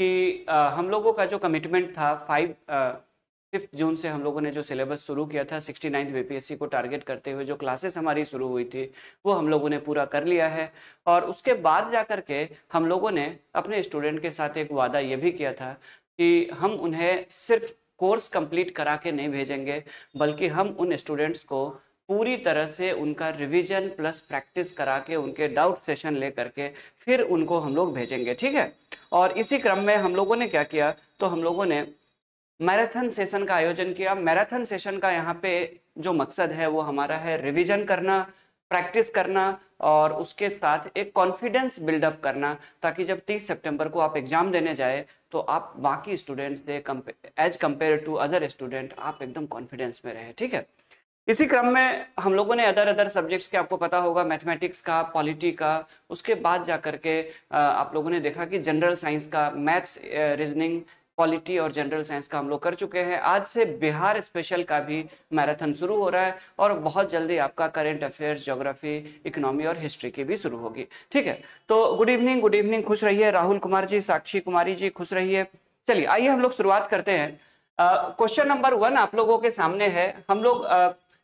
कि आ, हम लोगों का जो कमिटमेंट था फाइव फिफ्थ जून से हम लोगों ने जो सिलेबस शुरू किया था सिक्सटी नाइन्थ बी को टारगेट करते हुए जो क्लासेस हमारी शुरू हुई थी वो हम लोगों ने पूरा कर लिया है और उसके बाद जा कर के हम लोगों ने अपने स्टूडेंट के साथ एक वादा ये भी किया था कि हम उन्हें सिर्फ कोर्स कंप्लीट करा के नहीं भेजेंगे बल्कि हम उन स्टूडेंट्स को पूरी तरह से उनका रिवीजन प्लस प्रैक्टिस करा के उनके डाउट सेशन ले करके फिर उनको हम लोग भेजेंगे ठीक है और इसी क्रम में हम लोगों ने क्या किया तो हम लोगों ने मैराथन सेशन का आयोजन किया मैराथन सेशन का यहाँ पे जो मकसद है वो हमारा है रिवीजन करना प्रैक्टिस करना और उसके साथ एक कॉन्फिडेंस बिल्डअप करना ताकि जब 30 सितंबर को आप एग्जाम देने जाए तो आप बाकी स्टूडेंट्स से as compare to other student आप एकदम कॉन्फिडेंस में रहे ठीक है इसी क्रम में हम लोगों ने अदर अदर सब्जेक्ट्स के आपको पता होगा मैथमेटिक्स का पॉलिटी का उसके बाद जा करके आप लोगों ने देखा कि जनरल साइंस का मैथ्स रीजनिंग पॉलिटी और जनरल साइंस का हम लोग कर चुके हैं आज से बिहार स्पेशल का भी मैराथन शुरू हो रहा है और बहुत जल्दी आपका करेंट अफेयर्स ज्योग्राफी इकोनॉमी और हिस्ट्री की भी शुरू होगी ठीक है तो गुड इवनिंग गुड इवनिंग खुश रहिए राहुल कुमार जी साक्षी कुमारी जी खुश रहिए चलिए आइए हम लोग शुरुआत करते हैं क्वेश्चन नंबर वन आप लोगों के सामने है हम लोग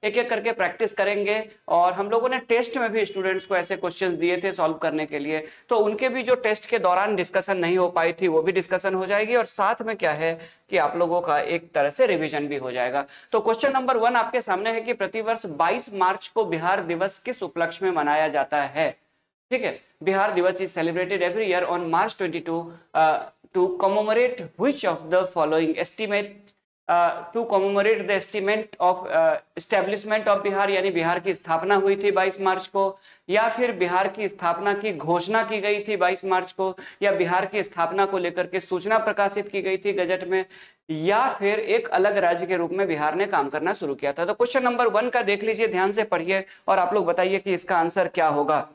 एक एक करके प्रैक्टिस करेंगे और हम लोगों ने टेस्ट में भी स्टूडेंट्स को ऐसे क्वेश्चन दिए थे सॉल्व करने के लिए तो उनके भी जो टेस्ट के दौरान डिस्कशन नहीं हो पाई थी वो भी डिस्कशन हो जाएगी और साथ में क्या है कि आप लोगों का एक तरह से रिविजन भी हो जाएगा तो क्वेश्चन नंबर वन आपके सामने है कि प्रतिवर्ष बाईस मार्च को बिहार दिवस किस उपलक्ष्य में मनाया जाता है ठीक है बिहार दिवस is celebrated every year on March twenty two to commemorate which of the following estimate to commemorate the estimate of establishment of Bihar यानी बिहार की स्थापना हुई थी 22 मार्च को या फिर बिहार की स्थापना की घोषणा की गई थी 22 मार्च को या बिहार की स्थापना को लेकर के सूचना प्रकाशित की गई थी गजट में या फिर एक अलग राज्य के रूप में बिहार ने काम करना शुरू किया था तो क्वेश्चन नंबर वन का देख लीजिए ध्यान से पढ़िए और आप लोग बताइए कि इसका आंसर क्या होगा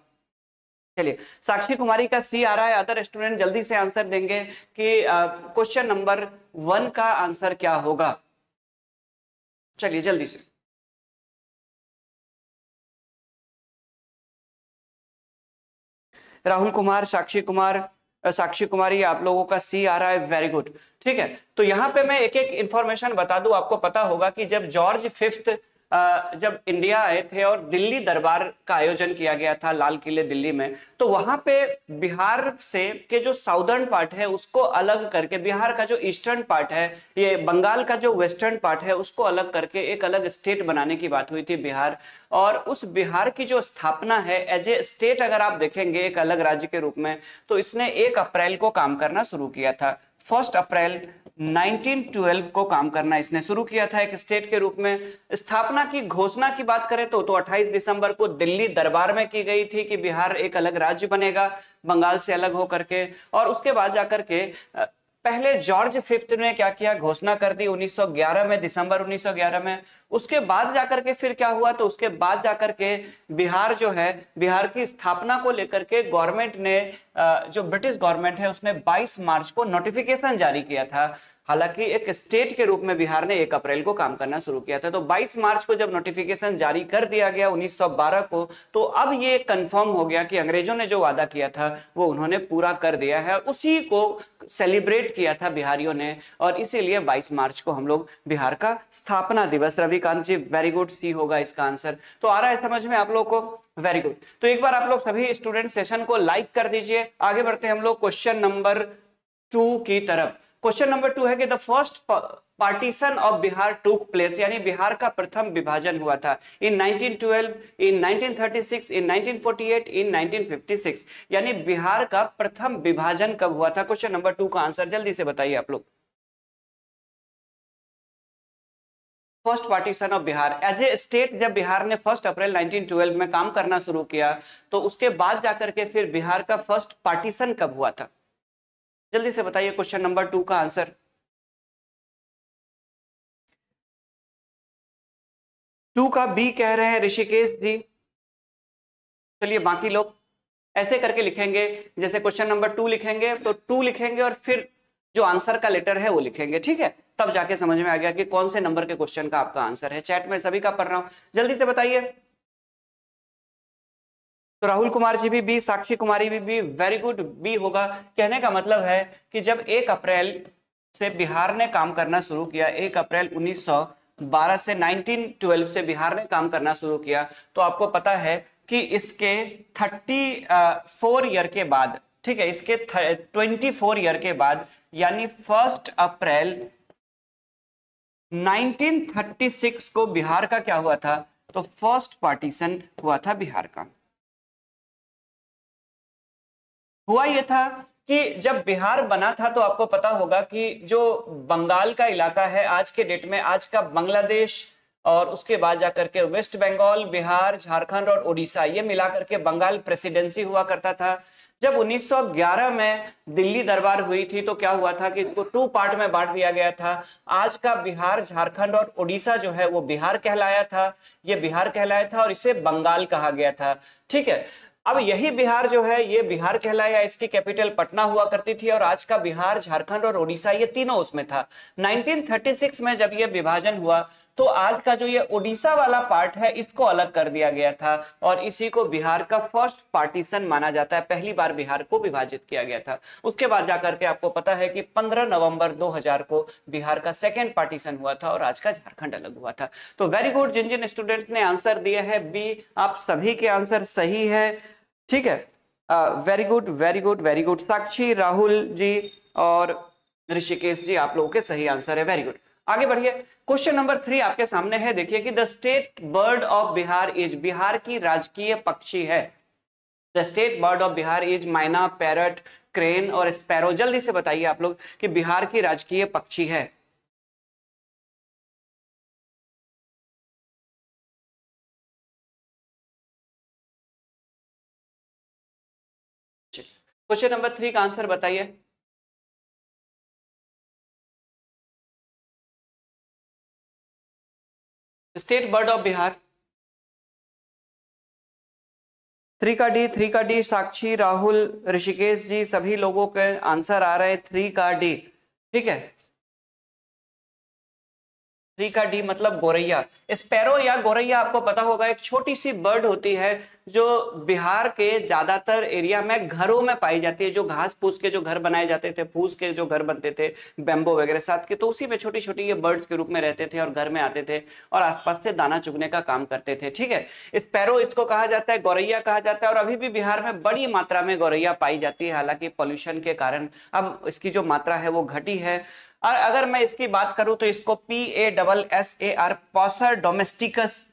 चलिए साक्षी कुमारी का सी आ रहा है अदर स्टूडेंट जल्दी से आंसर देंगे कि क्वेश्चन नंबर वन का आंसर क्या होगा चलिए जल्दी से राहुल कुमार साक्षी कुमार साक्षी कुमारी आप लोगों का सी आ रहा है वेरी गुड ठीक है तो यहां पे मैं एक एक इंफॉर्मेशन बता दूं आपको पता होगा कि जब जॉर्ज फिफ्थ जब इंडिया आए थे और दिल्ली दरबार का आयोजन किया गया था लाल किले दिल्ली में तो वहां पे बिहार से के जो साउदर्न पार्ट है उसको अलग करके बिहार का जो ईस्टर्न पार्ट है ये बंगाल का जो वेस्टर्न पार्ट है उसको अलग करके एक अलग स्टेट बनाने की बात हुई थी बिहार और उस बिहार की जो स्थापना है एज ए स्टेट अगर आप देखेंगे एक अलग राज्य के रूप में तो इसने एक अप्रैल को काम करना शुरू किया था फर्स्ट अप्रैल 1912 को काम करना इसने शुरू किया था एक स्टेट के रूप में स्थापना की घोषणा की बात करें तो तो 28 दिसंबर को दिल्ली दरबार में की गई थी कि बिहार एक अलग राज्य बनेगा बंगाल से अलग होकर के और उसके बाद जाकर के पहले जॉर्ज फिफ्थ ने क्या किया घोषणा कर दी 1911 में दिसंबर 1911 में उसके बाद जाकर के फिर क्या हुआ तो उसके बाद जाकर के बिहार जो है बिहार की स्थापना को लेकर के गवर्नमेंट ने जो ब्रिटिश गवर्नमेंट है उसने 22 मार्च को नोटिफिकेशन जारी किया था हालांकि एक स्टेट के रूप में बिहार ने एक अप्रैल को काम करना शुरू किया था तो 22 मार्च को जब नोटिफिकेशन जारी कर दिया गया 1912 को तो अब ये कंफर्म हो गया कि अंग्रेजों ने जो वादा किया था वो उन्होंने पूरा कर दिया है उसी को सेलिब्रेट किया था बिहारियों ने और इसीलिए 22 मार्च को हम लोग बिहार का स्थापना दिवस Ravikant ji very good C होगा इसका आंसर तो आ रहा है समझ में आप लोग को वेरी गुड तो एक बार आप लोग सभी स्टूडेंट सेशन को लाइक कर दीजिए आगे बढ़ते हैं हम लोग क्वेश्चन नंबर टू की तरफ क्वेश्चन नंबर टू है कि the first partition of Bihar took place यानी बिहार का प्रथम विभाजन हुआ था इन 1912, इन 1936, इन 1948, इन 1956 यानी बिहार का प्रथम विभाजन कब हुआ था क्वेश्चन नंबर टू का आंसर जल्दी से बताइए आप लोग first partition of Bihar as a state जब बिहार ने फर्स्ट अप्रैल 1912 में काम करना शुरू किया तो उसके बाद जाकर के फिर बिहार का फर्स्ट पार्टीशन कब हुआ था जल्दी से बताइए क्वेश्चन नंबर टू का आंसर टू का बी कह रहे हैं ऋषिकेश जी चलिए बाकी लोग ऐसे करके लिखेंगे जैसे क्वेश्चन नंबर टू लिखेंगे तो टू लिखेंगे और फिर जो आंसर का लेटर है वो लिखेंगे ठीक है तब जाके समझ में आ गया कि कौन से नंबर के क्वेश्चन का आपका आंसर है चैट में सभी का पढ़ रहा हूं जल्दी से बताइए राहुल कुमार जी भी बी साक्षी कुमारी भी बी वेरी गुड बी होगा कहने का मतलब है कि जब एक अप्रैल से बिहार ने काम करना शुरू किया एक अप्रैल 1912 से 1912 से बिहार ने काम करना शुरू किया तो आपको पता है कि इसके 34 ईयर के बाद ठीक है इसके 24 ईयर के बाद यानी फर्स्ट अप्रैल 1936 को बिहार का क्या हुआ था तो फर्स्ट पार्टीशन हुआ था बिहार का हुआ यह था कि जब बिहार बना था तो आपको पता होगा कि जो बंगाल का इलाका है आज के डेट में आज का बांग्लादेश और उसके बाद जाकर के वेस्ट बंगाल बिहार झारखंड और उड़ीसा ये मिलाकर के बंगाल प्रेसिडेंसी हुआ करता था जब 1911 में दिल्ली दरबार हुई थी तो क्या हुआ था कि इसको टू पार्ट में बांट दिया गया था आज का बिहार झारखंड और उड़ीसा जो है वो बिहार कहलाया था ये बिहार कहलाया था और इसे बंगाल कहा गया था ठीक है अब यही बिहार जो है ये बिहार कहलाया इसकी कैपिटल पटना हुआ करती थी और आज का बिहार झारखंड और ओडिशा ये तीनों उसमें था 1936 में जब ये विभाजन हुआ तो आज का जो ये ओडिशा वाला पार्ट है इसको अलग कर दिया गया था और इसी को बिहार का फर्स्ट पार्टीशन माना जाता है पहली बार बिहार को विभाजित किया गया था उसके बाद जाकर के आपको पता है कि 15 नवंबर 2000 को बिहार का सेकेंड पार्टीशन हुआ था और आज का झारखंड अलग हुआ था तो वेरी गुड जिन जिन स्टूडेंट्स ने आंसर दिया है बी आप सभी के आंसर सही है ठीक है very good very good very good Sakshi Rahul ji और ऋषिकेश जी आप लोगों के सही आंसर है वेरी गुड आगे बढ़िए क्वेश्चन नंबर थ्री आपके सामने है देखिए कि the state bird of Bihar is Bihar की राजकीय पक्षी है the state bird of Bihar is myna parrot crane और स्पैरो जल्दी से बताइए आप लोग कि बिहार की राजकीय पक्षी है क्वेश्चन नंबर थ्री का आंसर बताइए state bird of Bihar three का डी थ्री का डी साक्षी राहुल ऋषिकेश जी सभी लोगों के आंसर आ रहे हैं थ्री का डी ठीक है थ्री का डी मतलब गोरैया स्पैरो या गोरैया आपको पता होगा एक छोटी सी बर्ड होती है जो बिहार के ज्यादातर एरिया में घरों में पाई जाती है जो घास फूस के जो घर बनाए जाते थे फूस के जो घर बनते थे बेम्बो वगैरह साथ के तो उसी में छोटी छोटी ये बर्ड्स के रूप में रहते थे और घर में आते थे और आसपास से दाना चुगने का काम करते थे ठीक है स्पैरो इसको कहा जाता है गौरैया कहा जाता है और अभी भी बिहार में बड़ी मात्रा में गौरैया पाई जाती है हालांकि पॉल्यूशन के कारण अब इसकी जो मात्रा है वो घटी है और अगर मैं इसकी बात करूं तो इसको P A double S A R passer domesticus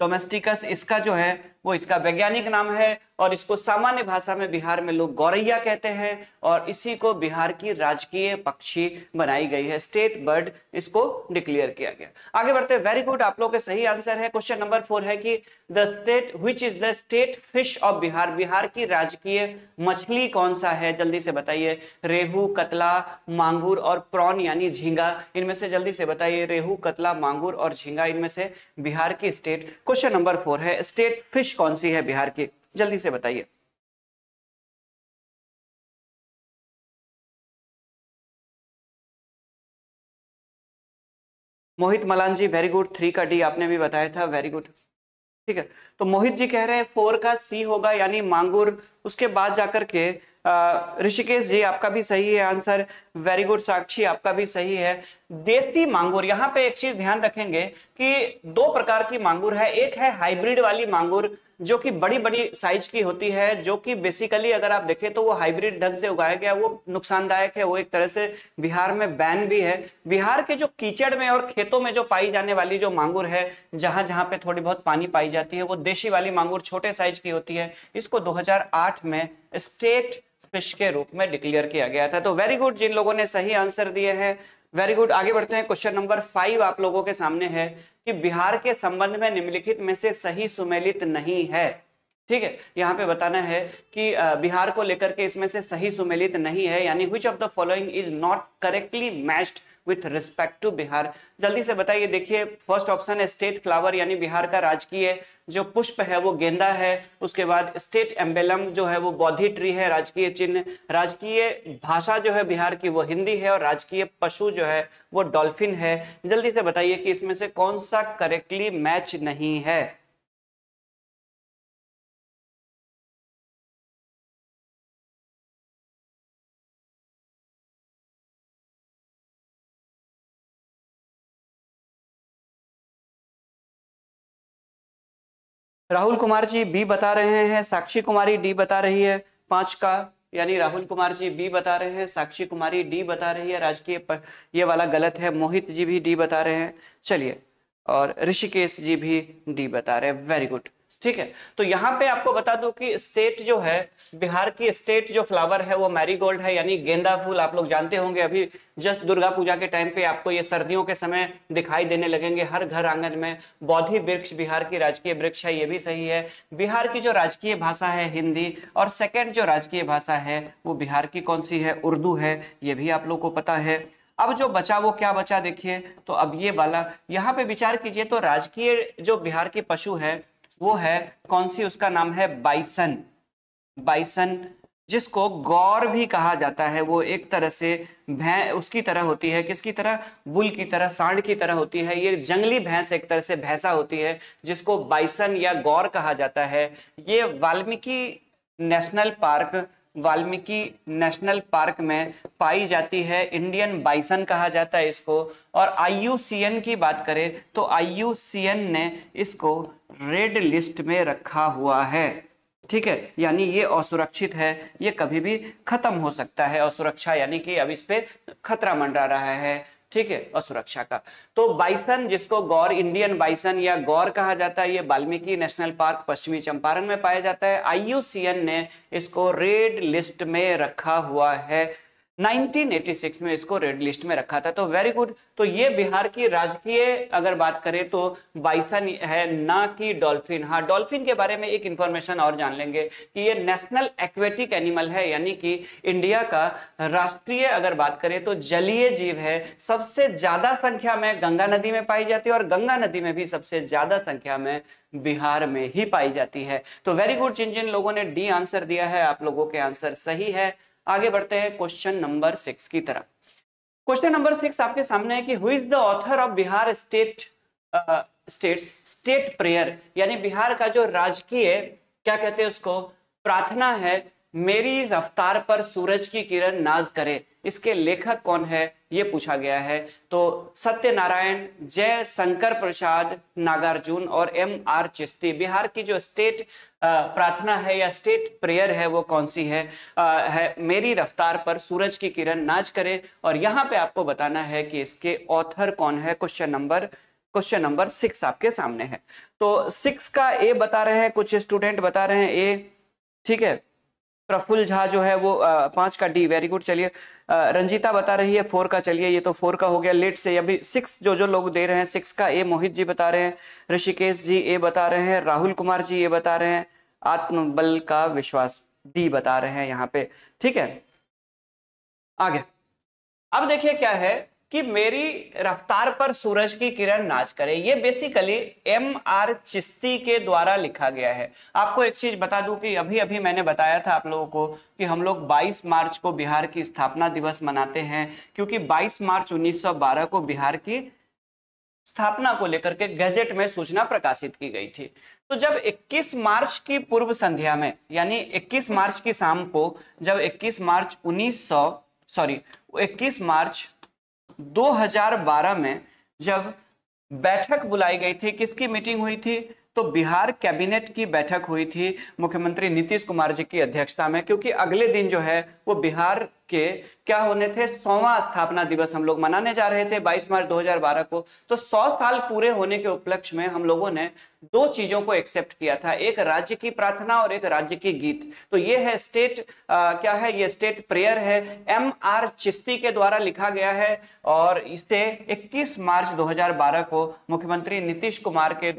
domesticus इसका जो है वो इसका वैज्ञानिक नाम है और इसको सामान्य भाषा में बिहार में लोग गौरैया कहते हैं और इसी को बिहार की राजकीय पक्षी बनाई गई है स्टेट बर्ड इसको डिक्लेयर किया गया आगे बढ़ते वेरी गुड आप लोग के सही आंसर है क्वेश्चन नंबर फोर है कि the state which is the state fish of Bihar Bihar की राजकीय मछली कौन सा है जल्दी से बताइए रेहू कतला मांगूर और प्रॉन यानी झींगा इनमें से जल्दी से बताइए रेहू कतला मांगूर और झींगा इनमें से बिहार की स्टेट क्वेश्चन नंबर फोर है स्टेट फिश कौन सी है बिहार की जल्दी से बताइए Mohit Malan ji very good three का डी आपने भी बताया था वेरी गुड ठीक है तो मोहित जी कह रहे हैं फोर का सी होगा यानी मांगुर उसके बाद जाकर के ऋषिकेश जी आपका भी सही है आंसर वेरी गुड साक्षी आपका भी सही है देसी मांगुर यहाँ पे एक चीज ध्यान रखेंगे कि दो प्रकार की मांगुर है एक है हाइब्रिड वाली मांगुर जो कि बड़ी बड़ी साइज की होती है जो कि बेसिकली अगर आप देखें तो वो हाइब्रिड ढंग से उगाया गया वो नुकसानदायक है वो एक तरह से बिहार में बैन भी है बिहार के जो कीचड़ में और खेतों में जो पाई जाने वाली जो मांगूर है जहां जहां पे थोड़ी बहुत पानी पाई जाती है वो देशी वाली मांगूर छोटे साइज की होती है इसको दो में स्टेट फिश के रूप में डिक्लेयर किया गया था तो वेरी गुड जिन लोगों ने सही आंसर दिए हैं वेरी गुड आगे बढ़ते हैं क्वेश्चन नंबर फाइव आप लोगों के सामने है कि बिहार के संबंध में निम्नलिखित में से सही सुमेलित नहीं है ठीक है यहाँ पे बताना है कि बिहार को लेकर के इसमें से सही सुमेलित नहीं है यानी which of the following is not correctly matched with respect to Bihar जल्दी से बताइए देखिए फर्स्ट ऑप्शन है स्टेट फ्लावर यानी बिहार का राजकीय जो पुष्प है वो गेंदा है उसके बाद स्टेट एम्बेलम जो है वो बौद्धि ट्री है राजकीय चिन्ह राजकीय भाषा जो है बिहार की वो हिंदी है और राजकीय पशु जो है वो डॉल्फिन है जल्दी से बताइए कि इसमें से कौन सा करेक्टली मैच नहीं है राहुल कुमार जी बी बता रहे हैं साक्षी कुमारी डी बता रही है पांच का यानी राहुल कुमार जी बी बता रहे हैं साक्षी कुमारी डी बता रही है राजकीय पर ये वाला गलत है मोहित जी भी डी बता रहे हैं चलिए और ऋषिकेश जी भी डी बता रहे हैं वेरी गुड ठीक है तो यहाँ पे आपको बता दूं कि स्टेट जो है बिहार की स्टेट जो फ्लावर है वो मैरीगोल्ड है यानी गेंदा फूल आप लोग जानते होंगे अभी जस्ट दुर्गा पूजा के टाइम पे आपको ये सर्दियों के समय दिखाई देने लगेंगे हर घर आंगन में बौद्धि वृक्ष बिहार की राजकीय वृक्ष है ये भी सही है बिहार की जो राजकीय भाषा है हिंदी और सेकेंड जो राजकीय भाषा है वो बिहार की कौन सी है उर्दू है ये भी आप लोग को पता है अब जो बचा वो क्या बचा देखिए तो अब ये वाला यहाँ पे विचार कीजिए तो राजकीय जो बिहार के पशु है वो है कौन सी उसका नाम है बाइसन बाइसन जिसको गौर भी कहा जाता है वो एक तरह से भैंस उसकी तरह होती है किसकी तरह बुल की तरह सांड की तरह होती है ये जंगली भैंस एक तरह से भैंसा होती है जिसको बाइसन या गौर कहा जाता है ये Valmiki national park Valmiki national park में पाई जाती है इंडियन बाइसन कहा जाता है इसको और आई की बात करें तो आई ने इसको रेड लिस्ट में रखा हुआ है ठीक है यानी ये असुरक्षित है ये कभी भी खत्म हो सकता है असुरक्षा यानी कि अब इस पे खतरा मंडरा रहा है ठीक है असुरक्षा का तो बाइसन जिसको गौर इंडियन बाइसन या गौर कहा जाता है ये वाल्मीकि नेशनल पार्क पश्चिमी चंपारण में पाया जाता है आईयूसीएन ने इसको रेड लिस्ट में रखा हुआ है 1986 में इसको रेड लिस्ट में रखा था तो वेरी गुड तो ये बिहार की राजकीय अगर बात करें तो बाइसन है ना कि डॉल्फिन हाँ डॉल्फिन के बारे में एक इंफॉर्मेशन और जान लेंगे कि ये नेशनल एक्वेटिक एनिमल है यानी कि इंडिया का राष्ट्रीय अगर बात करें तो जलीय जीव है सबसे ज्यादा संख्या में गंगा नदी में पाई जाती है और गंगा नदी में भी सबसे ज्यादा संख्या में बिहार में ही पाई जाती है तो वेरी गुड जिन जिन लोगों ने डी आंसर दिया है आप लोगों के आंसर सही है आगे बढ़ते हैं क्वेश्चन नंबर सिक्स की तरफ क्वेश्चन नंबर सिक्स आपके सामने है कि who is the author of Bihar state state state prayer यानी बिहार का जो राजकीय क्या कहते हैं उसको प्रार्थना है मेरी रफ्तार पर सूरज की किरण नाज करे इसके लेखक कौन है ये पूछा गया है तो सत्यनारायण जय शंकर प्रसाद नागार्जुन और एम आर चिश्ती बिहार की जो स्टेट प्रार्थना है या स्टेट प्रेयर है वो कौन सी है आ, है मेरी रफ्तार पर सूरज की किरण नाच करे और यहाँ पे आपको बताना है कि इसके ऑथर कौन है question number question number six आपके सामने है तो सिक्स का ए बता रहे हैं कुछ स्टूडेंट बता रहे हैं ए ठीक है प्रफुल झा जो है वो पांच का डी वेरी गुड चलिए रंजीता बता रही है फोर का चलिए ये तो फोर का हो गया लेट से अभी सिक्स जो जो लोग दे रहे हैं सिक्स का ए मोहित जी बता रहे हैं ऋषिकेश जी ए बता रहे हैं राहुल कुमार जी ये बता रहे हैं आत्मबल का विश्वास डी बता रहे हैं यहाँ पे ठीक है आगे अब देखिए क्या है कि मेरी रफ्तार पर सूरज की किरण नाच करे ये बेसिकली एम आर चिश्ती के द्वारा लिखा गया है आपको एक चीज बता दूं कि अभी अभी मैंने बताया था आप लोगों को कि हम लोग 22 मार्च को बिहार की स्थापना दिवस मनाते हैं क्योंकि 22 मार्च 1912 को बिहार की स्थापना को लेकर के गजट में सूचना प्रकाशित की गई थी तो जब 21 मार्च की पूर्व संध्या में यानी 21 मार्च की शाम को जब 21 मार्च 1900 सॉरी 21 मार्च 2012 में जब बैठक बुलाई गई थी किसकी मीटिंग हुई थी तो बिहार कैबिनेट की बैठक हुई थी मुख्यमंत्री नीतीश कुमार जी की अध्यक्षता में क्योंकि अगले दिन जो है वो बिहार के क्या होने थे सौवा स्थापना दिवस हम लोग मनाने जा रहे थे 22 मार्च 2012 को तो 100 साल पूरे होने के उपलक्ष्य में हम लोगों ने दो चीजों को एक्सेप्ट किया था एक राज्य की प्रार्थना और एक राज्य की गीत तो ये है स्टेट आ, क्या है ये स्टेट प्रेयर है एम आर चिश्ती के द्वारा लिखा गया है और इसे 21 मार्च 2012 को मुख्यमंत्री नीतीश कुमार के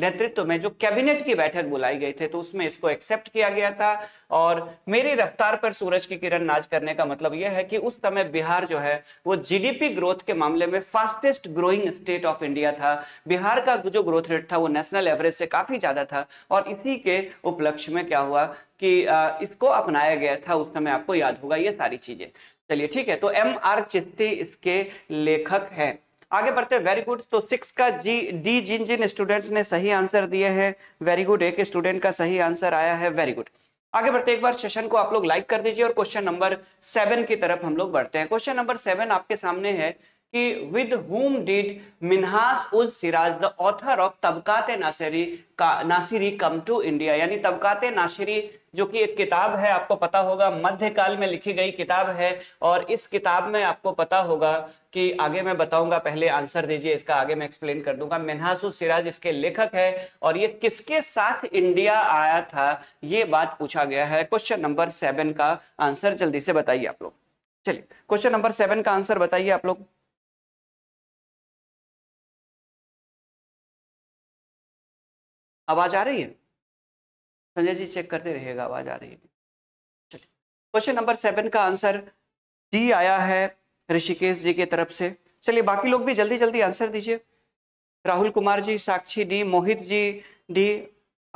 नेतृत्व में जो कैबिनेट की बैठक बुलाई गई थी तो उसमें इसको एक्सेप्ट किया गया था और मेरी रफ्तार पर सूरज की किरण नाच करने का मतलब यह है कि उस समय बिहार जो है वो जीडीपी ग्रोथ के मामले में fastest growing state of India था बिहार का जो ग्रोथ रेट था वो नेशनल एवरेज से काफी ज्यादा था और इसी के उपलक्ष्य में क्या हुआ कि इसको अपनाया गया था उस समय आपको याद होगा ये सारी चीजें चलिए ठीक है तो एम आर चिस्ती इसके लेखक है आगे बढ़ते वेरी गुड तो सिक्स का जी डी जिन जिन स्टूडेंट्स ने सही आंसर दिए हैं वेरी गुड एक स्टूडेंट का सही आंसर आया है वेरी गुड आगे बढ़ते एक बार सेशन को आप लोग लाइक कर दीजिए और क्वेश्चन नंबर सेवन की तरफ हम लोग बढ़ते हैं क्वेश्चन नंबर सेवन आपके सामने है कि with home did Minhaj us Siraj the author of Tabaqat Nasiri का नासिरी कम टू इंडिया यानी तबकाते नासिरी जो कि एक किताब है आपको पता होगा मध्यकाल में लिखी गई किताब है और इस किताब में आपको पता होगा कि आगे मैं बताऊंगा पहले आंसर दीजिए इसका आगे मैं एक्सप्लेन कर दूंगा मिनहासु सिराज इसके लेखक है और ये किसके साथ इंडिया आया था ये बात पूछा गया है क्वेश्चन नंबर सेवन का आंसर जल्दी से बताइए आप लोग चलिए क्वेश्चन नंबर सेवन का आंसर बताइए आप लोग आवाज आ रही है संजय जी चेक करते रहिएगा आवाज आ रही है चलिए क्वेश्चन नंबर सेवन का आंसर डी आया है ऋषिकेश जी की तरफ से चलिए बाकी लोग भी जल्दी जल्दी आंसर दीजिए राहुल कुमार जी साक्षी डी मोहित जी डी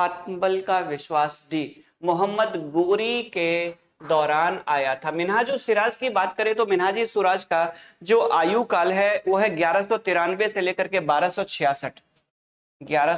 आत्मबल का विश्वास डी मोहम्मद गोरी के दौरान आया था मिनहाज सिराज की बात करें तो मिनहाज सुराज का जो आयु काल है वो है ग्यारह से लेकर के बारह सौ छियासठ ग्यारह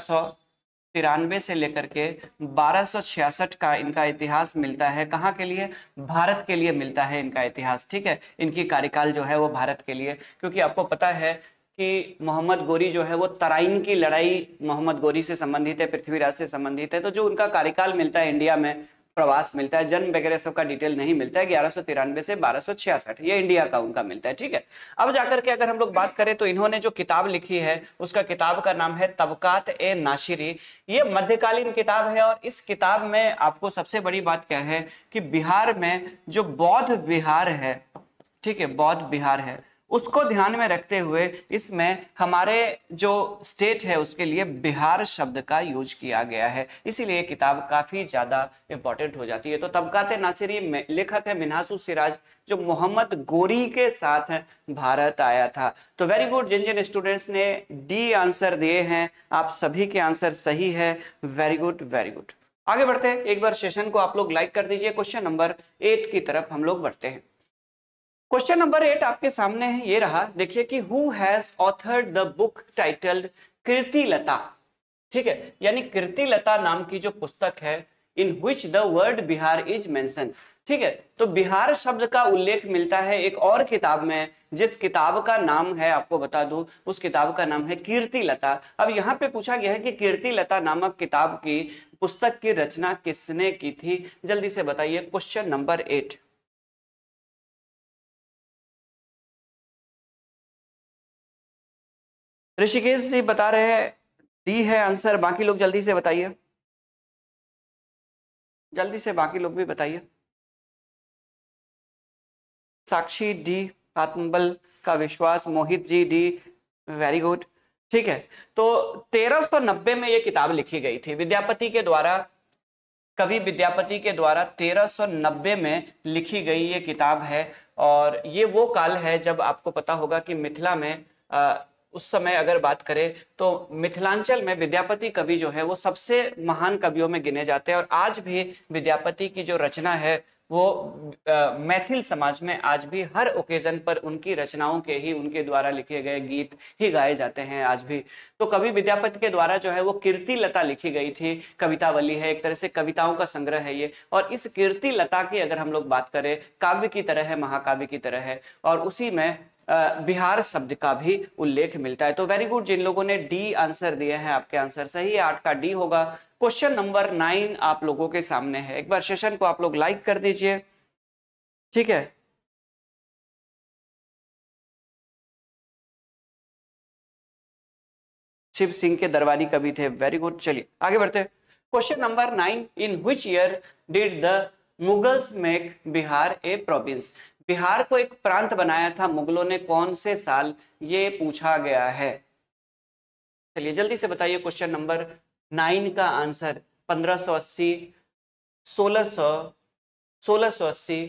तिरानवे से लेकर के 1266 का इनका इतिहास मिलता है कहाँ के लिए भारत के लिए मिलता है इनका इतिहास ठीक है इनकी कार्यकाल जो है वो भारत के लिए क्योंकि आपको पता है कि मोहम्मद गोरी जो है वो तराइन की लड़ाई मोहम्मद गोरी से संबंधित है पृथ्वीराज से संबंधित है तो जो उनका कार्यकाल मिलता है इंडिया में प्रवास मिलता है जन्म वगैरह सबका डिटेल नहीं मिलता है ग्यारह सौ तिरानवे से बारह सौ छियासठ ये इंडिया का उनका मिलता है ठीक है अब जाकर के अगर हम लोग बात करें तो इन्होंने जो किताब लिखी है उसका किताब का नाम है तबकात ए नाशिरी ये मध्यकालीन किताब है और इस किताब में आपको सबसे बड़ी बात क्या है कि बिहार में जो बौद्ध बिहार है ठीक है बौद्ध बिहार है उसको ध्यान में रखते हुए इसमें हमारे जो स्टेट है उसके लिए बिहार शब्द का यूज किया गया है इसीलिए किताब काफ़ी ज़्यादा इंपॉर्टेंट हो जाती है तो तबकाते नासिरी लेखक है मिनासू सिराज जो मोहम्मद गोरी के साथ भारत आया था तो वेरी गुड जिन जिन स्टूडेंट्स ने डी आंसर दिए हैं आप सभी के आंसर सही है वेरी गुड वेरी गुड आगे बढ़ते हैं एक बार सेशन को आप लोग लाइक कर दीजिए क्वेश्चन नंबर एट की तरफ हम लोग बढ़ते हैं क्वेश्चन नंबर एट आपके सामने है ये रहा देखिए कि who has authored the book titled Kirtilata ठीक है यानी कृति लता नाम की जो पुस्तक है in which the word Bihar is mention ठीक है तो बिहार शब्द का उल्लेख मिलता है एक और किताब में जिस किताब का नाम है आपको बता दू उस किताब का नाम है कीर्ति लता अब यहाँ पे पूछा गया है कि कीर्ति लता नामक किताब की पुस्तक की रचना किसने की थी जल्दी से बताइए question number eight Rishikesh ji बता रहे हैं डी है आंसर बाकी लोग जल्दी से बताइए जल्दी से बाकी लोग भी बताइए साक्षी डी आत्मबल का विश्वास Mohit ji D very good ठीक है तो 1390 में ये किताब लिखी गई थी विद्यापति के द्वारा कवि विद्यापति के द्वारा 1390 में लिखी गई ये किताब है और ये वो काल है जब आपको पता होगा कि मिथिला में उस समय अगर बात करें तो मिथिलांचल में विद्यापति कवि जो है वो सबसे महान कवियों में गिने जाते हैं और आज भी विद्यापति की जो रचना है वो मैथिल समाज में आज भी हर ओकेजन पर उनकी रचनाओं के ही उनके द्वारा लिखे गए गीत ही गाए जाते हैं आज भी तो कवि विद्यापति के द्वारा जो है वो कीर्ति लता लिखी गई थी कवितावली है एक तरह से कविताओं का संग्रह है ये और इस कीर्ति लता की अगर हम लोग बात करें काव्य की तरह है महाकाव्य की तरह है और उसी में बिहार शब्द का भी उल्लेख मिलता है तो वेरी गुड जिन लोगों ने डी आंसर दिए हैं आपके आंसर सही आठ का डी होगा क्वेश्चन नंबर नाइन आप लोगों के सामने है एक बार सेशन को आप लोग लाइक कर दीजिए ठीक है शिव सिंह के दरबारी कवि थे वेरी गुड चलिए आगे बढ़ते हैं question number nine in which year did the Mughals make Bihar a province Bihar को एक प्रांत बनाया था मुगलों ने कौन से साल ये पूछा गया है चलिए जल्दी से बताइए क्वेश्चन नंबर नाइन का आंसर पंद्रह अस्सी सोलह सोलह सो अस्सी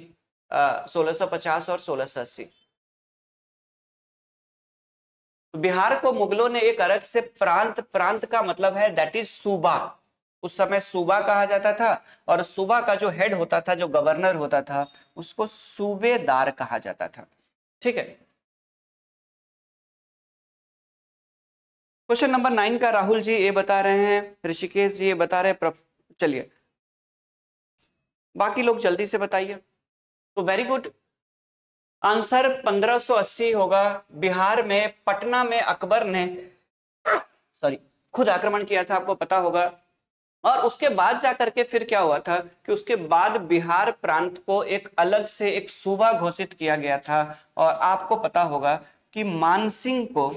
सोलह सौ पचास और सोलह अस्सी बिहार को मुगलों ने एक अरग से प्रांत प्रांत का मतलब है दैट इज सूबा उस समय सूबा कहा जाता था और सूबा का जो हेड होता था जो गवर्नर होता था उसको सूबेदार कहा जाता था ठीक है क्वेश्चन नंबर नाइन का राहुल जी ये बता रहे हैं ऋषिकेश जी ये बता रहे हैं चलिए बाकी लोग जल्दी से बताइए तो वेरी गुड आंसर 1580 होगा बिहार में पटना में अकबर ने सॉरी खुद आक्रमण किया था आपको पता होगा और उसके बाद जाकर के फिर क्या हुआ था कि उसके बाद बिहार प्रांत को एक अलग से एक सूबा घोषित किया गया था और आपको पता होगा कि मानसिंह को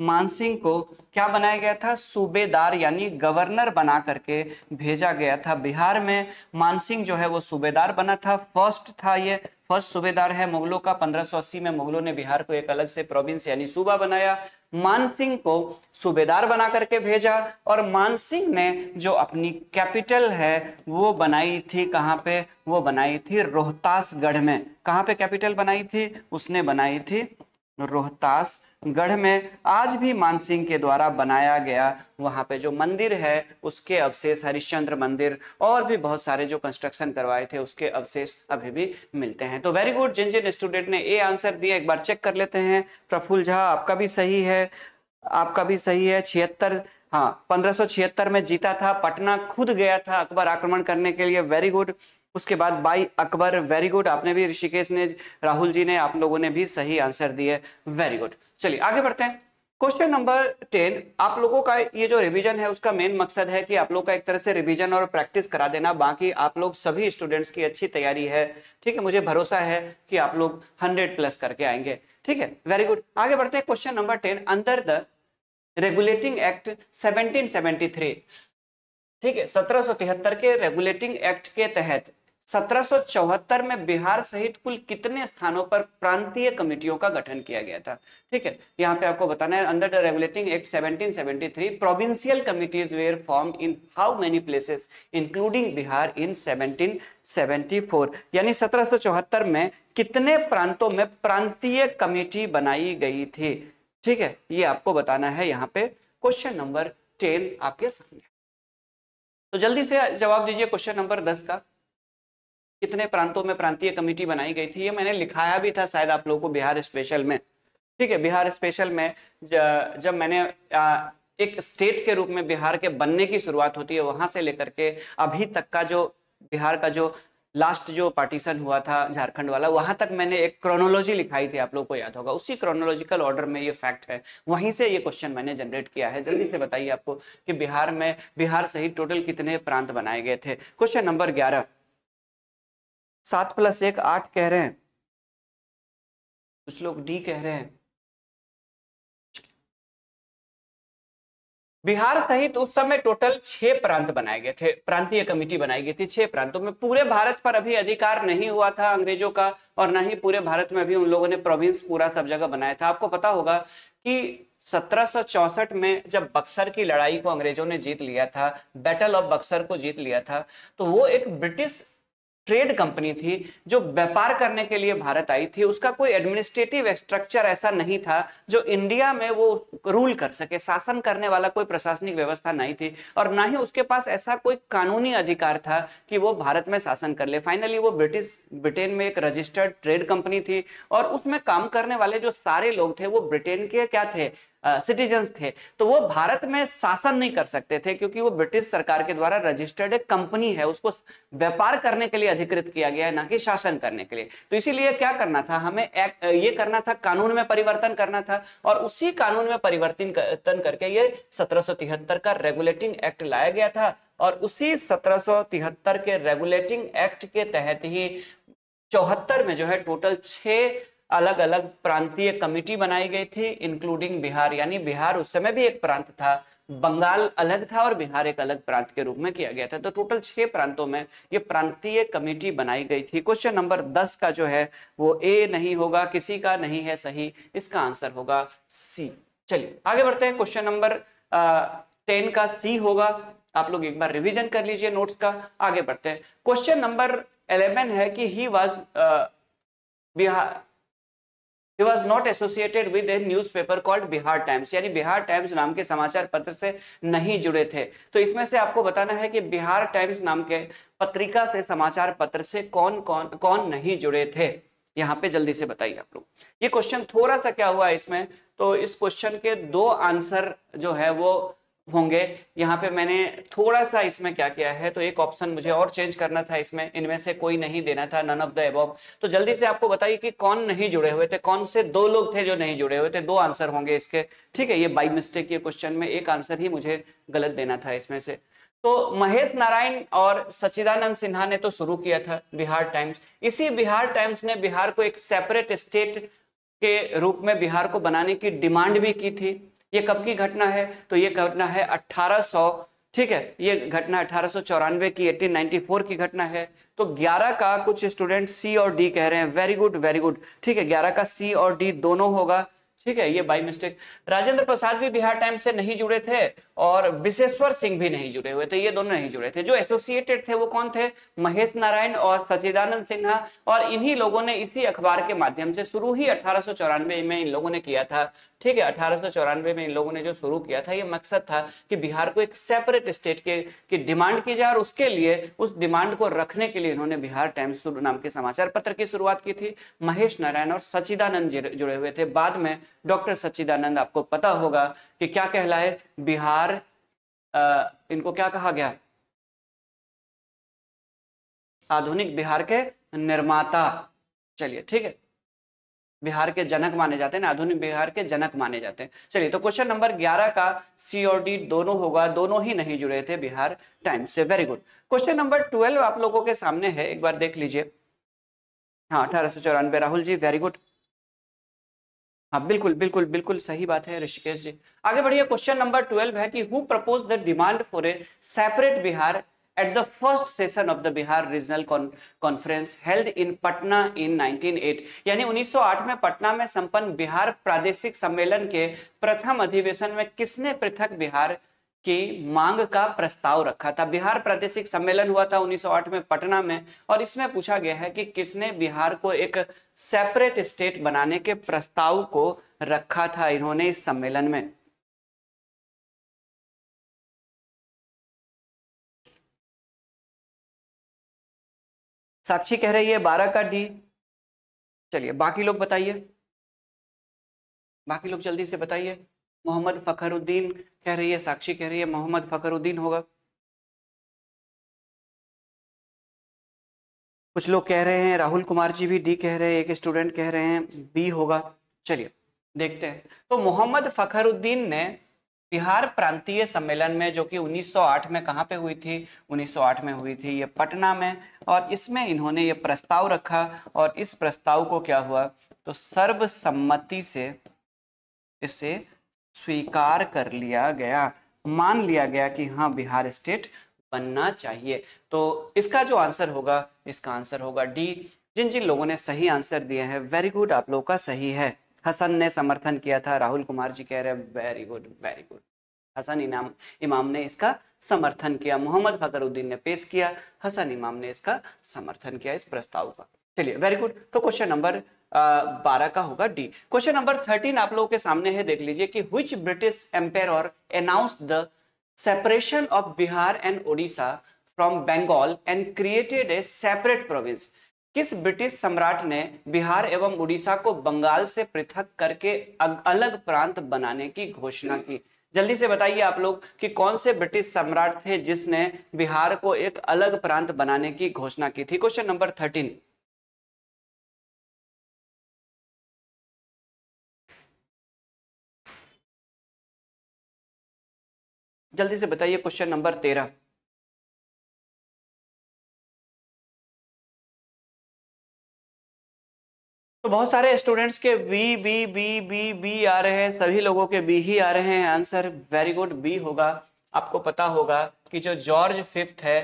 मानसिंह को क्या बनाया गया था सूबेदार यानी गवर्नर बना करके भेजा गया था बिहार में मानसिंह जो है वो सूबेदार बना था फर्स्ट था ये फर्स्ट सूबेदार है मुगलों का 1580 में मुगलों ने बिहार को एक अलग से प्रोविंस यानी सूबा बनाया मानसिंह को सूबेदार बना करके भेजा और मानसिंह ने जो अपनी कैपिटल है वो बनाई थी कहाँ पे वो बनाई थी रोहतासगढ़ में कहाँ पे कैपिटल बनाई थी उसने बनाई थी रोहतास गढ़ में आज भी मानसिंह के द्वारा बनाया गया वहाँ पे जो मंदिर है उसके अवशेष हरिश्चंद्र मंदिर और भी बहुत सारे जो कंस्ट्रक्शन करवाए थे उसके अवशेष अभी भी मिलते हैं तो वेरी गुड जिन जिन स्टूडेंट ने ए आंसर दिया एक बार चेक कर लेते हैं प्रफुल झा आपका भी सही है आपका भी सही है छिहत्तर हाँ पंद्रह में जीता था पटना खुद गया था अकबर आक्रमण करने के लिए वेरी गुड उसके बाद बाई अकबर वेरी गुड आपने भी ऋषिकेश ने राहुल जी ने आप लोगों ने भी सही आंसर दिए वेरी गुड चलिए आगे बढ़ते हैं क्वेश्चन नंबर टेन आप लोगों का ये जो रिवीजन है उसका मेन मकसद है कि आप लोग का एक तरह से रिवीजन और प्रैक्टिस करा देना बाकी आप लोग सभी स्टूडेंट्स की अच्छी तैयारी है ठीक है मुझे भरोसा है कि आप लोग हंड्रेड प्लस करके आएंगे ठीक है वेरी गुड आगे बढ़ते हैं question number ten under the regulating act seventeen ठीक है सत्रह के रेगुलेटिंग एक्ट के तहत 1774 में बिहार सहित कुल कितने स्थानों पर प्रांतीय कमेटियों का गठन किया गया था ठीक है यहाँ पे आपको बताना है under the regulating act 1773 provincial committees were formed in how many places including Bihar in 1774 यानी 1774 में कितने प्रांतों में प्रांतीय कमेटी बनाई गई थी ठीक है ये आपको बताना है यहाँ पे क्वेश्चन नंबर टेन आपके सामने तो जल्दी से जवाब दीजिए क्वेश्चन नंबर दस का कितने प्रांतों में प्रांतीय कमेटी बनाई गई थी ये मैंने लिखाया भी था शायद आप लोगों को बिहार स्पेशल में ठीक है बिहार स्पेशल में जब मैंने आ, एक स्टेट के रूप में बिहार के बनने की शुरुआत होती है वहां से लेकर के अभी तक का जो बिहार का जो लास्ट जो पार्टीशन हुआ था झारखंड वाला वहां तक मैंने एक क्रोनोलॉजी लिखाई थी आप लोग को याद होगा उसी क्रोनोलॉजिकल ऑर्डर में ये फैक्ट है वहीं से ये क्वेश्चन मैंने जनरेट किया है जल्दी से बताइए आपको कि बिहार में बिहार सहित टोटल कितने प्रांत बनाए गए थे क्वेश्चन नंबर ग्यारह सात प्लस एक आठ कह रहे हैं कुछ लोग डी कह रहे हैं बिहार सहित उस समय टोटल छह प्रांत बनाए गए थे प्रांतीय कमेटी बनाई गई थी छह प्रांतों में पूरे भारत पर अभी अधिकार नहीं हुआ था अंग्रेजों का और ना ही पूरे भारत में अभी उन लोगों ने प्रोविंस पूरा सब जगह बनाया था आपको पता होगा कि 1764 में जब बक्सर की लड़ाई को अंग्रेजों ने जीत लिया था बैटल ऑफ बक्सर को जीत लिया था तो वो एक ब्रिटिश ट्रेड कंपनी थी जो व्यापार करने के लिए भारत आई थी उसका कोई एडमिनिस्ट्रेटिव स्ट्रक्चर ऐसा नहीं था जो इंडिया में वो रूल कर सके शासन करने वाला कोई प्रशासनिक व्यवस्था नहीं थी और ना ही उसके पास ऐसा कोई कानूनी अधिकार था कि वो भारत में शासन कर ले फाइनली वो ब्रिटिश ब्रिटेन में एक रजिस्टर्ड ट्रेड कंपनी थी और उसमें काम करने वाले जो सारे लोग थे वो ब्रिटेन के क्या थे सिटीजन्स थे तो वो भारत में शासन नहीं कर सकते थे क्योंकि वो ब्रिटिश सरकार के द्वारा रजिस्टर्ड एक कंपनी है उसको व्यापार करने के लिए अधिकृत किया गया है ना कि शासन करने के लिए तो इसीलिए क्या करना था हमें एक, ये करना था कानून में परिवर्तन करना था और उसी कानून में परिवर्तन कर, करके ये सत्रह का रेगुलेटिंग एक्ट लाया गया था और उसी सत्रह के रेगुलेटिंग एक्ट के तहत ही चौहत्तर में जो है टोटल छह अलग अलग प्रांतीय कमिटी बनाई गई थी इंक्लूडिंग बिहार यानी बिहार उस समय भी एक प्रांत था बंगाल अलग था और बिहार एक अलग प्रांत के रूप में किया गया था तो टोटल छह प्रांतों में ये प्रांतीय कमेटी बनाई गई थी क्वेश्चन नंबर दस का जो है वो ए नहीं होगा किसी का नहीं है सही इसका आंसर होगा सी चलिए आगे बढ़ते हैं क्वेश्चन नंबर टेन का सी होगा आप लोग एक बार रिविजन कर लीजिए नोट्स का आगे बढ़ते हैं क्वेश्चन नंबर इलेवन है कि he was Bihar he was not associated with a newspaper called Bihar Times यानी बिहार टाइम्स नाम के समाचार पत्र से नहीं जुड़े थे तो इसमें से आपको बताना है कि बिहार टाइम्स नाम के पत्रिका से समाचार पत्र से कौन कौन कौन नहीं जुड़े थे यहाँ पे जल्दी से बताइए आप लोग ये क्वेश्चन थोड़ा सा क्या हुआ इसमें तो इस क्वेश्चन के दो आंसर जो है वो होंगे यहाँ पे मैंने थोड़ा सा इसमें क्या किया है तो एक ऑप्शन मुझे और चेंज करना था इसमें इनमें से कोई नहीं देना था नन ऑफ द एबॉब तो जल्दी से आपको बताइए कि कौन नहीं जुड़े हुए थे कौन से दो लोग थे जो नहीं जुड़े हुए थे दो आंसर होंगे इसके ठीक है ये बाई मिस्टेक ये क्वेश्चन में एक आंसर ही मुझे गलत देना था इसमें से तो महेश नारायण और सचिदानंद सिन्हा ने तो शुरू किया था बिहार टाइम्स इसी बिहार टाइम्स ने बिहार को एक सेपरेट स्टेट के रूप में बिहार को बनाने की डिमांड भी की थी ये कब की घटना है तो ये घटना है 1800 ठीक है ये घटना अठारह की 1894 की घटना है तो 11 का कुछ स्टूडेंट सी और डी कह रहे हैं वेरी गुड वेरी गुड ठीक है 11 का सी और डी दोनों होगा ठीक है ये बाई मिस्टेक राजेंद्र प्रसाद भी बिहार टाइम्स से नहीं जुड़े थे और विशेश्वर सिंह भी नहीं जुड़े हुए थे ये दोनों नहीं जुड़े थे जो एसोसिएटेड थे वो कौन थे महेश नारायण और सचिदानंद सिन्हा और इन्हीं लोगों ने इसी अखबार के माध्यम से शुरू ही अठारह में इन लोगों ने किया था ठीक है अठारह में इन लोगों ने जो शुरू किया था ये मकसद था कि बिहार को एक सेपरेट स्टेट के की डिमांड की जाए और उसके लिए उस डिमांड को रखने के लिए इन्होंने बिहार टाइम्स नाम के समाचार पत्र की शुरुआत की थी महेश नारायण और सचिदानंद जुड़े हुए थे बाद में डॉक्टर सच्चिदानंद आपको पता होगा कि क्या कहलाए बिहार आ, इनको क्या कहा गया आधुनिक बिहार के निर्माता चलिए ठीक है बिहार के जनक माने जाते हैं आधुनिक बिहार के जनक माने जाते हैं चलिए तो क्वेश्चन नंबर 11 का सी और डी दोनों होगा दोनों ही नहीं जुड़े थे बिहार टाइम्स से वेरी गुड क्वेश्चन नंबर 12 आप लोगों के सामने है एक बार देख लीजिए हाँ अठारह राहुल जी वेरी गुड हाँ बिल्कुल बिल्कुल बिल्कुल सही बात है ऋषिकेश जी आगे बढ़िए क्वेश्चन नंबर ट्वेल्व है कि who propose the demand for a separate Bihar at the first session of the Bihar regional conference held in Patna in 1908 यानी 1908 में पटना में संपन्न बिहार प्रादेशिक सम्मेलन के प्रथम अधिवेशन में किसने पृथक बिहार के मांग का प्रस्ताव रखा था बिहार प्रादेशिक सम्मेलन हुआ था 1908 में पटना में और इसमें पूछा गया है कि किसने बिहार को एक सेपरेट स्टेट बनाने के प्रस्ताव को रखा था इन्होंने इस सम्मेलन में साक्षी कह रही है बारह का डी चलिए बाकी लोग बताइए बाकी लोग जल्दी से बताइए मोहम्मद फखरुद्दीन कह रही है साक्षी कह रही है मोहम्मद फखरुद्दीन होगा कुछ लोग कह रहे हैं राहुल कुमार जी भी डी कह रहे हैं एक स्टूडेंट कह रहे हैं बी होगा चलिए देखते हैं तो मोहम्मद फखरुद्दीन ने बिहार प्रांतीय सम्मेलन में जो कि 1908 में कहाँ पे हुई थी 1908 में हुई थी ये पटना में और इसमें इन्होंने ये प्रस्ताव रखा और इस प्रस्ताव को क्या हुआ तो सर्वसम्मति से इसे स्वीकार कर लिया गया मान लिया गया कि हाँ बिहार स्टेट बनना चाहिए तो इसका जो आंसर होगा इसका आंसर होगा डी जिन जिन लोगों ने सही आंसर दिए हैं वेरी गुड आप लोगों का सही है हसन ने समर्थन किया था राहुल कुमार जी कह रहे हैं very good very good Hasan Inam Imam ने इसका समर्थन किया मोहम्मद फकरुद्दीन ने पेश किया हसन इमाम ने इसका समर्थन किया इस प्रस्ताव का चलिए वेरी गुड तो क्वेश्चन नंबर बारह का होगा डी क्वेश्चन नंबर थर्टीन आप लोगों के सामने है देख लीजिए कि which British empire announce the separation of Bihar and Odisha from Bengal and created a separate province किस ब्रिटिश सम्राट ने बिहार एवं उड़ीसा को बंगाल से पृथक करके अलग प्रांत बनाने की घोषणा की जल्दी से बताइए आप लोग कि कौन से ब्रिटिश सम्राट थे जिसने बिहार को एक अलग प्रांत बनाने की घोषणा की थी क्वेश्चन नंबर थर्टीन जल्दी से बताइए क्वेश्चन नंबर तेरह तो बहुत सारे स्टूडेंट्स के B B B B B आ रहे हैं सभी लोगों के बी ही आ रहे हैं आंसर वेरी गुड बी होगा आपको पता होगा कि जो जॉर्ज फिफ्थ है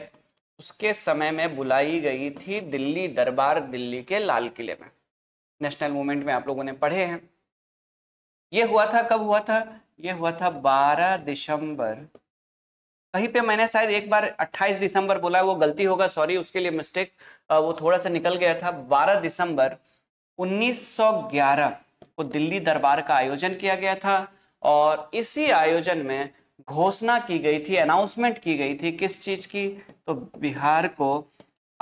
उसके समय में बुलाई गई थी दिल्ली दरबार दिल्ली के लाल किले में नेशनल मूवमेंट में आप लोगों ने पढ़े हैं ये हुआ था कब हुआ था ये हुआ था 12 दिसंबर कहीं पे मैंने शायद एक बार 28 दिसंबर बोला वो गलती होगा सॉरी उसके लिए मिस्टेक वो थोड़ा सा निकल गया था 12 दिसंबर 1911 को दिल्ली दरबार का आयोजन किया गया था और इसी आयोजन में घोषणा की गई थी अनाउंसमेंट की गई थी किस चीज़ की तो बिहार को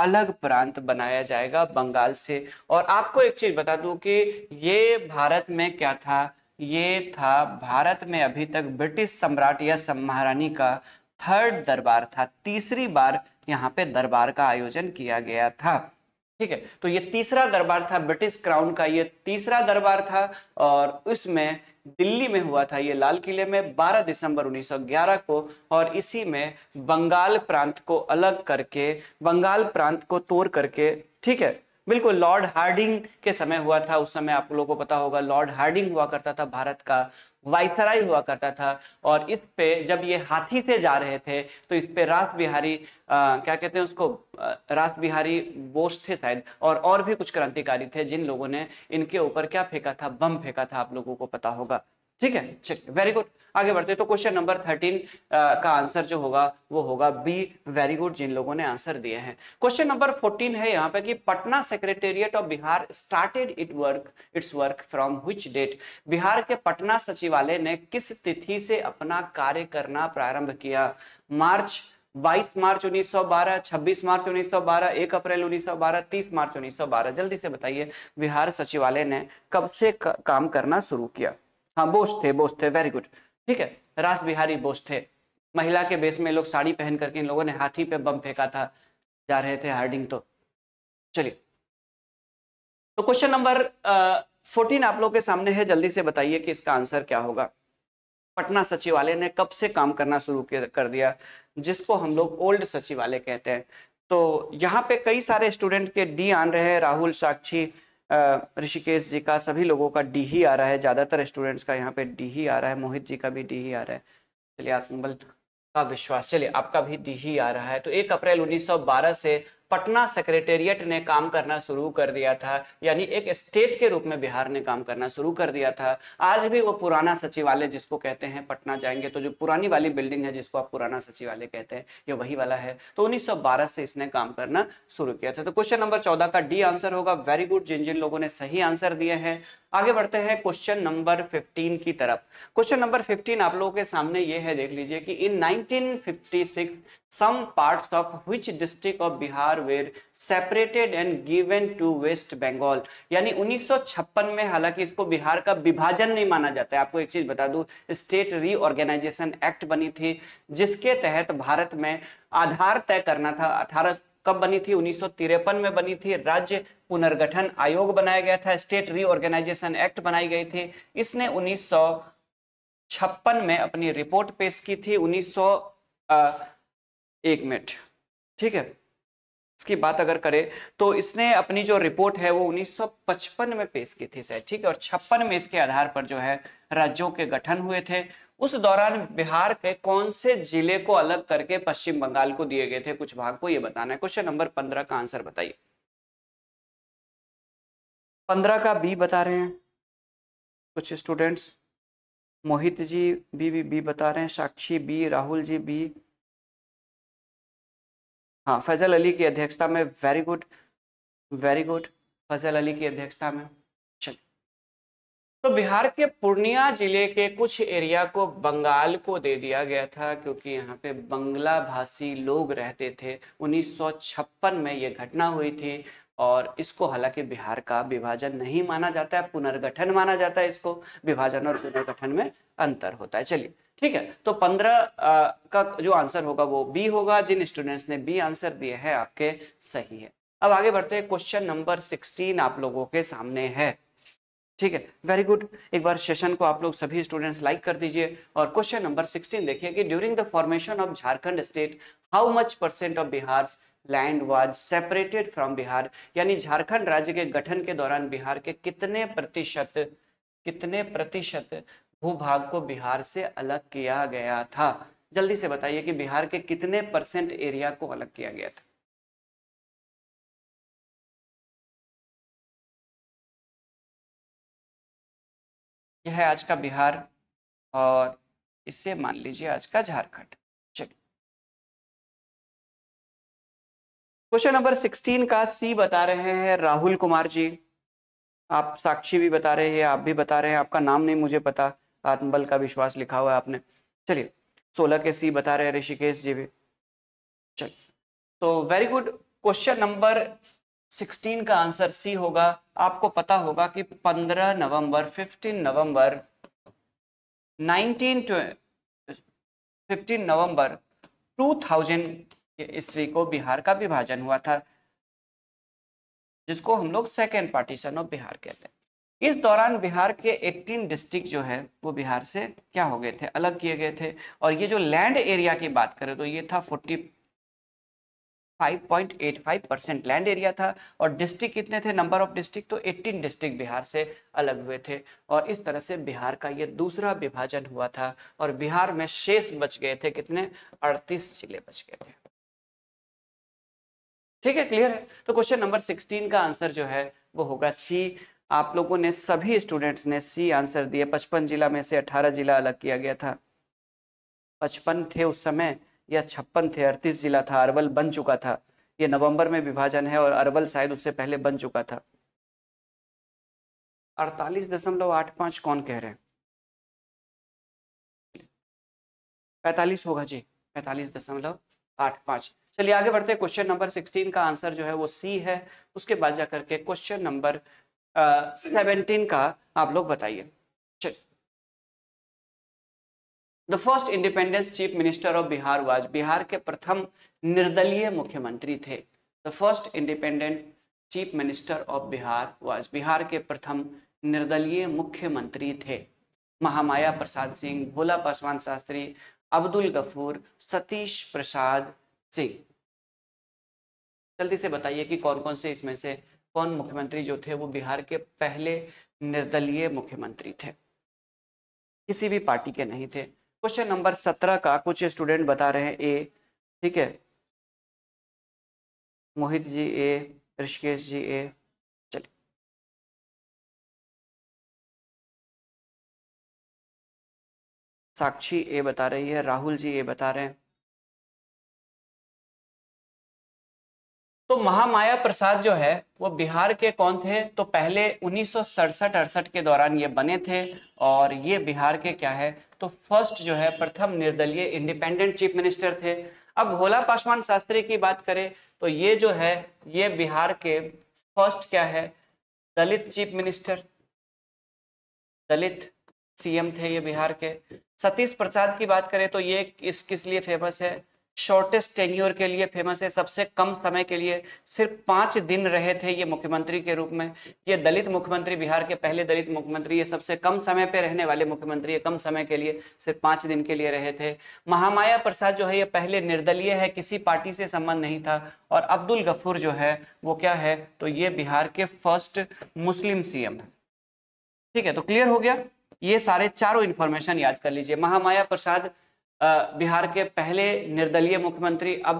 अलग प्रांत बनाया जाएगा बंगाल से और आपको एक चीज़ बता दूं कि ये भारत में क्या था ये था भारत में अभी तक ब्रिटिश सम्राट या महारानी का थर्ड दरबार था तीसरी बार यहाँ पे दरबार का आयोजन किया गया था ठीक है तो ये तीसरा दरबार था ब्रिटिश क्राउन का ये तीसरा दरबार था और उसमें दिल्ली में हुआ था ये लाल किले में 12 दिसंबर 1911 को और इसी में बंगाल प्रांत को अलग करके बंगाल प्रांत को तोड़ करके ठीक है बिल्कुल लॉर्ड हार्डिंग के समय हुआ था उस समय आप लोगों को पता होगा लॉर्ड हार्डिंग हुआ करता था भारत का वाइसराय हुआ करता था और इस पे जब ये हाथी से जा रहे थे तो इस पे रास बिहारी आ, क्या कहते हैं उसको रास बिहारी बोस थे शायद और और भी कुछ क्रांतिकारी थे जिन लोगों ने इनके ऊपर क्या फेंका था बम फेंका था आप लोगों को पता होगा ठीक है चलिए वेरी गुड आगे बढ़ते तो क्वेश्चन नंबर थर्टीन का आंसर जो होगा वो होगा बी वेरी गुड जिन लोगों ने आंसर दिए हैं क्वेश्चन नंबर फोर्टीन है यहाँ पे कि Patna secretariat of Bihar started it work it's work from which date Bihar के पटना सचिवालय ने किस तिथि से अपना कार्य करना प्रारंभ किया मार्च 22 मार्च 1912, 26 मार्च 1912, 1 अप्रैल 1912, 30 मार्च 1912 जल्दी से बताइए बिहार सचिवालय ने कब से काम करना शुरू किया हाँ बोस थे बोस थे वेरी गुड ठीक है रास बिहारी बोस थे महिला के बेस में लोग साड़ी पहन करके इन लोगों ने हाथी पे बम फेंका था जा रहे थे हार्डिंग तो चलिए तो क्वेश्चन नंबर फोर्टीन आप लोग के सामने है जल्दी से बताइए कि इसका आंसर क्या होगा पटना सचिवालय ने कब से काम करना शुरू कर दिया जिसको हम लोग ओल्ड सचिवालय कहते हैं तो यहाँ पे कई सारे स्टूडेंट के डी आन रहे हैं राहुल साक्षी ऋषिकेश जी का सभी लोगों का डी ही आ रहा है ज़्यादातर स्टूडेंट्स का यहाँ पे डी ही आ रहा है मोहित जी का भी डी ही आ रहा है चलिए आत्मबल का विश्वास चलिए आपका भी डी ही आ रहा है तो एक अप्रैल 1912 से पटना सेक्रेटेरिएट ने काम करना शुरू कर दिया था यानी एक स्टेट के रूप में बिहार ने काम करना शुरू कर दिया था आज भी वो पुराना सचिवालय जिसको कहते हैं पटना जाएंगे तो जो पुरानी वाली बिल्डिंग है जिसको आप पुराना सचिवालय कहते हैं ये वही वाला है तो 1912 से इसने काम करना शुरू किया था तो क्वेश्चन नंबर चौदह का डी आंसर होगा वेरी गुड जिन जिन लोगों ने सही आंसर दिए हैं आगे बढ़ते हैं क्वेश्चन नंबर 15 की तरफ क्वेश्चन नंबर 15 आप लोगों के सामने ये है देख लीजिए कि इन 1956 some parts of which district of Bihar were separated and given to West Bengal यानी 1956 में हालांकि इसको बिहार का विभाजन नहीं माना जाता है आपको एक चीज बता दू स्टेट रीऑर्गेनाइजेशन एक्ट बनी थी जिसके तहत भारत में आधार तय करना था 18 कब बनी थी उन्नीस में बनी थी राज्य पुनर्गठन आयोग बनाया गया था स्टेट रीऑर्गेनाइजेशन एक्ट बनाई गई थी इसने उन्नीस में अपनी रिपोर्ट पेश की थी उन्नीस एक मिनट ठीक है इसकी बात अगर करें तो इसने अपनी जो रिपोर्ट है वो 1955 में पेश की थी सर ठीक है और छप्पन में इसके आधार पर जो है राज्यों के गठन हुए थे उस दौरान बिहार के कौन से जिले को अलग करके पश्चिम बंगाल को दिए गए थे कुछ भाग को ये बताना है क्वेश्चन नंबर पंद्रह का आंसर बताइए पंद्रह का बी बता रहे हैं कुछ students Mohit ji B B B बता रहे हैं साक्षी बी राहुल जी बी हाँ फैजल अली की अध्यक्षता में very good very good Faizal Ali की अध्यक्षता में चलिए तो बिहार के पूर्णिया जिले के कुछ एरिया को बंगाल को दे दिया गया था क्योंकि यहाँ पे बंगला भाषी लोग रहते थे 1956 में ये घटना हुई थी और इसको हालांकि बिहार का विभाजन नहीं माना जाता है पुनर्गठन माना जाता है इसको विभाजन और पुनर्गठन में अंतर होता है चलिए ठीक है तो पंद्रह का जो आंसर होगा वो बी होगा जिन स्टूडेंट्स ने बी आंसर दिए हैं आपके सही है अब आगे बढ़ते हैं क्वेश्चन नंबर सिक्सटीन आप लोगों के सामने है ठीक है वेरी गुड एक बार सेशन को आप लोग सभी स्टूडेंट्स लाइक कर दीजिए और क्वेश्चन नंबर सिक्सटीन देखिए कि during the formation of Jharkhand state how much percent of Bihar land was separated from Bihar यानी झारखंड राज्य के गठन के दौरान बिहार के कितने प्रतिशत कितने प्रतिशत भूभाग को बिहार से अलग किया गया था जल्दी से बताइए कि बिहार के कितने परसेंट एरिया को अलग किया गया था यह है आज का बिहार और इसे मान लीजिए आज का झारखंड चलिए क्वेश्चन नंबर सिक्सटीन का सी बता रहे हैं राहुल कुमार जी आप साक्षी भी बता रहे हैं आप भी बता रहे हैं आपका नाम नहीं मुझे पता आत्मबल का विश्वास लिखा हुआ है आपने चलिए सोलह के सी बता रहे हैं ऋषिकेश जी भी चलिए तो very good question number sixteen का आंसर सी होगा आपको पता होगा कि पंद्रह नवंबर fifteen November nineteen fifteen November two thousand ईस्वी को बिहार का विभाजन हुआ था जिसको हम लोग सेकेंड पार्टीशन ऑफ बिहार कहते हैं इस दौरान बिहार के 18 डिस्ट्रिक्ट जो है वो बिहार से क्या हो गए थे अलग किए गए थे और ये जो लैंड एरिया की बात करें तो ये था 45.85 परसेंट लैंड एरिया था और डिस्ट्रिक्ट कितने थे नंबर ऑफ डिस्ट्रिक्ट तो 18 डिस्ट्रिक्ट बिहार से अलग हुए थे और इस तरह से बिहार का ये दूसरा विभाजन हुआ था और बिहार में शेष बच गए थे कितने अड़तीस जिले बच गए थे ठीक है क्लियर है तो क्वेश्चन नंबर 16 का आंसर जो है वो होगा सी आप लोगों ने सभी स्टूडेंट्स ने सी आंसर दिए पचपन जिला में से अठारह जिला अलग किया गया था पचपन थे उस समय या छप्पन थे अड़तीस जिला था अरवल बन चुका था ये नवंबर में विभाजन है और अरवल शायद उससे पहले बन चुका था अड़तालीस दशमलव आठ पांच कौन कह रहे हैं पैंतालीस होगा जी पैंतालीस दशमलव आठ पांच चलिए आगे बढ़ते क्वेश्चन नंबर सिक्सटीन का आंसर जो है वो सी है उसके बाद जाकर के क्वेश्चन नंबर सेवनटीन का आप लोग बताइए the first independence chief minister of Bihar was Bihar के प्रथम निर्दलीय मुख्यमंत्री थे the first independent chief minister of Bihar was Bihar के प्रथम निर्दलीय मुख्यमंत्री थे महामाया प्रसाद सिंह भोला पासवान शास्त्री अब्दुल गफूर सतीश प्रसाद सिंह जल्दी से बताइए कि कौन कौन से इसमें से कौन मुख्यमंत्री जो थे वो बिहार के पहले निर्दलीय मुख्यमंत्री थे किसी भी पार्टी के नहीं थे क्वेश्चन नंबर सत्रह का कुछ स्टूडेंट बता रहे हैं ए ठीक है मोहित जी ए ऋषिकेश जी ए चलिए साक्षी ए बता रही है राहुल जी ए बता रहे हैं तो महामाया प्रसाद जो है वो बिहार के कौन थे तो पहले उन्नीस सौ के दौरान ये बने थे और ये बिहार के क्या है तो फर्स्ट जो है प्रथम निर्दलीय इंडिपेंडेंट चीफ मिनिस्टर थे अब भोला पासवान शास्त्री की बात करें तो ये जो है ये बिहार के फर्स्ट क्या है Dalit chief minister Dalit CM थे ये बिहार के सतीश प्रसाद की बात करें तो ये किस किस लिए फेमस है शॉर्टेस्ट टेन्यूर के लिए फेमस है सबसे कम समय के लिए सिर्फ पांच दिन रहे थे ये मुख्यमंत्री के रूप में ये दलित मुख्यमंत्री बिहार के पहले दलित मुख्यमंत्री ये सबसे कम समय पे रहने वाले मुख्यमंत्री कम समय के लिए सिर्फ पांच दिन के लिए रहे थे महामाया प्रसाद जो है ये पहले निर्दलीय है किसी पार्टी से संबंध नहीं था और अब्दुल गफूर जो है वो क्या है तो ये बिहार के फर्स्ट मुस्लिम सीएम ठीक है तो क्लियर हो गया ये सारे चारों इंफॉर्मेशन याद कर लीजिए महामाया प्रसाद बिहार के पहले निर्दलीय मुख्यमंत्री अब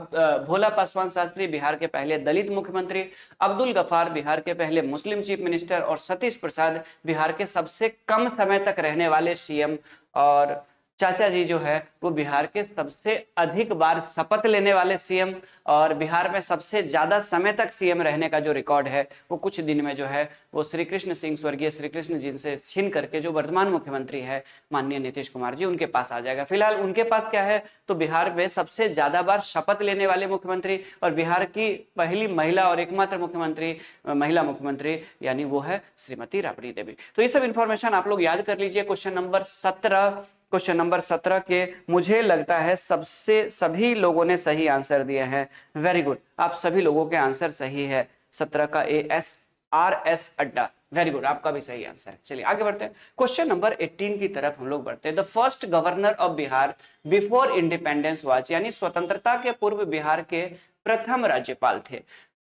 भोला पासवान शास्त्री बिहार के पहले दलित मुख्यमंत्री अब्दुल गफार बिहार के पहले मुस्लिम चीफ मिनिस्टर और सतीश प्रसाद बिहार के सबसे कम समय तक रहने वाले सीएम और चाचा जी जो है वो बिहार के सबसे अधिक बार शपथ लेने वाले सीएम और बिहार में सबसे ज्यादा समय तक सीएम रहने का जो रिकॉर्ड है वो कुछ दिन में जो है वो श्री कृष्ण सिंह स्वर्गीय श्री कृष्ण जी से छीन करके जो वर्तमान मुख्यमंत्री है माननीय नीतीश कुमार जी उनके पास आ जाएगा फिलहाल उनके पास क्या है तो बिहार में सबसे ज्यादा बार शपथ लेने वाले मुख्यमंत्री और बिहार की पहली महिला और एकमात्र मुख्यमंत्री महिला मुख्यमंत्री यानी वो है श्रीमती राबड़ी देवी तो ये सब इन्फॉर्मेशन आप लोग याद कर लीजिए क्वेश्चन नंबर सत्रह क्वेश्चन नंबर सत्रह के मुझे लगता है सबसे सभी लोगों ने सही आंसर दिए हैं वेरी गुड आप सभी लोगों के आंसर सही है सत्रह का ए एस आर एस अड्डा वेरी गुड आपका भी सही आंसर चलिए आगे बढ़ते हैं क्वेश्चन नंबर 18 की तरफ हम लोग बढ़ते हैं the first governor of Bihar before independence watch यानी स्वतंत्रता के पूर्व बिहार के प्रथम राज्यपाल थे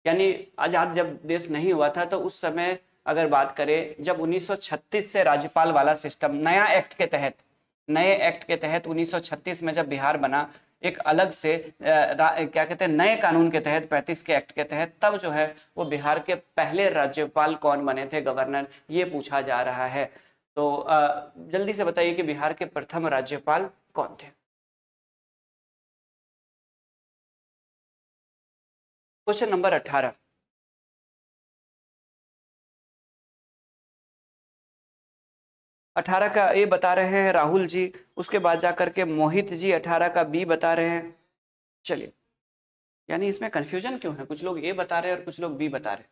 यानी आजाद जब देश नहीं हुआ था तो उस समय अगर बात करें जब 1936 से राज्यपाल वाला सिस्टम नया एक्ट के तहत नए एक्ट के तहत 1936 में जब बिहार बना एक अलग से क्या कहते हैं नए कानून के तहत पैंतीस के एक्ट के तहत तब जो है वो बिहार के पहले राज्यपाल कौन बने थे गवर्नर ये पूछा जा रहा है तो जल्दी से बताइए कि बिहार के प्रथम राज्यपाल कौन थे क्वेश्चन नंबर अठारह अठारह का ए बता रहे हैं राहुल जी उसके बाद जा करके मोहित जी अठारह का बी बता रहे हैं चलिए यानी इसमें कंफ्यूजन क्यों है कुछ लोग ए बता रहे हैं और कुछ लोग बी बता रहे हैं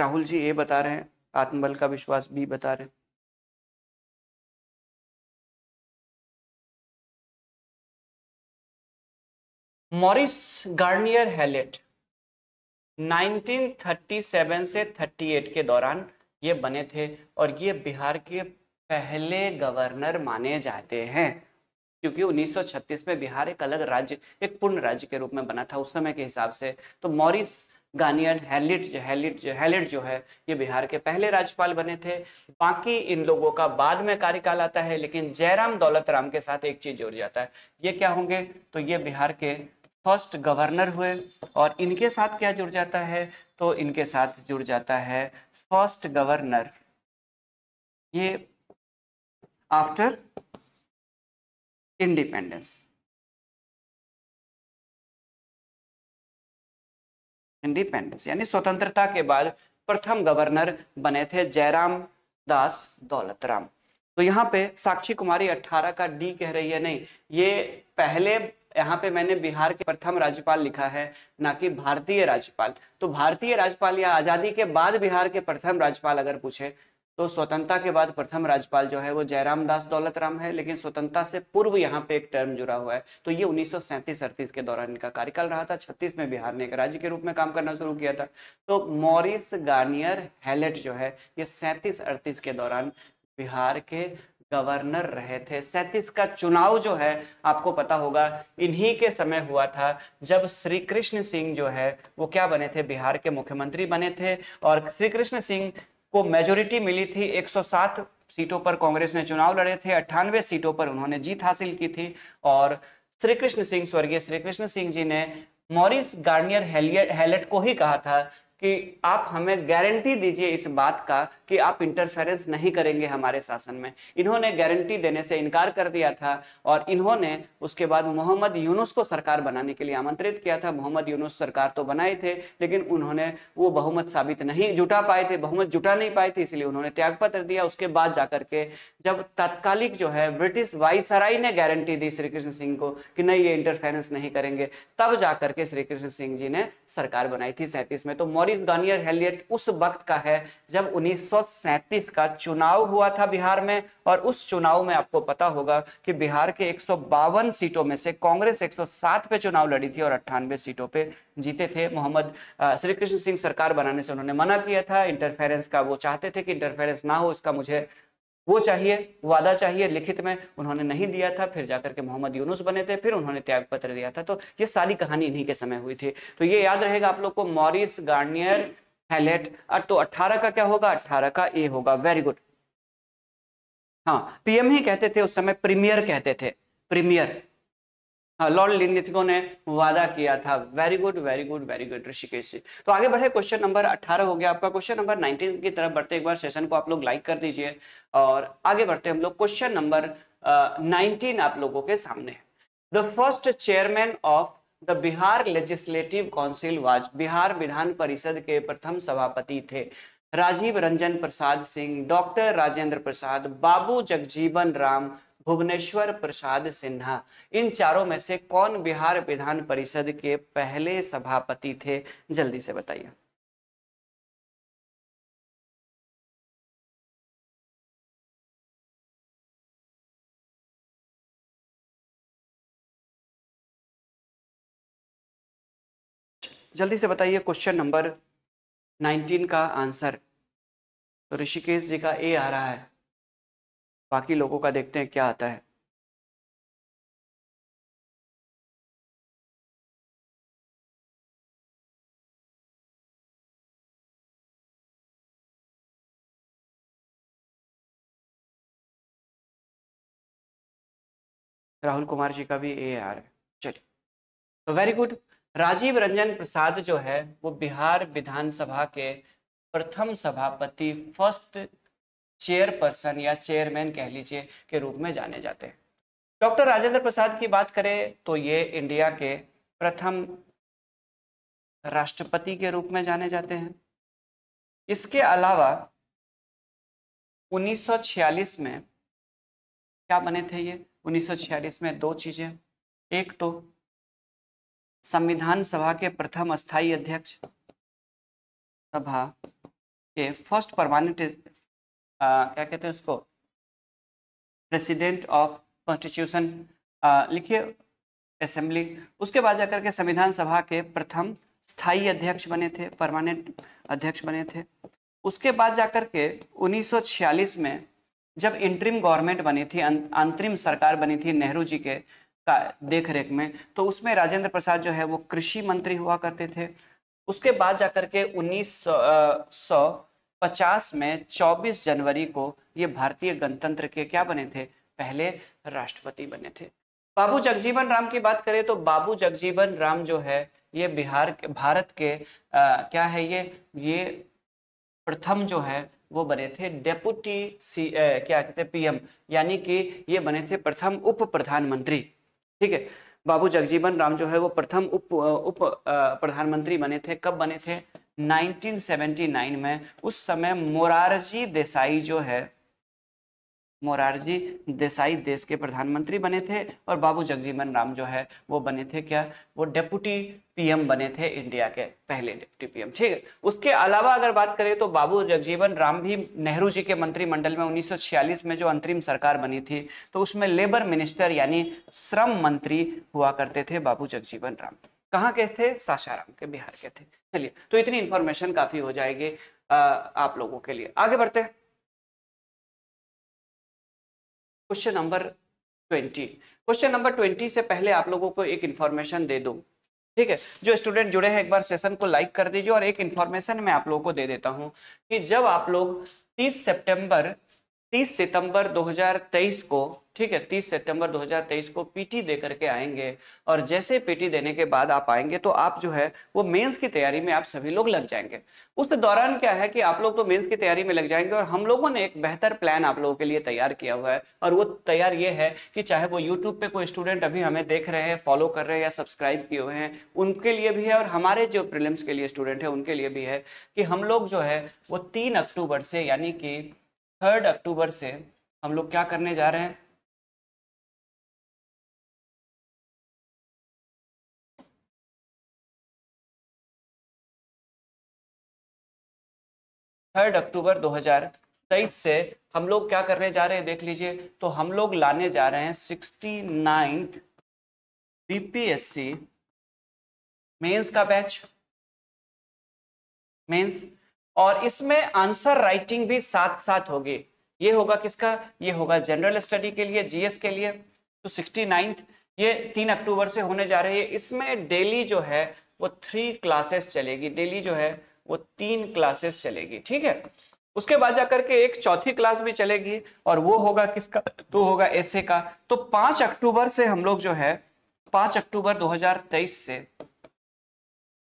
राहुल जी ए बता रहे हैं आत्मबल का विश्वास बी बता रहे हैं मॉरिस गार्नियर हैलेट 1937 से 38 के दौरान ये बने थे और ये बिहार के पहले गवर्नर माने जाते हैं क्योंकि 1936 में बिहार एक अलग राज्य एक पूर्ण राज्य के रूप में बना था उस समय के हिसाब से तो मॉरिस गानियन हेलिट हेलिट हेलिट जो है ये बिहार के पहले राज्यपाल बने थे बाकी इन लोगों का बाद में कार्यकाल आता है लेकिन जयराम दौलत राम के साथ एक चीज जोड़ जाता है ये क्या होंगे तो ये बिहार के फर्स्ट गवर्नर हुए और इनके साथ क्या जुड़ जाता है तो इनके साथ जुड़ जाता है फर्स्ट गवर्नर ये आफ्टर इंडिपेंडेंस इंडिपेंडेंस यानी स्वतंत्रता के बाद प्रथम गवर्नर बने थे जयराम दास दौलतराम तो यहां पे साक्षी कुमारी 18 का डी कह रही है नहीं ये पहले यहाँ पे मैंने बिहार के प्रथम राज्यपाल लिखा है ना कि भारतीय राज्यपाल तो भारतीय राज्यपाल या आजादी के बाद बिहार के प्रथम राज्यपाल अगर पूछे तो स्वतंत्रता के बाद प्रथम राज्यपाल जो है वो जयराम दास दौलत राम है लेकिन स्वतंत्रता से पूर्व यहाँ पे एक टर्म जुड़ा हुआ है तो ये उन्नीस सौ के दौरान इनका कार्यकाल रहा था छत्तीस में बिहार ने एक राज्य के रूप में काम करना शुरू किया था तो मॉरिस गार्नियर हेलेट जो है ये सैंतीस अड़तीस के दौरान बिहार के गवर्नर रहे थे सैतीस का चुनाव जो है आपको पता होगा इन्हीं के समय हुआ था जब श्री कृष्ण सिंह जो है वो क्या बने थे बिहार के मुख्यमंत्री बने थे और श्री कृष्ण सिंह को मेजोरिटी मिली थी 107 सीटों पर कांग्रेस ने चुनाव लड़े थे अट्ठानवे सीटों पर उन्होंने जीत हासिल की थी और श्री कृष्ण सिंह स्वर्गीय श्री कृष्ण सिंह जी ने मॉरिस गार्नियर हेलियट हेलेट को ही कहा था कि आप हमें गारंटी दीजिए इस बात का कि आप इंटरफेरेंस नहीं करेंगे हमारे शासन में इन्होंने गारंटी देने से इनकार कर दिया था और इन्होंने उसके बाद मोहम्मद यूनुस को सरकार बनाने के लिए आमंत्रित किया था मोहम्मद यूनुस सरकार तो बनाए थे लेकिन उन्होंने वो बहुमत साबित नहीं जुटा पाए थे बहुमत जुटा नहीं पाए थे इसलिए उन्होंने त्यागपत्र दिया उसके बाद जाकर के जब तात्कालिक जो है ब्रिटिश वाइसराय ने गारंटी दी श्री कृष्ण सिंह को कि नहीं ये इंटरफेरेंस नहीं करेंगे तब जाकर के श्री कृष्ण सिंह जी ने सरकार बनाई थी सैंतीस में तो मॉरिस गानियर हेलियट उस वक्त का है जब 1937 का चुनाव हुआ था बिहार में और उस चुनाव में आपको पता होगा कि बिहार के एक सीटों में से कांग्रेस 107 पे चुनाव लड़ी थी और अट्ठानवे सीटों पे जीते थे मोहम्मद श्री कृष्ण सिंह सरकार बनाने से उन्होंने मना किया था इंटरफेरेंस का वो चाहते थे कि इंटरफेरेंस ना हो इसका मुझे वो चाहिए वादा चाहिए लिखित में उन्होंने नहीं दिया था फिर जाकर के मोहम्मद यूनुस बने थे फिर उन्होंने त्याग पत्र दिया था तो ये सारी कहानी इन्हीं के समय हुई थी तो ये याद रहेगा आप लोग को मॉरिस गार्नियर हेलेट तो अट्ठारह का क्या होगा अट्ठारह का ए होगा वेरी गुड हाँ पीएम ही कहते थे उस समय प्रीमियर कहते थे प्रीमियर हाँ, लॉर्ड लिनिथिको ने वादा किया था very good very good very good Rishikesh ji तो आगे बढ़े क्वेश्चन नंबर 18 हो गया आपका क्वेश्चन नंबर 19 की तरफ बढ़ते एक बार सेशन को आप लोग लाइक कर दीजिए और आगे बढ़ते हम लोग क्वेश्चन नंबर नाइनटीन आप लोगों के सामने है the first chairman of the Bihar legislative council was Bihar विधान परिषद के प्रथम सभापति थे राजीव रंजन प्रसाद सिंह डॉक्टर राजेंद्र प्रसाद बाबू जगजीवन राम भुवनेश्वर प्रसाद सिन्हा इन चारों में से कौन बिहार विधान परिषद के पहले सभापति थे जल्दी से बताइए जल्दी से बताइए क्वेश्चन नंबर 19 का आंसर तो ऋषिकेश जी का ए आ रहा है बाकी लोगों का देखते हैं क्या आता है राहुल कुमार जी का भी ए आर है चलिए तो वेरी गुड राजीव रंजन प्रसाद जो है वो बिहार विधानसभा के प्रथम सभापति फर्स्ट चेयरपर्सन या चेयरमैन कह लीजिए के रूप में जाने जाते हैं डॉक्टर राजेंद्र प्रसाद की बात करें तो ये इंडिया के प्रथम राष्ट्रपति के रूप में जाने जाते हैं इसके अलावा 1946 में क्या बने थे ये 1946 में दो चीजें एक तो संविधान सभा के प्रथम स्थायी अध्यक्ष सभा के फर्स्ट परमानेंट क्या कहते हैं उसको प्रेसिडेंट ऑफ कॉन्स्टिट्यूशन लिखिए असेंबली उसके बाद जाकर के संविधान सभा के प्रथम स्थायी अध्यक्ष बने थे परमानेंट अध्यक्ष बने थे उसके बाद जाकर के 1946 में जब इंट्रीम गवर्नमेंट बनी थी अं, अंतरिम सरकार बनी थी नेहरू जी के का देख रेख में तो उसमें राजेंद्र प्रसाद जो है वो कृषि मंत्री हुआ करते थे उसके बाद जाकर के उन्नीस सौ 1950 में 24 जनवरी को ये भारतीय गणतंत्र के क्या बने थे पहले राष्ट्रपति बने थे बाबू जगजीवन राम की बात करें तो बाबू जगजीवन राम जो है ये बिहार के भारत के आ, क्या है ये ये प्रथम जो है वो बने थे डेपुटी सी ए, क्या कहते हैं पीएम यानी कि ये बने थे प्रथम उप प्रधानमंत्री ठीक है बाबू जगजीवन राम जो है वो प्रथम उप उप प्रधानमंत्री बने थे कब बने थे 1979 में उस समय मोरारजी देसाई जो है मोरारजी देसाई देश के प्रधानमंत्री बने थे और बाबू जगजीवन राम जो है वो बने थे क्या वो डेप्यूटी पीएम बने थे इंडिया के पहले डिप्टी पीएम ठीक है उसके अलावा अगर बात करें तो बाबू जगजीवन राम भी नेहरू जी के मंत्रिमंडल में 1946 में जो अंतरिम सरकार बनी थी तो उसमें लेबर मिनिस्टर यानी श्रम मंत्री हुआ करते थे बाबू जगजीवन राम कहाँ के थे सासाराम के बिहार के थे चलिए तो इतनी इंफॉर्मेशन काफी हो जाएगी आप लोगों के लिए आगे बढ़ते हैं question number twenty question number twenty से पहले आप लोगों को एक इंफॉर्मेशन दे दू ठीक है जो स्टूडेंट जुड़े हैं एक बार सेशन को लाइक कर दीजिए और एक इंफॉर्मेशन मैं आप लोगों को दे देता हूं कि जब आप लोग 30 सितंबर 30 सितंबर 2023 को ठीक है 30 सितंबर 2023 को पीटी दे करके आएंगे और जैसे पीटी देने के बाद आप आएंगे तो आप जो है वो मेंस की तैयारी में आप सभी लोग लग जाएंगे उस दौरान क्या है कि आप लोग तो मेंस की तैयारी में लग जाएंगे और हम लोगों ने एक बेहतर प्लान आप लोगों के लिए तैयार किया हुआ है और वो तैयार ये है कि चाहे वो यूट्यूब पे कोई स्टूडेंट अभी हमें देख रहे हैं फॉलो कर रहे हैं या सब्सक्राइब किए हुए हैं उनके लिए भी है और हमारे जो प्रिलिम्स के लिए स्टूडेंट है उनके लिए भी है कि हम लोग जो है वो तीन अक्टूबर से यानी कि थर्ड अक्टूबर से हम लोग क्या करने जा रहे हैं थर्ड अक्टूबर 2023 से हम लोग क्या करने जा रहे हैं देख लीजिए तो हम लोग लाने जा रहे हैं सिक्सटी नाइन्थ बीपीएससी मेंस का बैच मेंस और इसमें आंसर राइटिंग भी साथ साथ होगी ये होगा किसका ये होगा जनरल स्टडी के लिए जीएस के लिए तो सिक्सटी नाइन्थ ये तीन अक्टूबर से होने जा रही है इसमें डेली जो है वो थ्री क्लासेस चलेगी डेली जो है वो तीन क्लासेस चलेगी ठीक है उसके बाद जाकर के एक चौथी क्लास भी चलेगी और वो होगा किसका तो होगा ऐसे का तो पांच अक्टूबर से हम लोग जो है पांच अक्टूबर 2023 से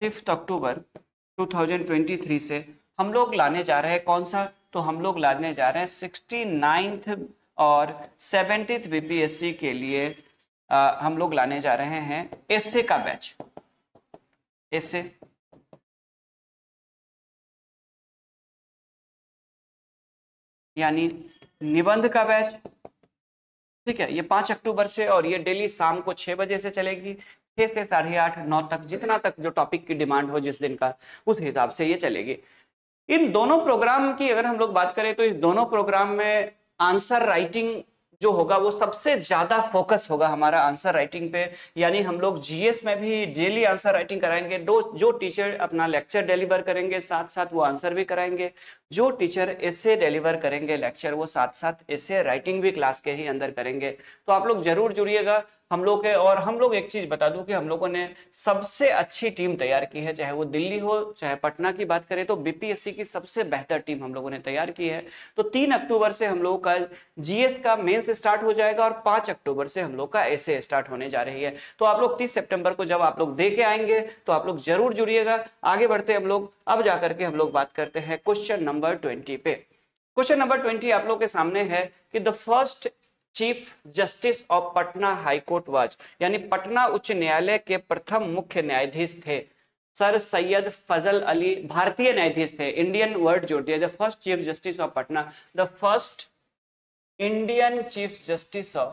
फिफ्थ अक्टूबर 2023 से हम लोग लाने जा रहे हैं कौन सा तो हम लोग लाने जा रहे हैं सिक्सटी नाइन्थ और सेवेंटीथ बीपीएससी के लिए आ, हम लोग लाने जा रहे हैं एसए का बैच एस यानी निबंध का बैच ठीक है ये पांच अक्टूबर से और ये डेली शाम को छह बजे से चलेगी छह से साढ़े आठ नौ तक जितना तक जो टॉपिक की डिमांड हो जिस दिन का उस हिसाब से ये चलेगी इन दोनों प्रोग्राम की अगर हम लोग बात करें तो इस दोनों प्रोग्राम में आंसर राइटिंग जो होगा वो सबसे ज्यादा फोकस होगा हमारा आंसर राइटिंग पे यानी हम लोग जीएस में भी डेली आंसर राइटिंग कराएंगे दो जो टीचर अपना लेक्चर डिलीवर करेंगे साथ साथ वो आंसर भी कराएंगे जो टीचर ऐसे डिलीवर करेंगे लेक्चर वो साथ साथ ऐसे राइटिंग भी क्लास के ही अंदर करेंगे तो आप लोग जरूर जुड़िएगा हम लोग के और हम लोग एक चीज बता दूं कि हम लोगों ने सबसे अच्छी टीम तैयार की है चाहे वो दिल्ली हो चाहे पटना की बात करें तो बीपीएससी की सबसे बेहतर टीम हम लोगों ने तैयार की है तो तीन अक्टूबर से हम लोग का जीएस का मेंस स्टार्ट हो जाएगा और पांच अक्टूबर से हम लोग का ऐसे स्टार्ट होने जा रही है तो आप लोग तीस सेप्टेम्बर को जब आप लोग दे के आएंगे तो आप लोग जरूर जुड़िएगा आगे बढ़ते हम लोग अब जाकर के हम लोग बात करते हैं क्वेश्चन नंबर नंबर ट्वेंटी पे क्वेश्चन नंबर ट्वेंटी आप लोग के सामने है कि the first chief justice of Patna high court was यानी पटना उच्च न्यायालय के प्रथम मुख्य न्यायाधीश थे सर सैयद फजल अली भारतीय न्यायाधीश थे इंडियन वर्ड जोड़ दिया the first chief justice of Patna the first Indian chief justice of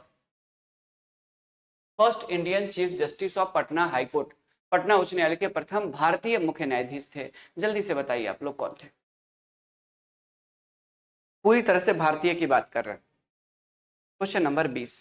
first Indian chief justice of Patna high court Patna उच्च न्यायालय के प्रथम भारतीय मुख्य न्यायाधीश थे जल्दी से बताइए आप लोग कौन थे पूरी तरह से भारतीय की बात कर रहे हैं क्वेश्चन नंबर बीस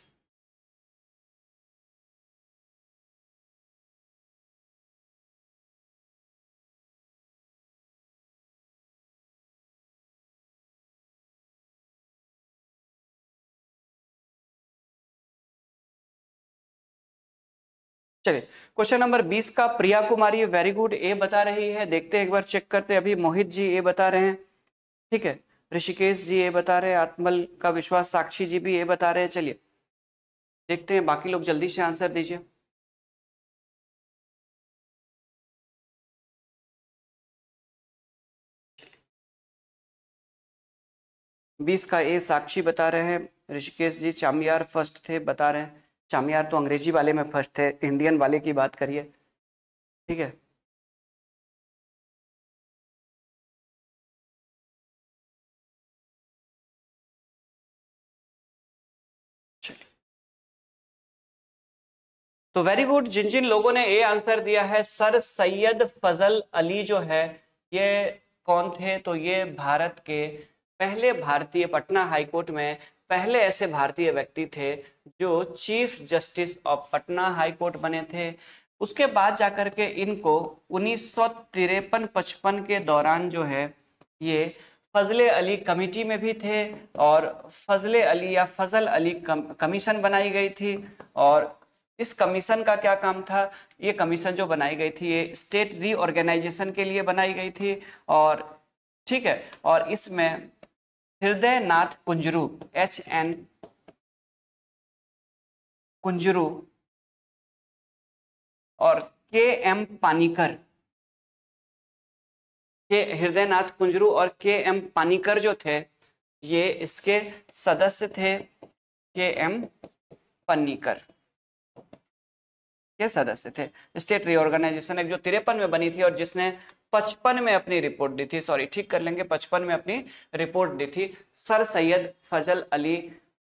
चलिए क्वेश्चन नंबर बीस का प्रिया कुमारी वेरी गुड ए बता रही है देखते हैं एक बार चेक करते हैं अभी मोहित जी ए बता रहे हैं ठीक है ऋषिकेश जी ये बता रहे हैं आत्मल का विश्वास साक्षी जी भी ये बता रहे हैं चलिए देखते हैं बाकी लोग जल्दी से आंसर दीजिए बीस का ए साक्षी बता रहे हैं ऋषिकेश जी चामियार फर्स्ट थे बता रहे हैं चामियार तो अंग्रेजी वाले में फर्स्ट थे इंडियन वाले की बात करिए ठीक है तो वेरी गुड जिन जिन लोगों ने ए आंसर दिया है सर सैयद फजल अली जो है ये कौन थे तो ये भारत के पहले भारतीय पटना हाईकोर्ट में पहले ऐसे भारतीय व्यक्ति थे जो chief justice of Patna high court बने थे उसके बाद जाकर के इनको उन्नीस सौ तिरपन पचपन के दौरान जो है ये फजल अली कमेटी में भी थे और फजल अली या फजल अली कम, कमीशन बनाई गई थी और इस कमीशन का क्या काम था ये कमीशन जो बनाई गई थी ये स्टेट रीऑर्गेनाइजेशन के लिए बनाई गई थी और ठीक है और इसमें हृदय नाथ कुंजरू एच एन कुंजरू और के एम पानीकर के हृदयनाथ कुंजरू और के एम पानीकर जो थे ये इसके सदस्य थे के एम पन्नीकर के सदस्य थे स्टेट रिओर्गेनाइजेशन एक जो तिरपन में बनी थी और जिसने पचपन में अपनी रिपोर्ट दी थी सॉरी ठीक कर लेंगे पचपन में अपनी रिपोर्ट दी थी सर सैयद फजल अली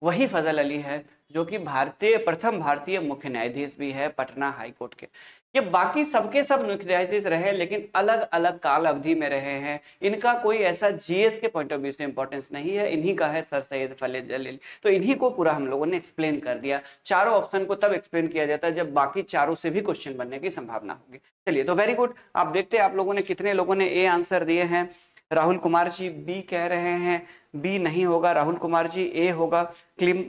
वही फजल अली है जो कि भारतीय प्रथम भारतीय मुख्य न्यायाधीश भी है पटना हाईकोर्ट के ये बाकी सबके सब, सब न्यूक्लियाइसिस रहे लेकिन अलग अलग काल अवधि में रहे हैं इनका कोई ऐसा जीएस के पॉइंट ऑफ व्यू से इंपॉर्टेंस नहीं है इन्हीं का है सर सैद फले जलील तो इन्हीं को पूरा हम लोगों ने एक्सप्लेन कर दिया चारों ऑप्शन को तब एक्सप्लेन किया जाता है जब बाकी चारों से भी क्वेश्चन बनने की संभावना होगी चलिए तो वेरी गुड आप देखते हैं आप लोगों ने कितने लोगों ने ए आंसर दिए हैं राहुल कुमार जी बी कह रहे हैं बी नहीं होगा राहुल कुमार जी ए होगा क्लिम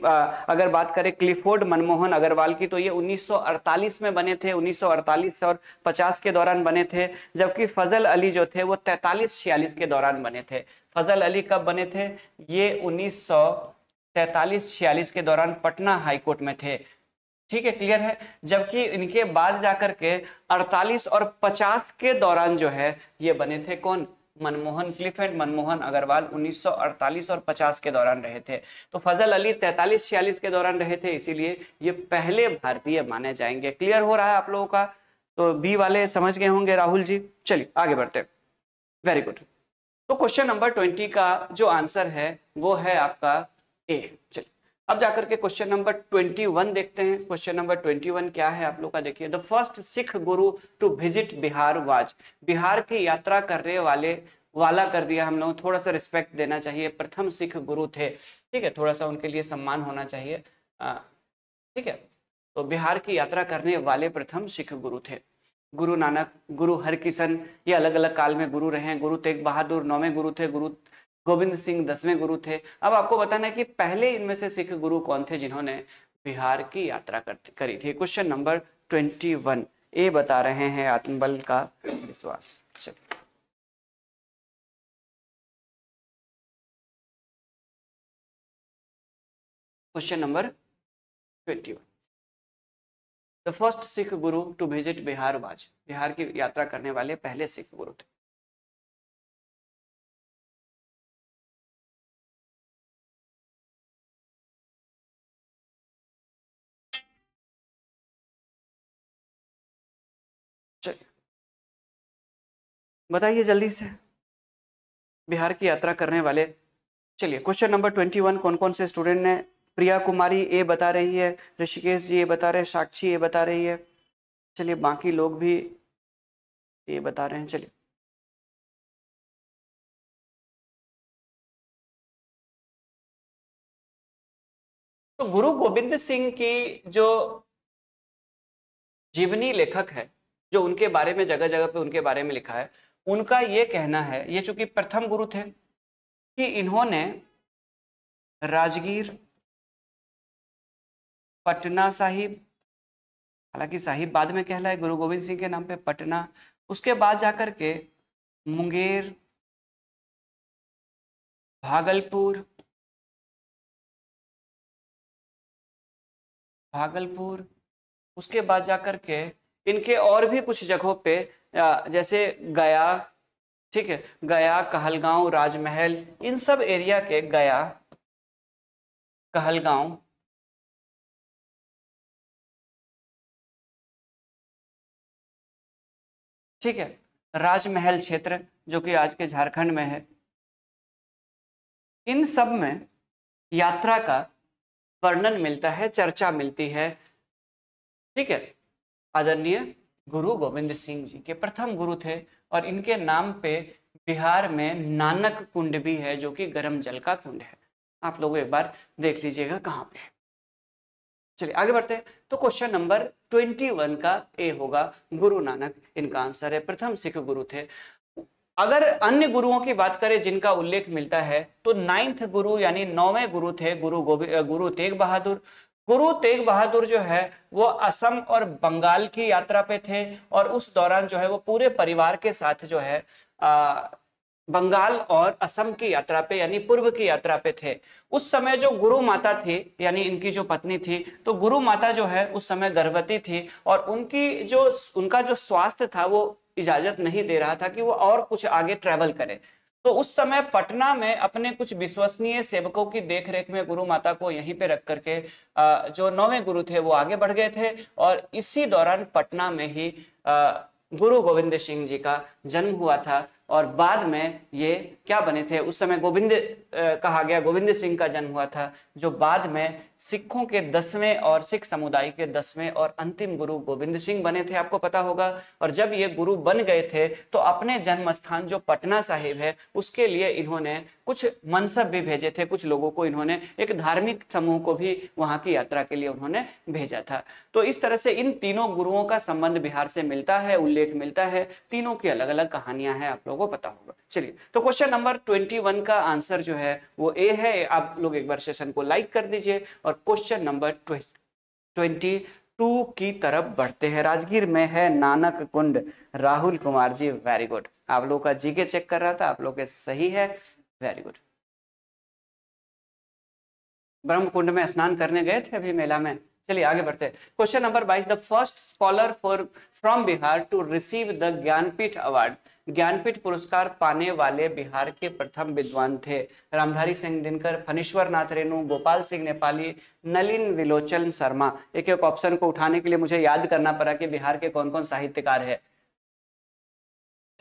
अगर बात करें क्लिफोर्ड मनमोहन अग्रवाल की तो ये 1948 में बने थे 1948 और 50 के दौरान बने थे जबकि फजल अली जो थे वो 43 छियालीस के दौरान बने थे फजल अली कब बने थे ये उन्नीस सौ तैतालीस छियालीस के दौरान पटना हाईकोर्ट में थे ठीक है क्लियर है जबकि इनके बाद जाकर के 48 और 50 के दौरान जो है ये बने थे कौन मनमोहन क्लिफ एंड मनमोहन अग्रवाल 1948 और 50 के दौरान रहे थे तो फजल अली 43 छियालीस के दौरान रहे थे इसीलिए ये पहले भारतीय माने जाएंगे क्लियर हो रहा है आप लोगों का तो बी वाले समझ गए होंगे राहुल जी चलिए आगे बढ़ते वेरी गुड तो क्वेश्चन नंबर ट्वेंटी का जो आंसर है वो है आपका ए चलिए अब जाकर के क्वेश्चन नंबर ट्वेंटी वन देखते हैं क्वेश्चन नंबर ट्वेंटी वन क्या है आप लोग का देखिए the first Sikh guru to visit Bihar was Bihar की यात्रा करने वाले वाला कर दिया हम लोग थोड़ा सा रिस्पेक्ट देना चाहिए प्रथम सिख गुरु थे ठीक है थोड़ा सा उनके लिए सम्मान होना चाहिए ठीक है तो बिहार की यात्रा करने वाले प्रथम सिख गुरु थे गुरु नानक गुरु हरकिशन ये अलग अलग काल में गुरु रहे गुरु तेग बहादुर नौवे गुरु थे गुरु गोविंद सिंह दसवें गुरु थे अब आपको बताना है कि पहले इनमें से सिख गुरु कौन थे जिन्होंने बिहार की यात्रा करी थी क्वेश्चन नंबर ट्वेंटी वन ये बता रहे हैं आत्मबल का विश्वास चलिए number twenty one the first Sikh guru to visit Bihar was Bihar की यात्रा करने वाले पहले सिख गुरु थे बताइए जल्दी से बिहार की यात्रा करने वाले चलिए क्वेश्चन नंबर ट्वेंटी वन कौन कौन से स्टूडेंट ने प्रिया कुमारी ए बता रही है ऋषिकेश जी ये बता रहे हैं साक्षी ये बता रही है चलिए बाकी लोग भी ये बता रहे हैं चलिए तो गुरु गोविंद सिंह की जो जीवनी लेखक है जो उनके बारे में जगह जगह पे उनके बारे में लिखा है उनका ये कहना है ये चूंकि प्रथम गुरु थे कि इन्होंने राजगीर पटना साहिब हालांकि साहिब बाद में कहलाए गुरु गोविंद सिंह के नाम पे पटना उसके बाद जाकर के मुंगेर भागलपुर भागलपुर उसके बाद जाकर के इनके और भी कुछ जगहों पे जैसे गया ठीक है गया कहलगांव राजमहल इन सब एरिया के गया कहलगांव ठीक है राजमहल क्षेत्र जो कि आज के झारखंड में है इन सब में यात्रा का वर्णन मिलता है चर्चा मिलती है ठीक है आदरणीय गुरु गोविंद सिंह जी के प्रथम गुरु थे और इनके नाम पे बिहार में नानक कुंड भी है जो कि गर्म जल का कुंड है आप लोग एक बार देख लीजिएगा कहाँ पे चलिए आगे बढ़ते हैं तो क्वेश्चन नंबर ट्वेंटी वन का ए होगा गुरु नानक इनका आंसर है प्रथम सिख गुरु थे अगर अन्य गुरुओं की बात करें जिनका उल्लेख मिलता है तो नाइन्थ गुरु यानी नौवें गुरु थे गुरु गोविंद गुरु तेग बहादुर गुरु तेग बहादुर जो है वो असम और बंगाल की यात्रा पे थे और उस दौरान जो है वो पूरे परिवार के साथ जो है आ, बंगाल और असम की यात्रा पे यानी पूर्व की यात्रा पे थे उस समय जो गुरु माता थी यानी इनकी जो पत्नी थी तो गुरु माता जो है उस समय गर्भवती थी और उनकी जो उनका जो स्वास्थ्य था वो इजाजत नहीं दे रहा था कि वो और कुछ आगे ट्रैवल करें तो उस समय पटना में अपने कुछ विश्वसनीय सेवकों की देखरेख में गुरु माता को यहीं पे रख करके जो नौवे गुरु थे वो आगे बढ़ गए थे और इसी दौरान पटना में ही गुरु गोविंद सिंह जी का जन्म हुआ था और बाद में ये क्या बने थे उस समय गोविंद कहा गया गोविंद सिंह का जन्म हुआ था जो बाद में सिखों के दसवें और सिख समुदाय के दसवें और अंतिम गुरु गोविंद सिंह बने थे आपको पता होगा और जब ये गुरु बन गए थे तो अपने जन्म स्थान जो पटना साहिब है उसके लिए इन्होंने कुछ मनसब भी भेजे थे कुछ लोगों को इन्होंने एक धार्मिक समूह को भी वहां की यात्रा के लिए उन्होंने भेजा था तो इस तरह से इन तीनों गुरुओं का संबंध बिहार से मिलता है उल्लेख मिलता है तीनों की अलग अलग कहानियां हैं आप लोग लोगों को पता होगा चलिए तो क्वेश्चन नंबर ट्वेंटी वन का आंसर जो है वो ए है आप लोग एक बार सेशन को लाइक कर दीजिए और क्वेश्चन नंबर ट्वेंटी टू की तरफ बढ़ते हैं राजगीर में है नानक कुंड राहुल कुमार जी वेरी गुड आप लोगों का जीके चेक कर रहा था आप लोग सही है वेरी गुड ब्रह्म कुंड में स्नान करने गए थे अभी मेला में चलिए आगे बढ़ते हैं क्वेश्चन नंबर बाईस the first scholar for from Bihar to receive the Jnanpith award Jnanpith पुरस्कार पाने वाले बिहार के प्रथम विद्वान थे रामधारी सिंह दिनकर फनीश्वर नाथ रेणु गोपाल सिंह नेपाली नलिन विलोचन शर्मा एक एक ऑप्शन को उठाने के लिए मुझे याद करना पड़ा कि बिहार के कौन कौन साहित्यकार है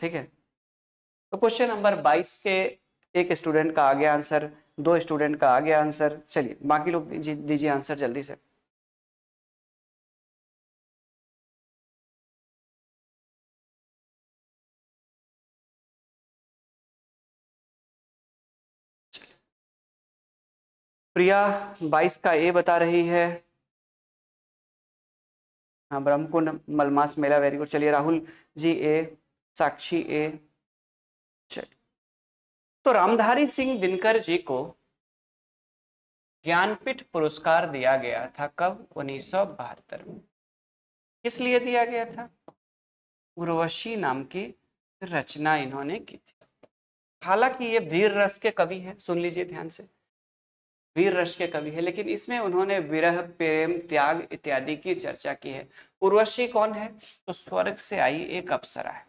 ठीक है तो क्वेश्चन नंबर बाईस के एक स्टूडेंट का आगे आंसर दो स्टूडेंट का आगे आंसर चलिए बाकी लोग दीजिए आंसर जल्दी से प्रिया 22 का ए बता रही है हाँ ब्रह्मकुंड मलमास मेला वेरी गुड चलिए राहुल जी ए साक्षी ए चलिए तो रामधारी सिंह दिनकर जी को ज्ञानपीठ पुरस्कार दिया गया था कब उन्नीस में किस लिए दिया गया था उर्वशी नाम की रचना इन्होंने की थी हालांकि ये वीर रस के कवि हैं सुन लीजिए ध्यान से वीर रस के कवि है लेकिन इसमें उन्होंने विरह प्रेम त्याग इत्यादि की चर्चा की है उर्वशी कौन है तो स्वर्ग से आई एक अप्सरा है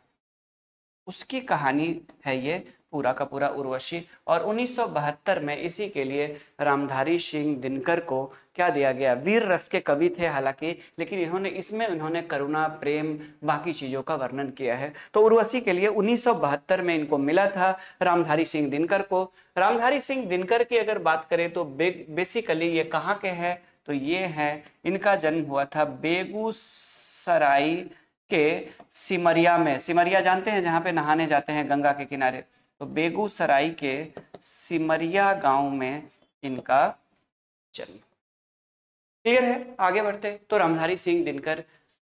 उसकी कहानी है ये पूरा का पूरा उर्वशी और 1972 में इसी के लिए रामधारी सिंह दिनकर को क्या दिया गया वीर रस के कवि थे हालांकि लेकिन इन्होंने इसमें उन्होंने करुणा प्रेम बाकी चीज़ों का वर्णन किया है तो उर्वशी के लिए 1972 में इनको मिला था रामधारी सिंह दिनकर को रामधारी सिंह दिनकर की अगर बात करें तो बे बेसिकली ये कहाँ के है तो ये है इनका जन्म हुआ था बेगूसराय के सिमरिया में सिमरिया जानते हैं जहाँ पे नहाने जाते हैं गंगा के किनारे तो बेगूसराय के सिमरिया गांव में इनका जन्म क्लियर है आगे बढ़ते तो रामधारी सिंह दिनकर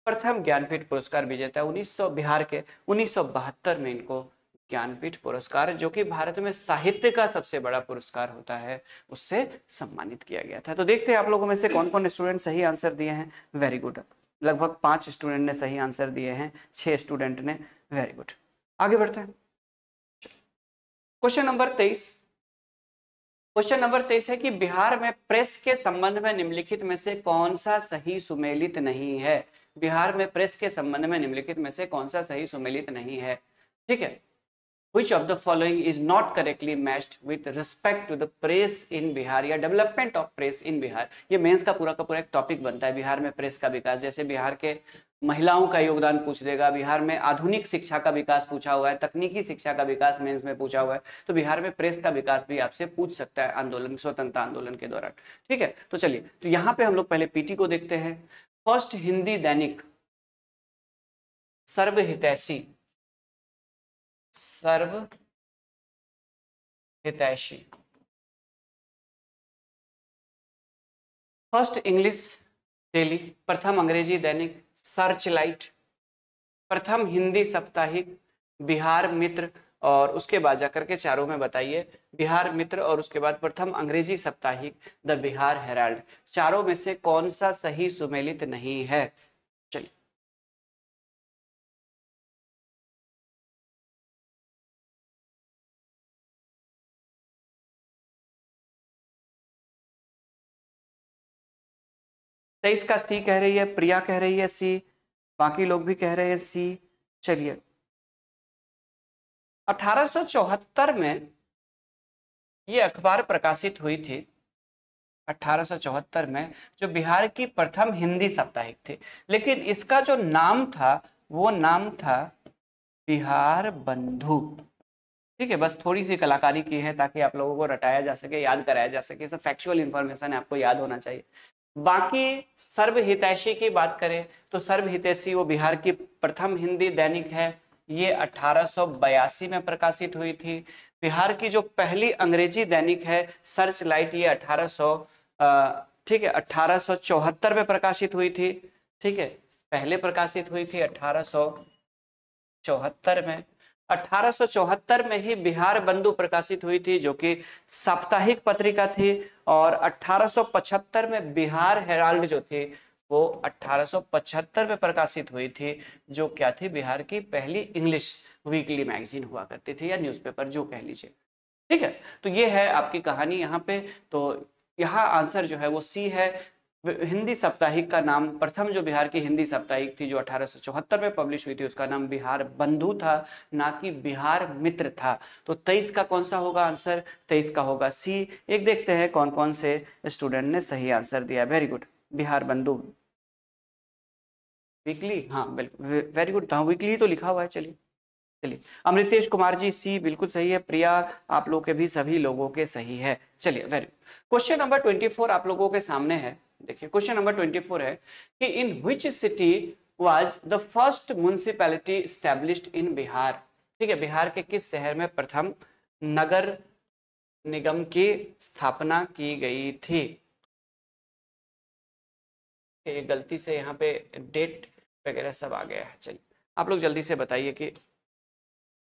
प्रथम ज्ञानपीठ पुरस्कार विजेता उन्नीस बिहार के उन्नीस में इनको ज्ञानपीठ पुरस्कार जो कि भारत में साहित्य का सबसे बड़ा पुरस्कार होता है उससे सम्मानित किया गया था तो देखते हैं आप लोगों में से कौन कौन स्टूडेंट सही आंसर दिए हैं वेरी गुड लगभग पांच स्टूडेंट ने सही आंसर दिए हैं छह स्टूडेंट ने वेरी गुड आगे बढ़ते हैं क्वेश्चन नंबर तेईस क्वेश्चन नंबर तेईस है कि बिहार में प्रेस के संबंध में निम्नलिखित में से कौन सा सही सुमेलित नहीं है बिहार में प्रेस के संबंध में निम्नलिखित में से कौन सा सही सुमेलित नहीं है ठीक है which of the following is not correctly matched with respect to the press in Bihar या development of press in Bihar ये मेंस का पूरा का पूरा एक टॉपिक बनता है बिहार में प्रेस का विकास जैसे बिहार के महिलाओं का योगदान पूछ देगा बिहार में आधुनिक शिक्षा का विकास पूछा हुआ है तकनीकी शिक्षा का विकास मेंस में पूछा हुआ है तो बिहार में प्रेस का विकास भी आपसे पूछ सकता है आंदोलन स्वतंत्रता आंदोलन के दौरान ठीक है तो चलिए तो यहाँ पे हम लोग पहले पीटी को देखते हैं फर्स्ट हिंदी दैनिक सर्वहितैषी सर्व हितैषी फर्स्ट इंग्लिश डेली प्रथम अंग्रेजी दैनिक सर्चलाइट प्रथम हिंदी साप्ताहिक बिहार मित्र और उसके बाद जाकर के चारों में बताइए बिहार मित्र और उसके बाद प्रथम अंग्रेजी साप्ताहिक द बिहार हेराल्ड चारों में से कौन सा सही सुमेलित नहीं है चलिए तेईस का सी कह रही है प्रिया कह रही है सी बाकी लोग भी कह रहे हैं सी चलिए 1874 में ये अखबार प्रकाशित हुई थी 1874 में जो बिहार की प्रथम हिंदी साप्ताहिक थी लेकिन इसका जो नाम था वो नाम था बिहार बंधु ठीक है बस थोड़ी सी कलाकारी की है ताकि आप लोगों को रटाया जा सके याद कराया जा सके सब फैक्चुअल इन्फॉर्मेशन है आपको याद होना चाहिए बाकी सर्वहितैषी की बात करें तो सर्वहितैषी वो बिहार की प्रथम हिंदी दैनिक है ये अठारह में प्रकाशित हुई थी बिहार की जो पहली अंग्रेजी दैनिक है सर्च लाइट ये 1800 ठीक है अठारह में प्रकाशित हुई थी ठीक है पहले प्रकाशित हुई थी अठारह में 1874 में ही बिहार बंधु प्रकाशित हुई थी जो कि साप्ताहिक पत्रिका थी और 1875 में बिहार हेराल्ड जो थी वो 1875 में प्रकाशित हुई थी जो क्या थी बिहार की पहली इंग्लिश वीकली मैगजीन हुआ करती थी या न्यूज़पेपर जो कह लीजिए ठीक है तो ये है आपकी कहानी यहाँ पे तो यहाँ आंसर जो है वो सी है हिंदी साप्ताहिक का नाम प्रथम जो बिहार की हिंदी साप्ताहिक थी जो 1874 में पब्लिश हुई थी उसका नाम बिहार बंधु था ना कि बिहार मित्र था तो तेईस का कौन सा होगा आंसर तेईस का होगा सी एक देखते हैं कौन कौन से स्टूडेंट ने सही आंसर दिया वेरी गुड बिहार बंधु वीकली हाँ बिल्कुल वेरी गुड तो हाँ वीकली तो लिखा हुआ है चलिए चलिए अमृतेश कुमार जी सी बिल्कुल सही है प्रिया आप लोग के भी सभी लोगों के सही है चलिए very question number twenty four आप लोगों के सामने है देखिए क्वेश्चन नंबर ट्वेंटी फोर है कि in which city was the first municipality established in Bihar ठीक है बिहार के किस शहर में प्रथम नगर निगम की स्थापना की गई थी गलती से यहाँ पे डेट वगैरह सब आ गया है चलिए आप लोग जल्दी से बताइए कि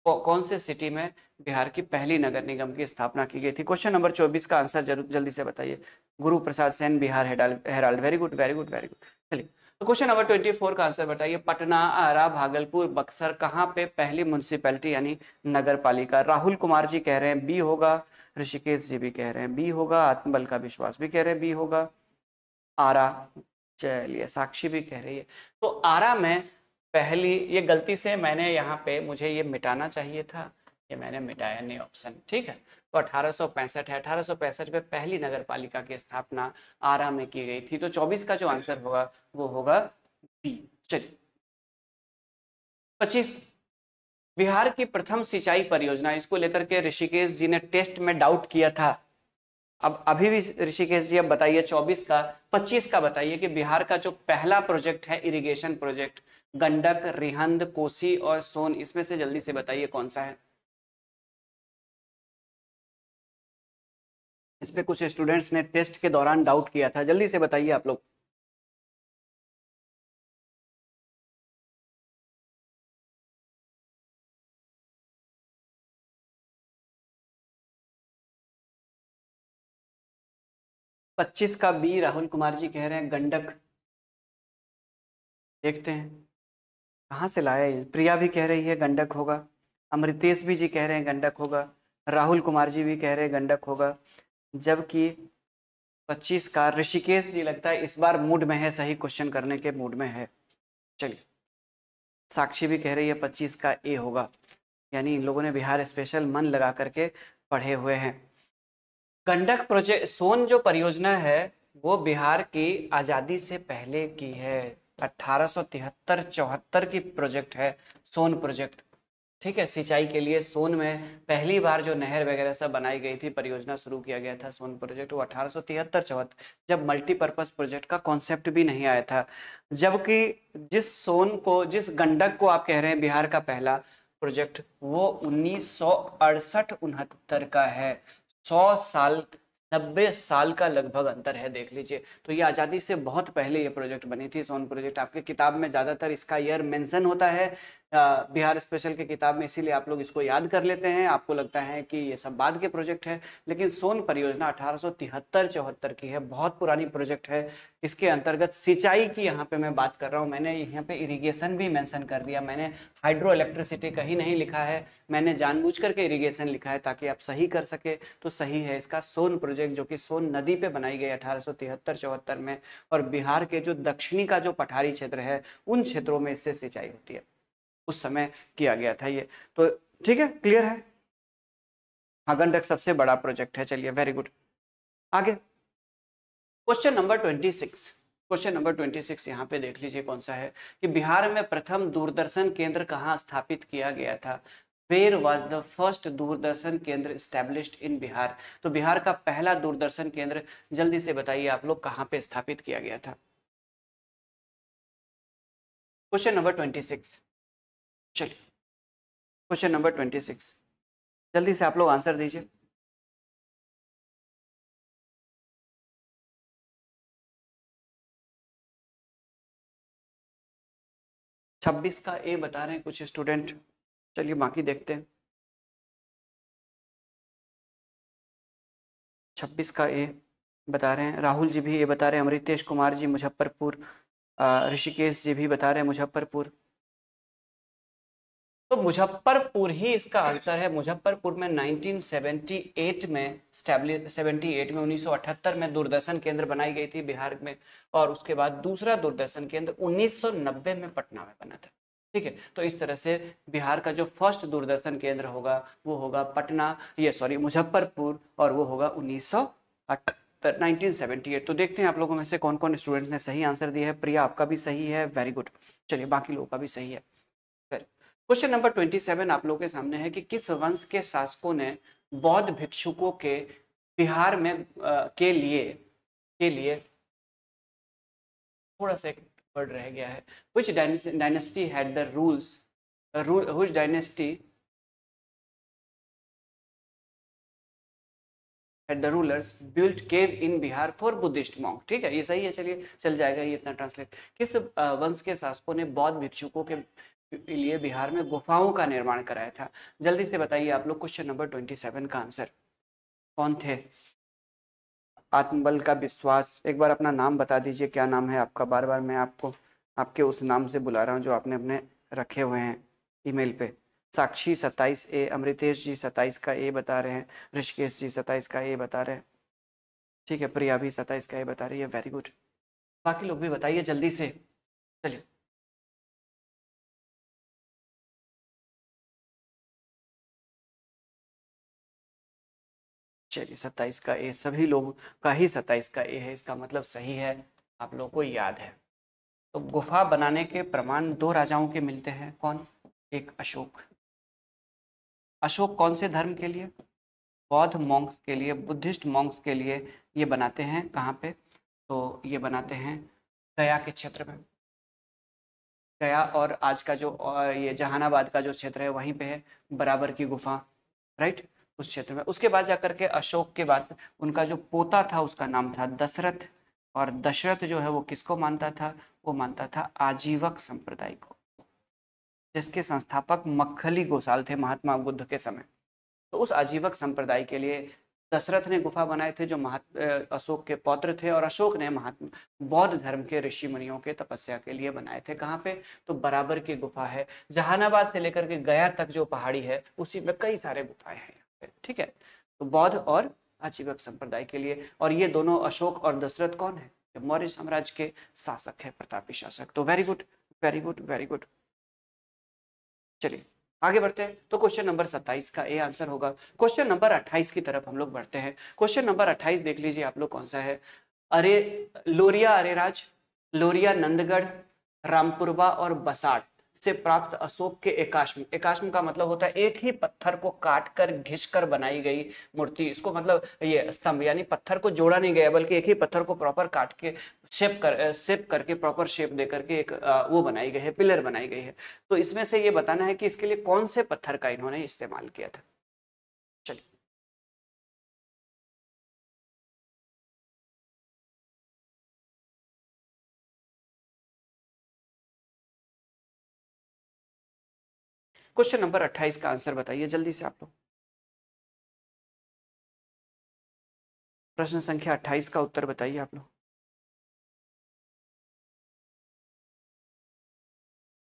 कौन से सिटी में बिहार की पहली नगर निगम की स्थापना की गई थी क्वेश्चन नंबर चौबीस का आंसर जरूर जल्दी से बताइए Guru Prasad Sen Bihar herald very good very good very good चलिए तो क्वेश्चन नंबर ट्वेंटी फोर का आंसर बताइए पटना आरा भागलपुर बक्सर कहाँ पे पहली म्यूनसिपैलिटी यानी नगर पालिका राहुल कुमार जी कह रहे हैं बी होगा ऋषिकेश जी भी कह रहे हैं बी होगा आत्मबल का विश्वास भी कह रहे हैं बी होगा आरा चलिए साक्षी भी कह रही है तो आरा में पहली ये गलती से मैंने यहाँ पे मुझे ये मिटाना चाहिए था ये मैंने मिटाया नहीं ऑप्शन ठीक है तो अठारह है अठारह में पहली नगर पालिका की स्थापना आरा में की गई थी तो 24 का जो आंसर होगा वो होगा बी चलिए 25 बिहार की प्रथम सिंचाई परियोजना इसको लेकर के ऋषिकेश जी ने टेस्ट में डाउट किया था अब अभी भी ऋषिकेश जी अब बताइए 24 का 25 का बताइए कि बिहार का जो पहला प्रोजेक्ट है इरिगेशन प्रोजेक्ट गंडक रिहंद कोसी और सोन इसमें से जल्दी से बताइए कौन सा है इसमें कुछ स्टूडेंट्स ने टेस्ट के दौरान डाउट किया था जल्दी से बताइए आप लोग पच्चीस का बी राहुल कुमार जी कह रहे हैं गंडक देखते हैं कहाँ से लाया ये प्रिया भी कह रही है गंडक होगा अमृतेश भी जी कह रहे हैं गंडक होगा राहुल कुमार जी भी कह रहे हैं गंडक होगा जबकि 25 का ऋषिकेश जी लगता है इस बार मूड में है सही क्वेश्चन करने के मूड में है चलिए साक्षी भी कह रही है 25 का ए होगा यानी इन लोगों ने बिहार स्पेशल मन लगा करके पढ़े हुए हैं गंडक प्रोजेक्ट सोन जो परियोजना है वो बिहार की आज़ादी से पहले की है अठारह चौहत्तर की प्रोजेक्ट है सोन प्रोजेक्ट ठीक है सिंचाई के लिए सोन में पहली बार जो नहर वगैरह सब बनाई गई थी परियोजना शुरू किया गया था सोन प्रोजेक्ट वो अठारह सौ तिहत्तर चौहत्तर जब मल्टीपर्पज प्रोजेक्ट का कॉन्सेप्ट भी नहीं आया था जबकि जिस सोन को जिस गंडक को आप कह रहे हैं बिहार का पहला प्रोजेक्ट वो उन्नीस सौ अड़सठ उनहत्तर का है सौ साल नब्बे साल का लगभग अंतर है देख लीजिए तो ये आज़ादी से बहुत पहले ये प्रोजेक्ट बनी थी सोन प्रोजेक्ट आपके किताब में ज़्यादातर इसका ईयर मेंशन होता है बिहार स्पेशल के किताब में इसीलिए आप लोग इसको याद कर लेते हैं आपको लगता है कि ये सब बाद के प्रोजेक्ट है लेकिन सोन परियोजना अठारह सौ की है बहुत पुरानी प्रोजेक्ट है इसके अंतर्गत सिंचाई की यहाँ पे मैं बात कर रहा हूँ मैंने यहाँ पे इरिगेशन भी मेंशन कर दिया मैंने हाइड्रो इलेक्ट्रिसिटी कहीं नहीं लिखा है मैंने जानबूझ करके इरीगेशन लिखा है ताकि आप सही कर सके तो सही है इसका सोन प्रोजेक्ट जो कि सोन नदी पे बनाई गई अठारह सौ में और बिहार के जो दक्षिणी का जो पठारी क्षेत्र है उन क्षेत्रों में इससे सिंचाई होती है उस समय किया गया था ये तो ठीक है क्लियर है हाँ गंडक सबसे बड़ा प्रोजेक्ट है चलिए वेरी गुड आगे question number twenty six question number twenty six यहाँ पे देख लीजिए कौन सा है कि बिहार में प्रथम दूरदर्शन केंद्र कहाँ स्थापित किया गया था where was the first Doordarshan Kendra established in Bihar तो बिहार का पहला दूरदर्शन केंद्र जल्दी से बताइए आप लोग कहाँ पे स्थापित किया गया था क्वेश्चन नंबर ट्वेंटी सिक्स चलिए क्वेश्चन नंबर ट्वेंटी सिक्स जल्दी से आप लोग आंसर दीजिए छब्बीस का ए बता रहे हैं कुछ स्टूडेंट चलिए बाकी देखते हैं छब्बीस का ए बता रहे हैं राहुल जी भी ए बता रहे हैं अमृतेश कुमार जी मुजफ्फरपुर ऋषिकेश जी भी बता रहे हैं मुजफ्फरपुर तो मुजफ्फरपुर ही इसका आंसर है मुजफ्फरपुर में 1978 में 78 में 1978 में दूरदर्शन केंद्र बनाई गई थी बिहार में और उसके बाद दूसरा दूरदर्शन केंद्र 1990 में पटना में बना था ठीक है तो इस तरह से बिहार का जो फर्स्ट दूरदर्शन केंद्र होगा वो होगा पटना ये सॉरी मुजफ्फरपुर और वो होगा उन्नीस सौ तो देखते हैं आप लोगों में से कौन कौन स्टूडेंट्स ने सही आंसर दिया है प्रिया आपका भी सही है वेरी गुड चलिए बाकी लोगों का भी सही है क्वेश्चन नंबर ट्वेंटी सेवन आप लोगों के सामने है कि किस वंश के शासकों ने बौद्ध भिक्षुकों के बिहार में आ, के लिए के लिए थोड़ा सा एक वर्ड रह गया है which dynasty had the rules rule which dynasty the rulers built cave in Bihar for Buddhist monk ठीक है ये सही है चलिए चल जाएगा ये इतना ट्रांसलेट किस वंश के शासकों ने बौद्ध भिक्षुकों के लिए बिहार में गुफाओं का निर्माण कराया था जल्दी से बताइए आप लोग क्वेश्चन नंबर ट्वेंटी सेवन का आंसर कौन थे आत्मबल का विश्वास एक बार अपना नाम बता दीजिए क्या नाम है आपका बार बार मैं आपको आपके उस नाम से बुला रहा हूँ जो आपने अपने रखे हुए हैं ईमेल पे साक्षी सत्ताईस ए अमृतेश जी सत्ताईस का ए बता रहे हैं ऋषिकेश जी सत्ताईस का ए बता रहे हैं ठीक है प्रिया भी सत्ताईस का ए बता रही है वेरी गुड बाकी लोग भी बताइए जल्दी से चलिए चलिए सत्ताईस का ए सभी लोग का ही सत्ताईस का ए है इसका मतलब सही है आप लोगों को याद है तो गुफा बनाने के प्रमाण दो राजाओं के मिलते हैं कौन एक अशोक अशोक कौन से धर्म के लिए बौद्ध मॉन्क्स के लिए बुद्धिस्ट मॉन्क्स के लिए ये बनाते हैं कहाँ पे तो ये बनाते हैं गया के क्षेत्र में गया और आज का जो ये जहानाबाद का जो क्षेत्र है वहीं पे है बराबर की गुफा राइट उस क्षेत्र में उसके बाद जाकर के अशोक के बाद उनका जो पोता था उसका नाम था दशरथ और दशरथ जो है वो किसको मानता था वो मानता था आजीवक संप्रदाय को जिसके संस्थापक मक्खली गोसाल थे महात्मा बुद्ध के समय तो उस आजीवक संप्रदाय के लिए दशरथ ने गुफा बनाए थे जो महा अशोक के पौत्र थे और अशोक ने महात्मा बौद्ध धर्म के ऋषि मुनियों के तपस्या के लिए बनाए थे कहाँ पे तो बराबर की गुफा है जहानाबाद से लेकर के गया तक जो पहाड़ी है उसी में कई सारे गुफाएं हैं ठीक है तो बौद्ध और आजीवक संप्रदाय के लिए और ये दोनों अशोक और दशरथ कौन है मौर्य साम्राज्य के शासक है प्रतापी शासक तो very good very good very good चलिए आगे बढ़ते हैं तो क्वेश्चन नंबर 27 का ए आंसर होगा क्वेश्चन नंबर 28 की तरफ हम लोग बढ़ते हैं क्वेश्चन नंबर 28 देख लीजिए आप लोग कौन सा है अरे लोरिया अरेराज लोरिया नंदगढ़ रामपुरवा और बसाट से प्राप्त अशोक के एकाश्म एकाश्म का मतलब होता है एक ही पत्थर को काट कर घिस कर बनाई गई मूर्ति इसको मतलब ये स्तंभ यानी पत्थर को जोड़ा नहीं गया बल्कि एक ही पत्थर को प्रॉपर काट के शेप कर शेप करके प्रॉपर शेप दे करके एक वो बनाई गई है पिलर बनाई गई है तो इसमें से ये बताना है कि इसके लिए कौन से पत्थर का इन्होंने इस्तेमाल किया था क्वेश्चन नंबर अट्ठाईस का आंसर बताइए जल्दी से आप लोग प्रश्न संख्या अट्ठाईस का उत्तर बताइए आप लोग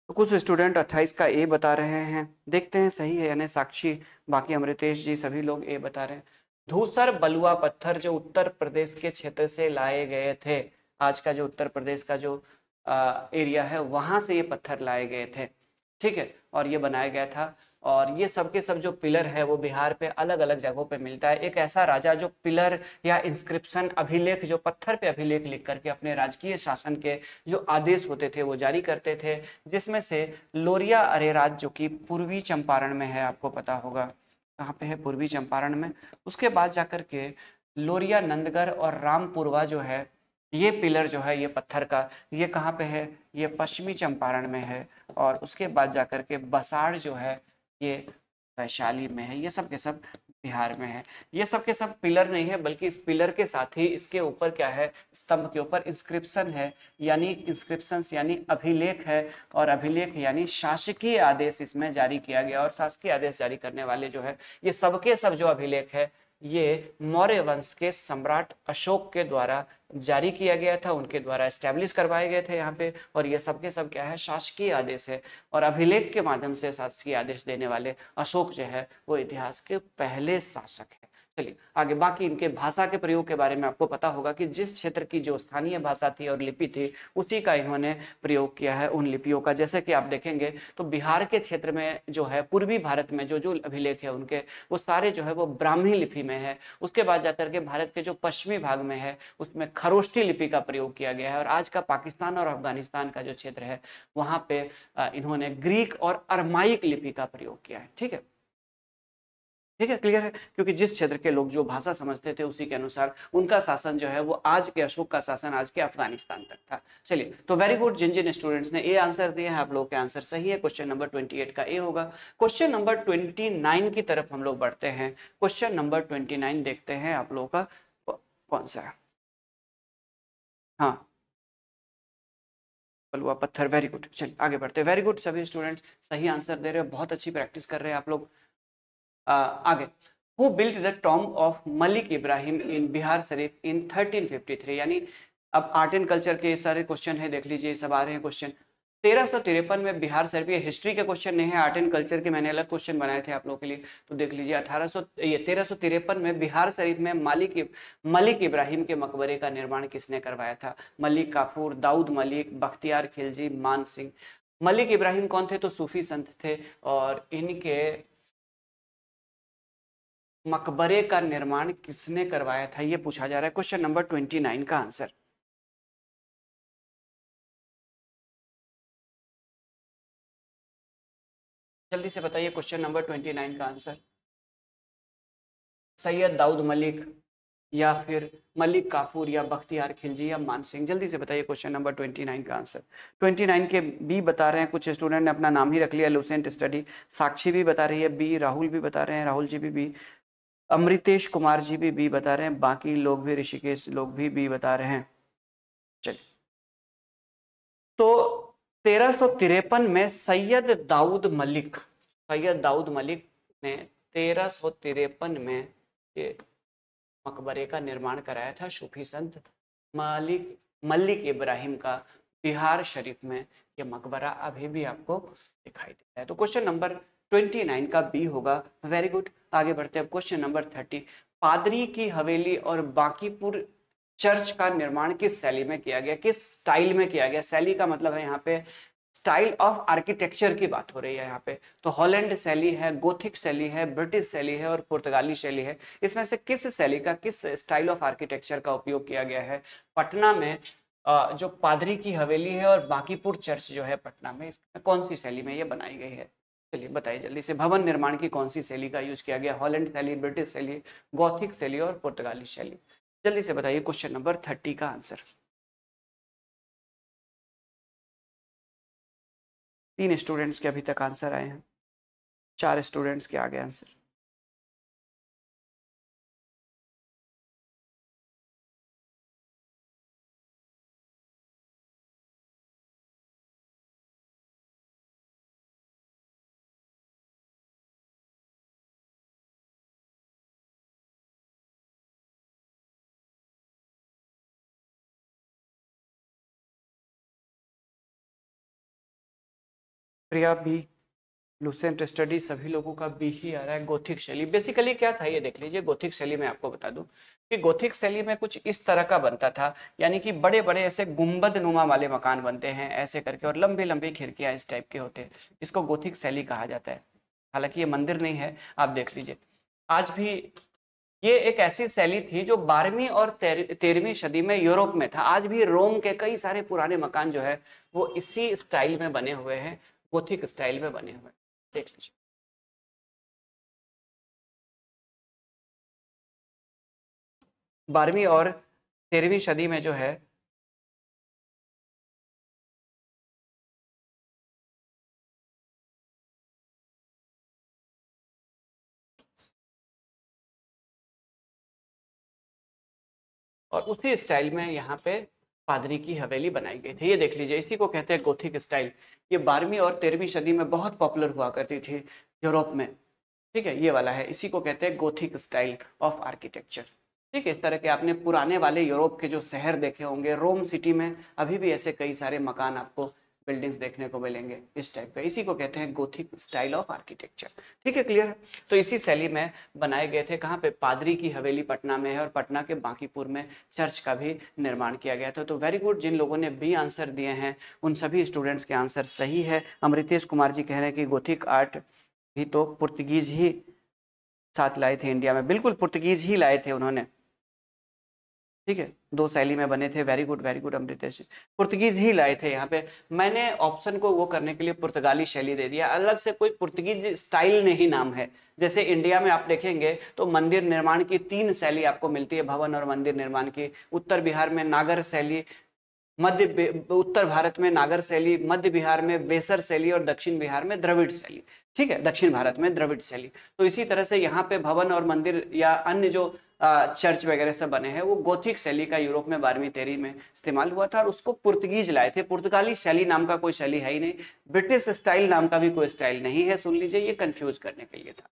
तो कुछ स्टूडेंट अट्ठाईस का ए बता रहे हैं देखते हैं सही है यानी साक्षी बाकी अमृतेश जी सभी लोग ए बता रहे हैं धूसर बलुआ पत्थर जो उत्तर प्रदेश के क्षेत्र से लाए गए थे आज का जो उत्तर प्रदेश का जो आ, एरिया है वहां से ये पत्थर लाए गए थे ठीक है और ये बनाया गया था और ये सब के सब जो पिलर है वो बिहार पे अलग अलग जगहों पे मिलता है एक ऐसा राजा जो पिलर या इंस्क्रिप्शन अभिलेख जो पत्थर पे अभिलेख लिख करके अपने राजकीय शासन के जो आदेश होते थे वो जारी करते थे जिसमें से लोरिया अरेराज जो कि पूर्वी चंपारण में है आपको पता होगा कहाँ पे है पूर्वी चंपारण में उसके बाद जाकर के लोरिया नंदगढ़ और रामपुरवा जो है ये पिलर जो है ये पत्थर का ये कहाँ पे है ये पश्चिमी चंपारण में है और उसके बाद जाकर के बसाड़ जो है ये वैशाली में है ये सब के सब बिहार में है ये सब के सब पिलर नहीं है बल्कि इस पिलर के साथ ही इसके ऊपर क्या है स्तंभ के ऊपर इंस्क्रिप्शन है यानी इंस्क्रिप्शन यानी अभिलेख है और अभिलेख यानी शासकीय आदेश इसमें जारी किया गया और शासकीय आदेश जारी करने वाले जो है ये सबके सब जो अभिलेख है ये मौर्य वंश के सम्राट अशोक के द्वारा जारी किया गया था उनके द्वारा स्टैब्लिश करवाए गए थे यहाँ पे और ये सब के सब क्या है शासकीय आदेश है और अभिलेख के माध्यम से शासकीय आदेश देने वाले अशोक जो है वो इतिहास के पहले शासक है चलिए आगे बाकी इनके भाषा के प्रयोग के बारे में आपको पता होगा कि जिस क्षेत्र की जो स्थानीय भाषा थी और लिपि थी उसी का इन्होंने प्रयोग किया है उन लिपियों का जैसे कि आप देखेंगे तो बिहार के क्षेत्र में जो है पूर्वी भारत में जो जो अभिलेख है उनके वो सारे जो है वो ब्राह्मी लिपि में है उसके बाद जाकर के भारत के जो पश्चिमी भाग में है उसमें खरोष्टी लिपि का प्रयोग किया गया है और आज का पाकिस्तान और अफगानिस्तान का जो क्षेत्र है वहाँ पे इन्होंने ग्रीक और अरमाइक लिपि का प्रयोग किया है ठीक है ठीक है क्लियर है क्योंकि जिस क्षेत्र के लोग जो भाषा समझते थे उसी के अनुसार उनका शासन जो है वो आज के अशोक का शासन आज के अफगानिस्तान तक था चलिए तो वेरी गुड जिन जिन स्टूडेंट्स ने ए आंसर दिया है आप लोगों के आंसर सही है क्वेश्चन नंबर 28 का ए होगा क्वेश्चन नंबर 29 की तरफ हम लोग बढ़ते हैं क्वेश्चन नंबर नाइन देखते हैं आप लोगों का कौन सा है हाँ पलुआ पत्थर वेरी गुड चलिए आगे बढ़ते हैं वेरी गुड सभी स्टूडेंट्स सही आंसर दे रहे हो बहुत अच्छी प्रैक्टिस कर रहे हैं आप लोग आगे who built the tomb of Malik Ibrahim in Bihar Sharif in 1353 यानी अब आर्ट एंड कल्चर के सारे क्वेश्चन है देख लीजिए सब आ रहे हैं क्वेश्चन तेरह सौ तिरपन में बिहार शरीफ ये हिस्ट्री के क्वेश्चन नहीं है आर्ट एंड कल्चर के मैंने अलग क्वेश्चन बनाए थे आप लोगों के लिए तो देख लीजिए अठारह सौ ये तेरह सौ तिरपन में बिहार शरीफ में मालिक मलिक इब्राहिम के मकबरे का निर्माण किसने करवाया था मलिक काफूर दाऊद मलिक बख्तियार खिलजी मान सिंह मलिक इब्राहिम कौन थे तो सूफी संत थे और इनके मकबरे का निर्माण किसने करवाया था यह पूछा जा रहा है क्वेश्चन नंबर ट्वेंटी नाइन का आंसर जल्दी से बताइए क्वेश्चन नंबर ट्वेंटी नाइन का आंसर सैयद दाऊद मलिक या फिर मलिक काफूर या बख्तियार खिलजी या मान सिंह जल्दी से बताइए क्वेश्चन नंबर ट्वेंटी नाइन का आंसर ट्वेंटी नाइन के बी बता रहे हैं कुछ स्टूडेंट ने अपना नाम ही रख लिया लूसेंट स्टडी साक्षी भी बता रही है बी राहुल भी बता रहे हैं राहुल जी भी बी अमृतेश कुमार जी भी बी बता रहे हैं बाकी लोग भी ऋषिकेश लोग भी बी बता रहे हैं चलिए तो तेरह में सैयद दाऊद मलिक सैयद दाऊद मलिक ने तेरह में ये मकबरे का निर्माण कराया था सूफी संत मालिक मलिक इब्राहिम का बिहार शरीफ में ये मकबरा अभी भी आपको दिखाई देता है तो क्वेश्चन नंबर ट्वेंटी नाइन का बी होगा वेरी गुड आगे बढ़ते हैं क्वेश्चन नंबर थर्टी पादरी की हवेली और बांकीपुर चर्च का निर्माण किस शैली में किया गया किस स्टाइल में किया गया शैली का मतलब है यहाँ पे स्टाइल ऑफ आर्किटेक्चर की बात हो रही है यहाँ पे तो हॉलैंड शैली है गोथिक शैली है ब्रिटिश शैली है और पुर्तगाली शैली है इसमें से किस शैली का किस स्टाइल ऑफ आर्किटेक्चर का उपयोग किया गया है पटना में जो पादरी की हवेली है और बांकीपुर चर्च जो है पटना में इसमें कौन सी शैली में ये बनाई गई है चलिए बताइए जल्दी से भवन निर्माण की कौन सी शैली का यूज किया गया हॉलैंड शैली ब्रिटिश शैली गौथिक शैली और पुर्तगाली शैली जल्दी से बताइए क्वेश्चन नंबर थर्टी का आंसर तीन स्टूडेंट्स के अभी तक आंसर आए हैं चार स्टूडेंट्स के आगे आंसर प्रिया भी लुसेंट स्टडी सभी लोगों का बी ही आ रहा है गोथिक शैली बेसिकली क्या था ये देख लीजिए गोथिक शैली में आपको बता दूं कि गोथिक शैली में कुछ इस तरह का बनता था यानी कि बड़े बड़े ऐसे गुंबद नुमा वाले मकान बनते हैं ऐसे करके और लंबी लंबी खिड़कियां इस टाइप के होते हैं इसको गोथिक शैली कहा जाता है हालांकि ये मंदिर नहीं है आप देख लीजिए आज भी ये एक ऐसी शैली थी जो बारहवीं और तेरहवीं सदी में यूरोप में था आज भी रोम के कई सारे पुराने मकान जो है वो इसी स्टाइल में बने हुए हैं गोथिक तो स्टाइल में बने हुए देख लीजिए बारहवीं और तेरहवीं सदी में जो है और उसी स्टाइल में यहाँ पे पादरी की हवेली बनाई गई थी ये देख लीजिए इसी को कहते हैं गोथिक स्टाइल ये बारहवीं और तेरहवीं सदी में बहुत पॉपुलर हुआ करती थी यूरोप में ठीक है ये वाला है इसी को कहते हैं गोथिक स्टाइल ऑफ आर्किटेक्चर ठीक है इस तरह के आपने पुराने वाले यूरोप के जो शहर देखे होंगे रोम सिटी में अभी भी ऐसे कई सारे मकान आपको बिल्डिंग्स देखने को मिलेंगे इस टाइप का इसी को कहते हैं गोथिक स्टाइल ऑफ आर्किटेक्चर ठीक है क्लियर है तो इसी शैली में बनाए गए थे कहाँ पे पादरी की हवेली पटना में है और पटना के बांकीपुर में चर्च का भी निर्माण किया गया था तो वेरी गुड जिन लोगों ने बी आंसर दिए हैं उन सभी स्टूडेंट्स के आंसर सही है अमृतेश कुमार जी कह रहे हैं कि गोथिक आर्ट भी तो पुर्तगीज ही साथ लाए थे इंडिया में बिल्कुल पुर्तगीज ही लाए थे उन्होंने ठीक है दो शैली में बने थे very good very good Amritesh Portuguese ही लाए थे यहाँ पे मैंने ऑप्शन को वो करने के लिए पुर्तगाली शैली दे दिया अलग से कोई पुर्तगीज स्टाइल नहीं नाम है जैसे इंडिया में आप देखेंगे तो मंदिर निर्माण की तीन शैली आपको मिलती है भवन और मंदिर निर्माण की उत्तर बिहार में नागर शैली मध्य उत्तर भारत में नागर शैली मध्य बिहार में वेसर शैली और दक्षिण बिहार में द्रविड़ शैली ठीक है दक्षिण भारत में द्रविड़ शैली तो इसी तरह से यहाँ पे भवन और मंदिर या अन्य जो चर्च वगैरह सब बने हैं वो गोथिक शैली का यूरोप में बारहवीं तेरी में इस्तेमाल हुआ था और उसको पुर्तगीज लाए थे पुर्तगाली शैली नाम का कोई शैली है ही नहीं ब्रिटिश स्टाइल नाम का भी कोई स्टाइल नहीं है सुन लीजिए ये कन्फ्यूज करने के लिए था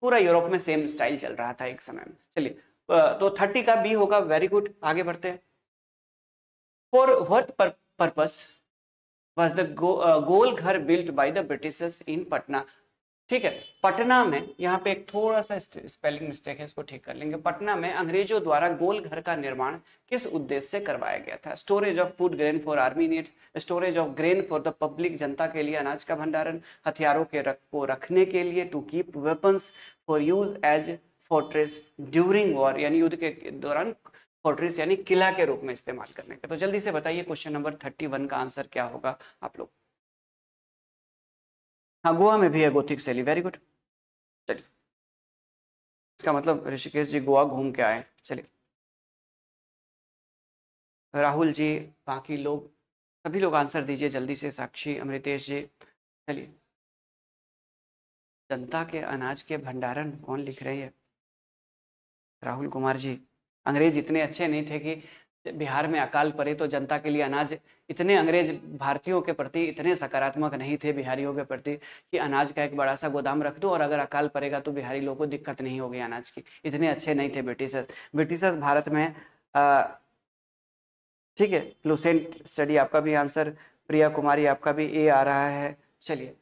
पूरा यूरोप में सेम स्टाइल चल रहा था एक समय में चलिए तो थर्टी का बी होगा वेरी गुड आगे बढ़ते हैं for what pur was the Gol Ghar built by the British in Patna ठीक है पटना में यहाँ पे एक थोड़ा सा स्पेलिंग मिस्टेक है इसको ठीक कर लेंगे पटना में अंग्रेजों द्वारा गोल घर का निर्माण किस उद्देश्य से करवाया गया था storage of food grain for army needs storage of grain for the public जनता के लिए अनाज का भंडारण हथियारों के रख को रखने के लिए to keep weapons for use as fortress during war यानी युद्ध के दौरान फोर्ट्रेस यानी किला के रूप में इस्तेमाल करने का तो जल्दी से बताइए क्वेश्चन नंबर थर्टी वन का आंसर क्या होगा आप लोग हाँ गोवा में भी है गोथिक शैली वेरी गुड चलिए इसका मतलब ऋषिकेश जी गोवा घूम के आए चलिए राहुल जी बाकी लोग सभी लोग आंसर दीजिए जल्दी से साक्षी अमृतेश जी चलिए जनता के अनाज के भंडारण कौन लिख रही है राहुल कुमार जी अंग्रेज इतने अच्छे नहीं थे कि बिहार में अकाल पड़े तो जनता के लिए अनाज इतने अंग्रेज भारतीयों के प्रति इतने सकारात्मक नहीं थे बिहारियों के प्रति कि अनाज का एक बड़ा सा गोदाम रख दो और अगर अकाल पड़ेगा तो बिहारी लोगों को दिक्कत नहीं होगी अनाज की इतने अच्छे नहीं थे ब्रिटिशर्स ब्रिटिशर्स भारत में ठीक है लुसेंट स्टडी आपका भी आंसर प्रिया कुमारी आपका भी ए आ रहा है चलिए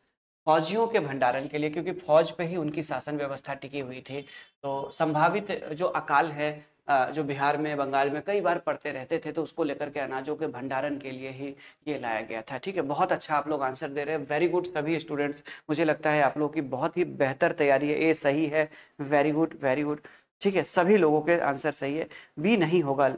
फौजियों के भंडारण के लिए क्योंकि फौज पे ही उनकी शासन व्यवस्था टिकी हुई थी तो संभावित जो अकाल है जो बिहार में बंगाल में कई बार पढ़ते रहते थे तो उसको लेकर के अनाजों के भंडारण के लिए ही ये लाया गया था ठीक है बहुत अच्छा आप लोग आंसर दे रहे हैं वेरी गुड सभी स्टूडेंट्स मुझे लगता है आप लोगों की बहुत ही बेहतर तैयारी है ए सही है वेरी गुड वेरी गुड ठीक है सभी लोगों के आंसर सही है बी नहीं होगा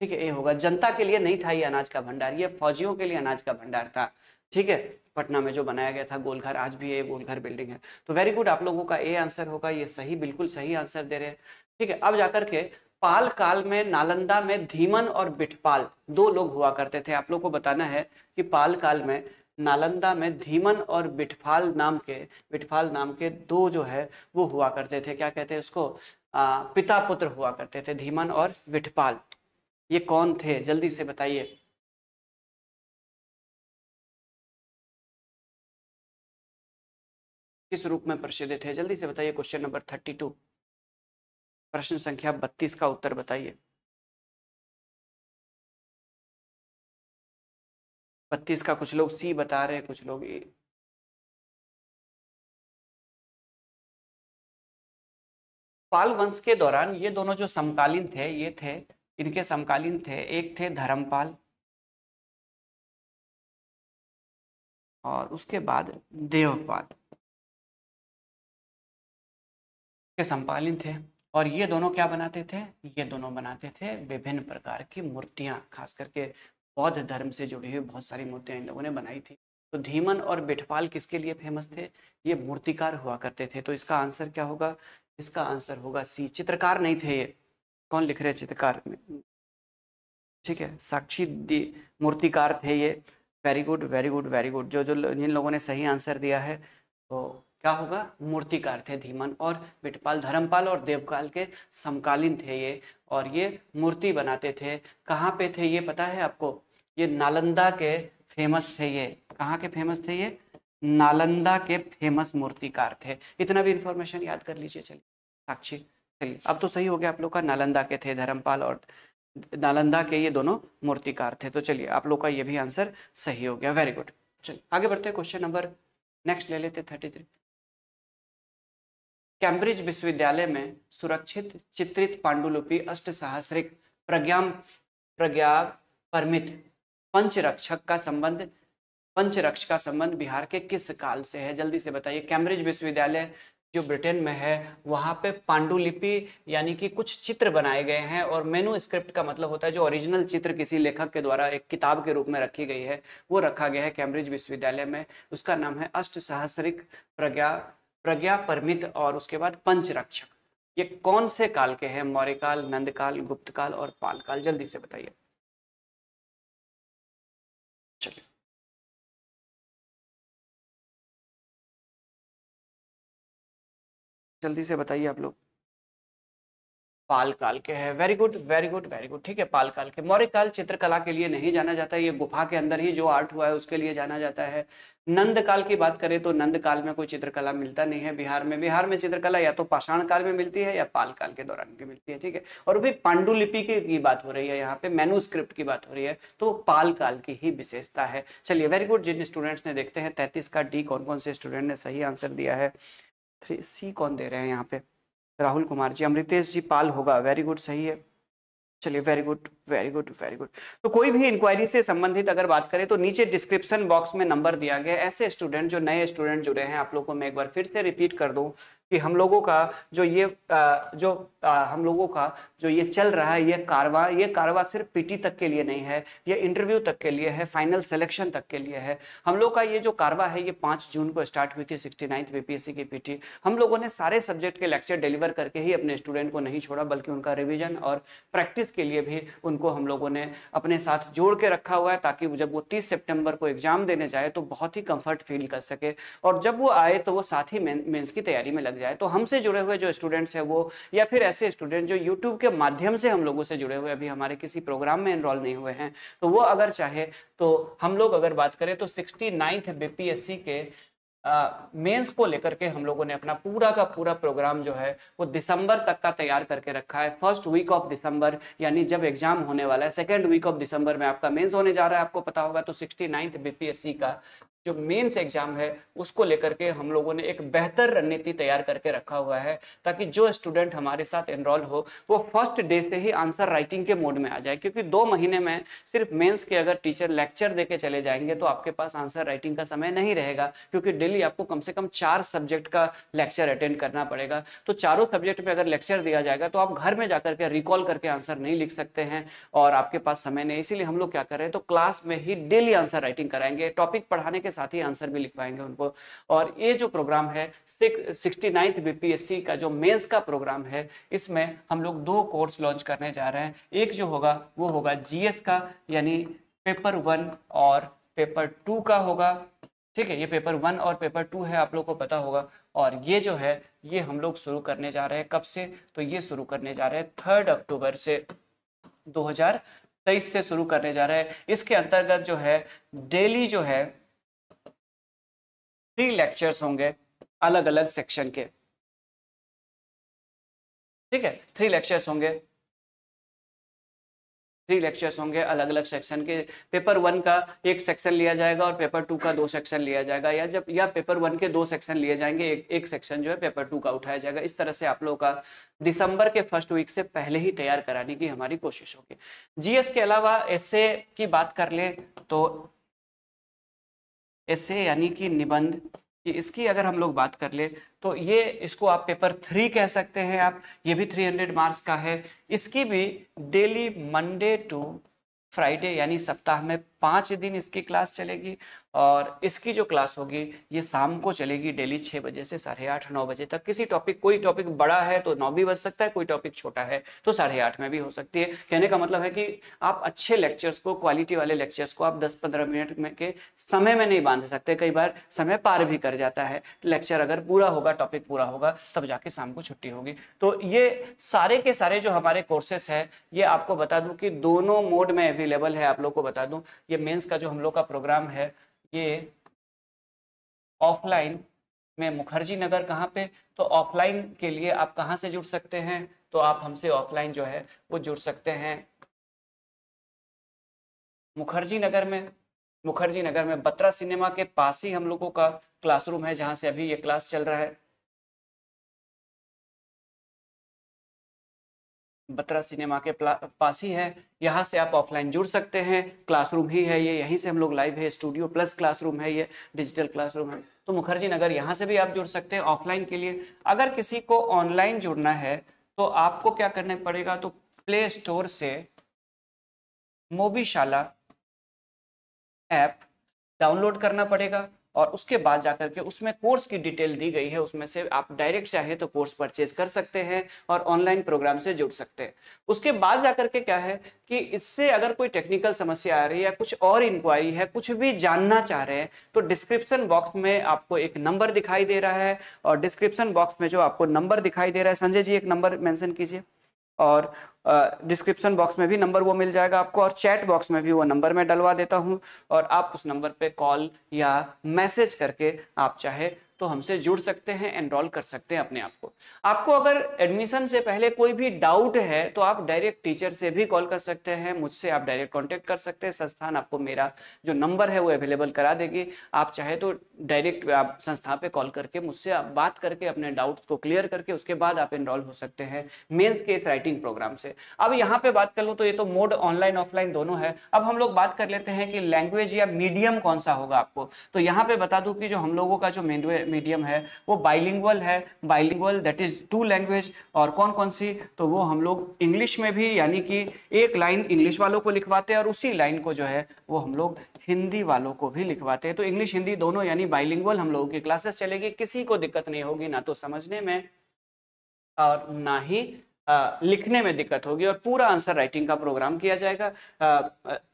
ठीक है ए होगा जनता के लिए नहीं था ये अनाज का भंडार ये फौजियों के लिए अनाज का भंडार था ठीक है पटना में जो बनाया गया था गोलघर आज भी ये गोलघर बिल्डिंग है तो वेरी गुड आप लोगों का ए आंसर होगा ये सही बिल्कुल सही आंसर दे रहे हैं ठीक है अब जाकर के पाल काल में नालंदा में धीमन और बिठपाल दो लोग हुआ करते थे आप लोग को बताना है कि पाल काल में नालंदा में धीमन और बिठफाल नाम के बिठफाल नाम के दो जो है वो हुआ करते थे क्या कहते हैं उसको आ, पिता पुत्र हुआ करते थे धीमन और बिठपाल ये कौन थे जल्दी से बताइए किस रूप में प्रसिद्ध थे जल्दी से बताइए क्वेश्चन नंबर थर्टी टू प्रश्न संख्या बत्तीस का उत्तर बताइए बत्तीस का कुछ लोग सी बता रहे हैं कुछ लोग ए पाल वंश के दौरान ये दोनों जो समकालीन थे ये थे इनके समकालीन थे एक थे धर्मपाल और उसके बाद देवपाल के समकालीन थे और ये दोनों क्या बनाते थे ये दोनों बनाते थे विभिन्न प्रकार की मूर्तियाँ खास करके बौद्ध धर्म से जुड़ी हुई बहुत सारी मूर्तियाँ इन लोगों ने बनाई थी तो धीमन और बिठपाल किसके लिए फेमस थे ये मूर्तिकार हुआ करते थे तो इसका आंसर क्या होगा इसका आंसर होगा सी चित्रकार नहीं थे ये कौन लिख रहे चित्रकार में ठीक है साक्षी मूर्तिकार थे ये very good very good very good जो जो जिन लोगों ने सही आंसर दिया है तो क्या होगा मूर्तिकार थे धीमन और बिटपाल धर्मपाल और देवकाल के समकालीन थे ये और ये मूर्ति बनाते थे कहाँ पे थे ये पता है आपको ये नालंदा के फेमस थे ये कहाँ के फेमस थे ये नालंदा के फेमस मूर्तिकार थे इतना भी इंफॉर्मेशन याद कर लीजिए चलिए साक्षी चलिए अब तो सही हो गया आप लोग का नालंदा के थे धर्मपाल और नालंदा के ये दोनों मूर्तिकार थे तो चलिए आप लोग का ये भी आंसर सही हो गया वेरी गुड चलिए आगे बढ़ते हैं क्वेश्चन नंबर नेक्स्ट ले लेते थर्टी थ्री कैम्ब्रिज विश्वविद्यालय में सुरक्षित चित्रित पांडुलिपि साहसिक प्रज्ञा प्रज्ञा परमित पंचरक्षक का संबंध पंचरक्ष का संबंध बिहार के किस काल से है जल्दी से बताइए कैम्ब्रिज विश्वविद्यालय जो ब्रिटेन में है वहाँ पे पांडुलिपि यानी कि कुछ चित्र बनाए गए हैं और मेनू स्क्रिप्ट का मतलब होता है जो ओरिजिनल चित्र किसी लेखक के द्वारा एक किताब के रूप में रखी गई है वो रखा गया है कैम्ब्रिज विश्वविद्यालय में उसका नाम है अष्ट सहस्रिक प्रज्ञा प्रज्ञा परमित और उसके बाद पंचरक्षक ये कौन से काल के हैं मौर्य काल नंद काल गुप्त काल और पाल काल जल्दी से बताइए जल्दी से बताइए आप लोग पाल काल के है very good very good very good ठीक है पाल काल के मौर्य काल चित्रकला के लिए नहीं जाना जाता ये गुफा के अंदर ही जो आर्ट हुआ है उसके लिए जाना जाता है नंद काल की बात करें तो नंद काल में कोई चित्रकला मिलता नहीं है बिहार में बिहार में चित्रकला या तो पाषाण काल में मिलती है या पाल काल के दौरान भी मिलती है ठीक है और भी पांडुलिपि की, बात हो रही है यहाँ पे मेनूस्क्रिप्ट की बात हो रही है तो पाल काल की ही विशेषता है चलिए वेरी गुड जिन स्टूडेंट्स ने देखते हैं तैतीस का डी कौन कौन से स्टूडेंट ने सही आंसर दिया है थ्री सी कौन दे रहे हैं यहाँ पे राहुल कुमार जी अमृतेश जी पाल होगा वेरी गुड सही है चलिए very good very good very good तो कोई भी इंक्वायरी से संबंधित अगर बात करें तो नीचे डिस्क्रिप्शन बॉक्स में नंबर दिया गया ऐसे स्टूडेंट जो नए स्टूडेंट जुड़े हैं आप लोगों को मैं एक बार फिर से रिपीट कर दूं कि हम लोगों का जो ये जो हम लोगों का जो ये चल रहा है ये कारवा ये कारवा सिर्फ पीटी तक के लिए नहीं है ये इंटरव्यू तक के लिए है फाइनल सिलेक्शन तक के लिए है हम लोग का ये जो कारवा है ये पाँच जून को स्टार्ट हुई थी सिक्सटी नाइन्थ बीपीएससी की पीटी हम लोगों ने सारे सब्जेक्ट के लेक्चर डिलीवर करके ही अपने स्टूडेंट को नहीं छोड़ा बल्कि उनका रिविजन और प्रैक्टिस के लिए भी उन उनको हम लोगों ने अपने साथ जोड़ के रखा हुआ है ताकि जब वो 30 सितंबर को एग्जाम देने जाए तो बहुत ही कंफर्ट फील कर सके और जब वो आए तो वो साथ ही मेंस की तैयारी में लग जाए तो हमसे जुड़े हुए जो स्टूडेंट्स हैं वो या फिर ऐसे स्टूडेंट जो यूट्यूब के माध्यम से हम लोगों से जुड़े हुए अभी हमारे किसी प्रोग्राम में इनरोल नहीं हुए हैं तो वो अगर चाहे तो हम लोग अगर बात करें तो सिक्सटी नाइन्थ बीपीएससी के मेंस को लेकर के हम लोगों ने अपना पूरा का पूरा प्रोग्राम जो है वो दिसंबर तक का तैयार करके रखा है फर्स्ट वीक ऑफ दिसंबर यानी जब एग्जाम होने वाला है सेकेंड वीक ऑफ दिसंबर में आपका मेन्स होने जा रहा है आपको पता होगा तो सिक्सटी नाइन्थ बीपीएससी का जो मेंस एग्जाम है उसको लेकर के हम लोगों ने एक बेहतर रणनीति तैयार करके रखा हुआ है ताकि जो स्टूडेंट हमारे साथ एनरोल हो वो फर्स्ट डे से ही आंसर राइटिंग के मोड में आ जाए क्योंकि दो महीने में सिर्फ मेंस के अगर टीचर लेक्चर दे चले जाएंगे तो आपके पास आंसर राइटिंग का समय नहीं रहेगा क्योंकि डेली आपको कम से कम चार सब्जेक्ट का लेक्चर अटेंड करना पड़ेगा तो चारों सब्जेक्ट में अगर लेक्चर दिया जाएगा तो आप घर में जाकर के रिकॉल करके आंसर नहीं लिख सकते हैं और आपके पास समय नहीं इसीलिए हम लोग क्या कर रहे हैं तो क्लास में ही डेली आंसर राइटिंग कराएंगे टॉपिक पढ़ाने के साथ ही आंसर भी लिख पाएंगे उनको और ये जो प्रोग्राम है सिक्सटी नाइन्थ बीपीएससी का जो मेंस का प्रोग्राम है इसमें हम लोग दो कोर्स लॉन्च करने जा रहे हैं एक जो होगा वो होगा जीएस का यानी पेपर वन और पेपर टू का होगा ठीक है ये पेपर वन और पेपर टू है आप लोग को पता होगा और ये जो है ये हम लोग शुरू करने जा रहे हैं कब से तो ये शुरू करने जा रहे हैं थर्ड अक्टूबर से 2023 से शुरू करने जा रहे हैं इसके अंतर्गत जो है डेली जो है थ्री लेक्चर्स होंगे अलग अलग सेक्शन के ठीक है थ्री लेक्चर्स होंगे थ्री लेक्चर्स होंगे अलग अलग सेक्शन के पेपर वन का एक सेक्शन लिया जाएगा और पेपर टू का दो सेक्शन लिया जाएगा या जब या पेपर वन के दो सेक्शन लिए जाएंगे एक एक सेक्शन जो है पेपर टू का उठाया जाएगा इस तरह से आप लोगों का दिसंबर के फर्स्ट वीक से पहले ही तैयार कराने की हमारी कोशिश होगी जीएस के अलावा एस की बात कर लें तो ऐसे यानी कि निबंध कि इसकी अगर हम लोग बात कर ले तो ये इसको आप पेपर थ्री कह सकते हैं आप ये भी थ्री हंड्रेड मार्क्स का है इसकी भी डेली मंडे टू फ्राइडे यानी सप्ताह में पांच दिन इसकी क्लास चलेगी और इसकी जो क्लास होगी ये शाम को चलेगी डेली छः बजे से साढ़े आठ नौ बजे तक किसी टॉपिक कोई टॉपिक बड़ा है तो नौ भी बज सकता है कोई टॉपिक छोटा है तो साढ़े आठ में भी हो सकती है कहने का मतलब है कि आप अच्छे लेक्चर्स को क्वालिटी वाले लेक्चर्स को आप दस पंद्रह मिनट में के समय में नहीं बांध सकते कई बार समय पार भी कर जाता है लेक्चर अगर पूरा होगा टॉपिक पूरा होगा तब जाके शाम को छुट्टी होगी तो ये सारे के सारे जो हमारे कोर्सेस है ये आपको बता दूं कि दोनों मोड में अवेलेबल है आप लोग को बता दूं ये मेंस का जो हम लोग का प्रोग्राम है ये ऑफलाइन में मुखर्जी नगर कहाँ पे तो ऑफलाइन के लिए आप कहाँ से जुड़ सकते हैं तो आप हमसे ऑफलाइन जो है वो जुड़ सकते हैं मुखर्जी नगर में मुखर्जी नगर में बत्रा सिनेमा के पास ही हम लोगों का क्लासरूम है जहाँ से अभी ये क्लास चल रहा है बत्रा सिनेमा के पास ही है यहाँ से आप ऑफलाइन जुड़ सकते हैं क्लासरूम ही है ये यहीं से हम लोग लाइव है स्टूडियो प्लस क्लासरूम है ये डिजिटल क्लासरूम है तो मुखर्जी नगर यहाँ से भी आप जुड़ सकते हैं ऑफलाइन के लिए अगर किसी को ऑनलाइन जुड़ना है तो आपको क्या करना पड़ेगा तो प्ले स्टोर से मोबीशाला ऐप डाउनलोड करना पड़ेगा और उसके बाद जाकर के उसमें कोर्स की डिटेल दी गई है उसमें से आप डायरेक्ट चाहे तो कोर्स परचेज कर सकते हैं और ऑनलाइन प्रोग्राम से जुड़ सकते हैं उसके बाद जाकर के क्या है कि इससे अगर कोई टेक्निकल समस्या आ रही है या कुछ और इंक्वायरी है कुछ भी जानना चाह रहे हैं तो डिस्क्रिप्शन बॉक्स में आपको एक नंबर दिखाई दे रहा है और डिस्क्रिप्शन बॉक्स में जो आपको नंबर दिखाई दे रहा है संजय जी एक नंबर मैंशन कीजिए और डिस्क्रिप्शन uh, बॉक्स में भी नंबर वो मिल जाएगा आपको और चैट बॉक्स में भी वो नंबर मैं डलवा देता हूँ और आप उस नंबर पे कॉल या मैसेज करके आप चाहे तो हमसे जुड़ सकते हैं एनरोल कर सकते हैं अपने आप को आपको अगर एडमिशन से पहले कोई भी डाउट है तो आप डायरेक्ट टीचर से भी कॉल कर सकते हैं मुझसे आप डायरेक्ट कॉन्टेक्ट कर सकते हैं संस्थान आपको मेरा जो नंबर है वो अवेलेबल करा देगी आप चाहे तो डायरेक्ट आप संस्था पे कॉल करके मुझसे आप बात करके अपने डाउट्स को क्लियर करके उसके बाद आप एनरोल हो सकते हैं मेन्स के इस राइटिंग प्रोग्राम से अब यहाँ पे बात कर लूँ तो ये तो मोड ऑनलाइन ऑफलाइन दोनों है अब हम लोग बात कर लेते हैं कि लैंग्वेज या मीडियम कौन सा होगा आपको तो यहाँ पे बता दूँ कि जो हम लोगों का जो मेन मीडियम है वो बाइलिंगुअल है bilingual that is two language और कौन कौन सी तो वो हम लोग इंग्लिश में भी यानी कि एक लाइन इंग्लिश वालों को लिखवाते हैं और उसी लाइन को जो है वो हम लोग हिंदी वालों को भी लिखवाते हैं तो इंग्लिश हिंदी दोनों यानी बाइलिंगुअल हम लोगों की क्लासेस चलेगी किसी को दिक्कत नहीं होगी ना तो समझने में और ना ही लिखने में दिक्कत होगी और पूरा आंसर राइटिंग का प्रोग्राम किया जाएगा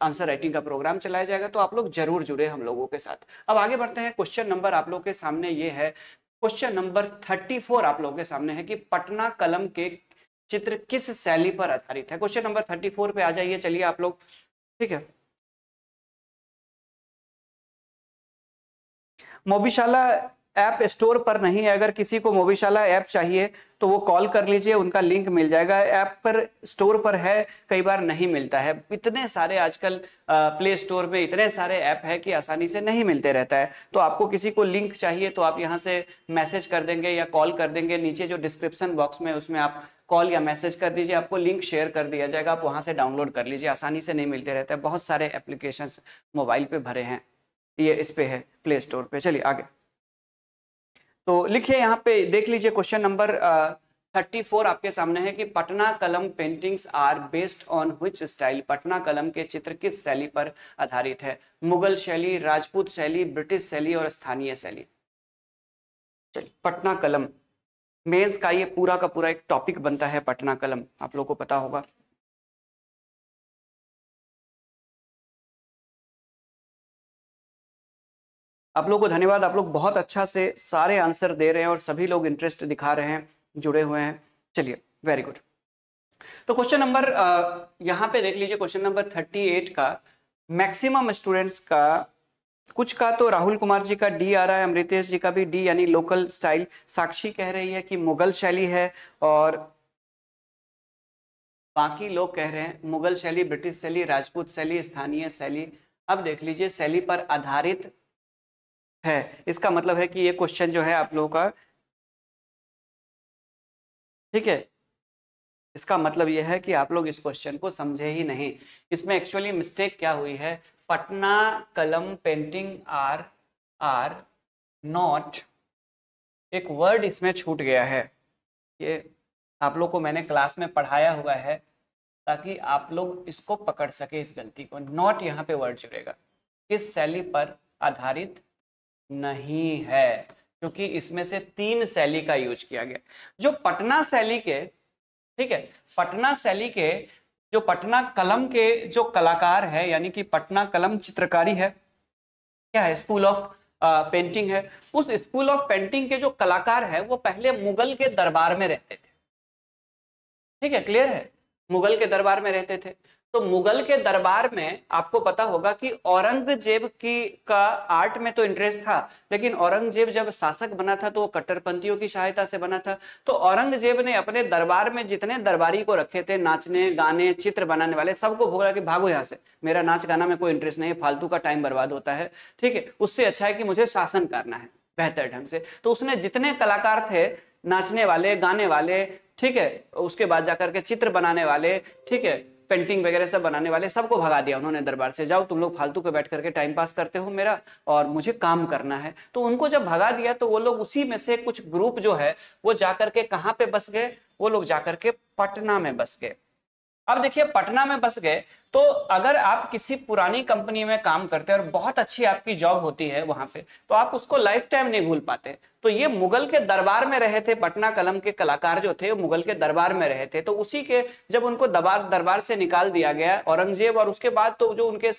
आंसर राइटिंग का प्रोग्राम चलाया जाएगा तो आप लोग जरूर जुड़े हम लोगों के साथ अब आगे बढ़ते हैं क्वेश्चन नंबर आप लोग के सामने ये है क्वेश्चन नंबर थर्टी फोर आप लोगों के सामने है कि पटना कलम के चित्र किस शैली पर आधारित है क्वेश्चन नंबर थर्टी फोर पे आ जाइए चलिए आप लोग ठीक है मोबिशाला ऐप स्टोर पर नहीं है अगर किसी को मोबीशाला ऐप चाहिए तो वो कॉल कर लीजिए उनका लिंक मिल जाएगा ऐप पर स्टोर पर है कई बार नहीं मिलता है इतने सारे आजकल प्ले स्टोर में इतने सारे ऐप है कि आसानी से नहीं मिलते रहता है तो आपको किसी को लिंक चाहिए तो आप यहाँ से मैसेज कर देंगे या कॉल कर देंगे नीचे जो डिस्क्रिप्शन बॉक्स में उसमें आप कॉल या मैसेज कर दीजिए आपको लिंक शेयर कर दिया जाएगा आप वहाँ से डाउनलोड कर लीजिए आसानी से नहीं मिलते रहते हैं बहुत सारे एप्लीकेशन मोबाइल पर भरे हैं ये इस पर है प्ले स्टोर पर चलिए आगे तो लिखिए यहाँ पे देख लीजिए क्वेश्चन नंबर थर्टी फोर आपके सामने है कि Patna Kalam paintings are based on which style Patna Kalam के चित्र किस शैली पर आधारित है मुगल शैली राजपूत शैली ब्रिटिश शैली और स्थानीय शैली पटना कलम मेज का ये पूरा का पूरा एक टॉपिक बनता है पटना कलम आप लोगों को पता होगा आप लोग को धन्यवाद आप लोग बहुत अच्छा से सारे आंसर दे रहे हैं और सभी लोग इंटरेस्ट दिखा रहे हैं जुड़े हुए हैं चलिए वेरी गुड तो क्वेश्चन नंबर यहाँ पे देख लीजिए क्वेश्चन नंबर थर्टी एट का मैक्सिमम स्टूडेंट्स का कुछ का तो राहुल कुमार जी का डी आ रहा है अमृतेश जी का भी डी यानी लोकल स्टाइल साक्षी कह रही है कि मुगल शैली है और बाकी लोग कह रहे हैं मुगल शैली ब्रिटिश शैली राजपूत शैली स्थानीय शैली अब देख लीजिए शैली पर आधारित है इसका मतलब है कि ये क्वेश्चन जो है आप लोगों का ठीक है इसका मतलब यह है कि आप लोग इस क्वेश्चन को समझे ही नहीं इसमें एक्चुअली मिस्टेक क्या हुई है Patna Kalam painting are are not एक वर्ड इसमें छूट गया है ये आप लोग को मैंने क्लास में पढ़ाया हुआ है ताकि आप लोग इसको पकड़ सके इस गलती को नॉट यहाँ पे वर्ड जुड़ेगा किस शैली पर आधारित नहीं है क्योंकि इसमें से तीन शैली का यूज किया गया जो पटना शैली के ठीक है पटना शैली के जो पटना कलम के जो कलाकार है यानी कि पटना कलम चित्रकारी है क्या है स्कूल ऑफ पेंटिंग है उस स्कूल ऑफ पेंटिंग के जो कलाकार है वो पहले मुगल के दरबार में रहते थे ठीक है क्लियर है मुगल के दरबार में रहते थे तो मुगल के दरबार में आपको पता होगा कि औरंगजेब की का आर्ट में तो इंटरेस्ट था लेकिन औरंगजेब जब शासक बना था तो वो कट्टरपंथियों की सहायता से बना था तो औरंगजेब ने अपने दरबार में जितने दरबारी को रखे थे नाचने गाने चित्र बनाने वाले सबको भोगा कि भागो यहाँ से मेरा नाच गाना में कोई इंटरेस्ट नहीं है फालतू का टाइम बर्बाद होता है ठीक है उससे अच्छा है कि मुझे शासन करना है बेहतर ढंग से तो उसने जितने कलाकार थे नाचने वाले गाने वाले ठीक है उसके बाद जाकर के चित्र बनाने वाले ठीक है पेंटिंग वगैरह सब बनाने वाले सबको भगा दिया उन्होंने दरबार से जाओ तुम लोग फालतू पे बैठ करके टाइम पास करते हो मेरा और मुझे काम करना है तो उनको जब भगा दिया तो वो लोग उसी में से कुछ ग्रुप जो है वो जाकर के कहाँ पे बस गए वो लोग जाकर के पटना में बस गए अब देखिए पटना में बस गए तो अगर आप किसी पुरानी कंपनी में काम करते हैं और बहुत अच्छी आपकी जॉब होती है वहां पे तो आप उसको लाइफ टाइम नहीं भूल पाते तो ये मुगल के दरबार में रहे थे पटना कलम के कलाकार जो थे वो मुगल के दरबार में रहे थे तो उसी के जब उनको दबार दरबार से निकाल दिया गया औरंगजेब और उसके बाद तो जो उनके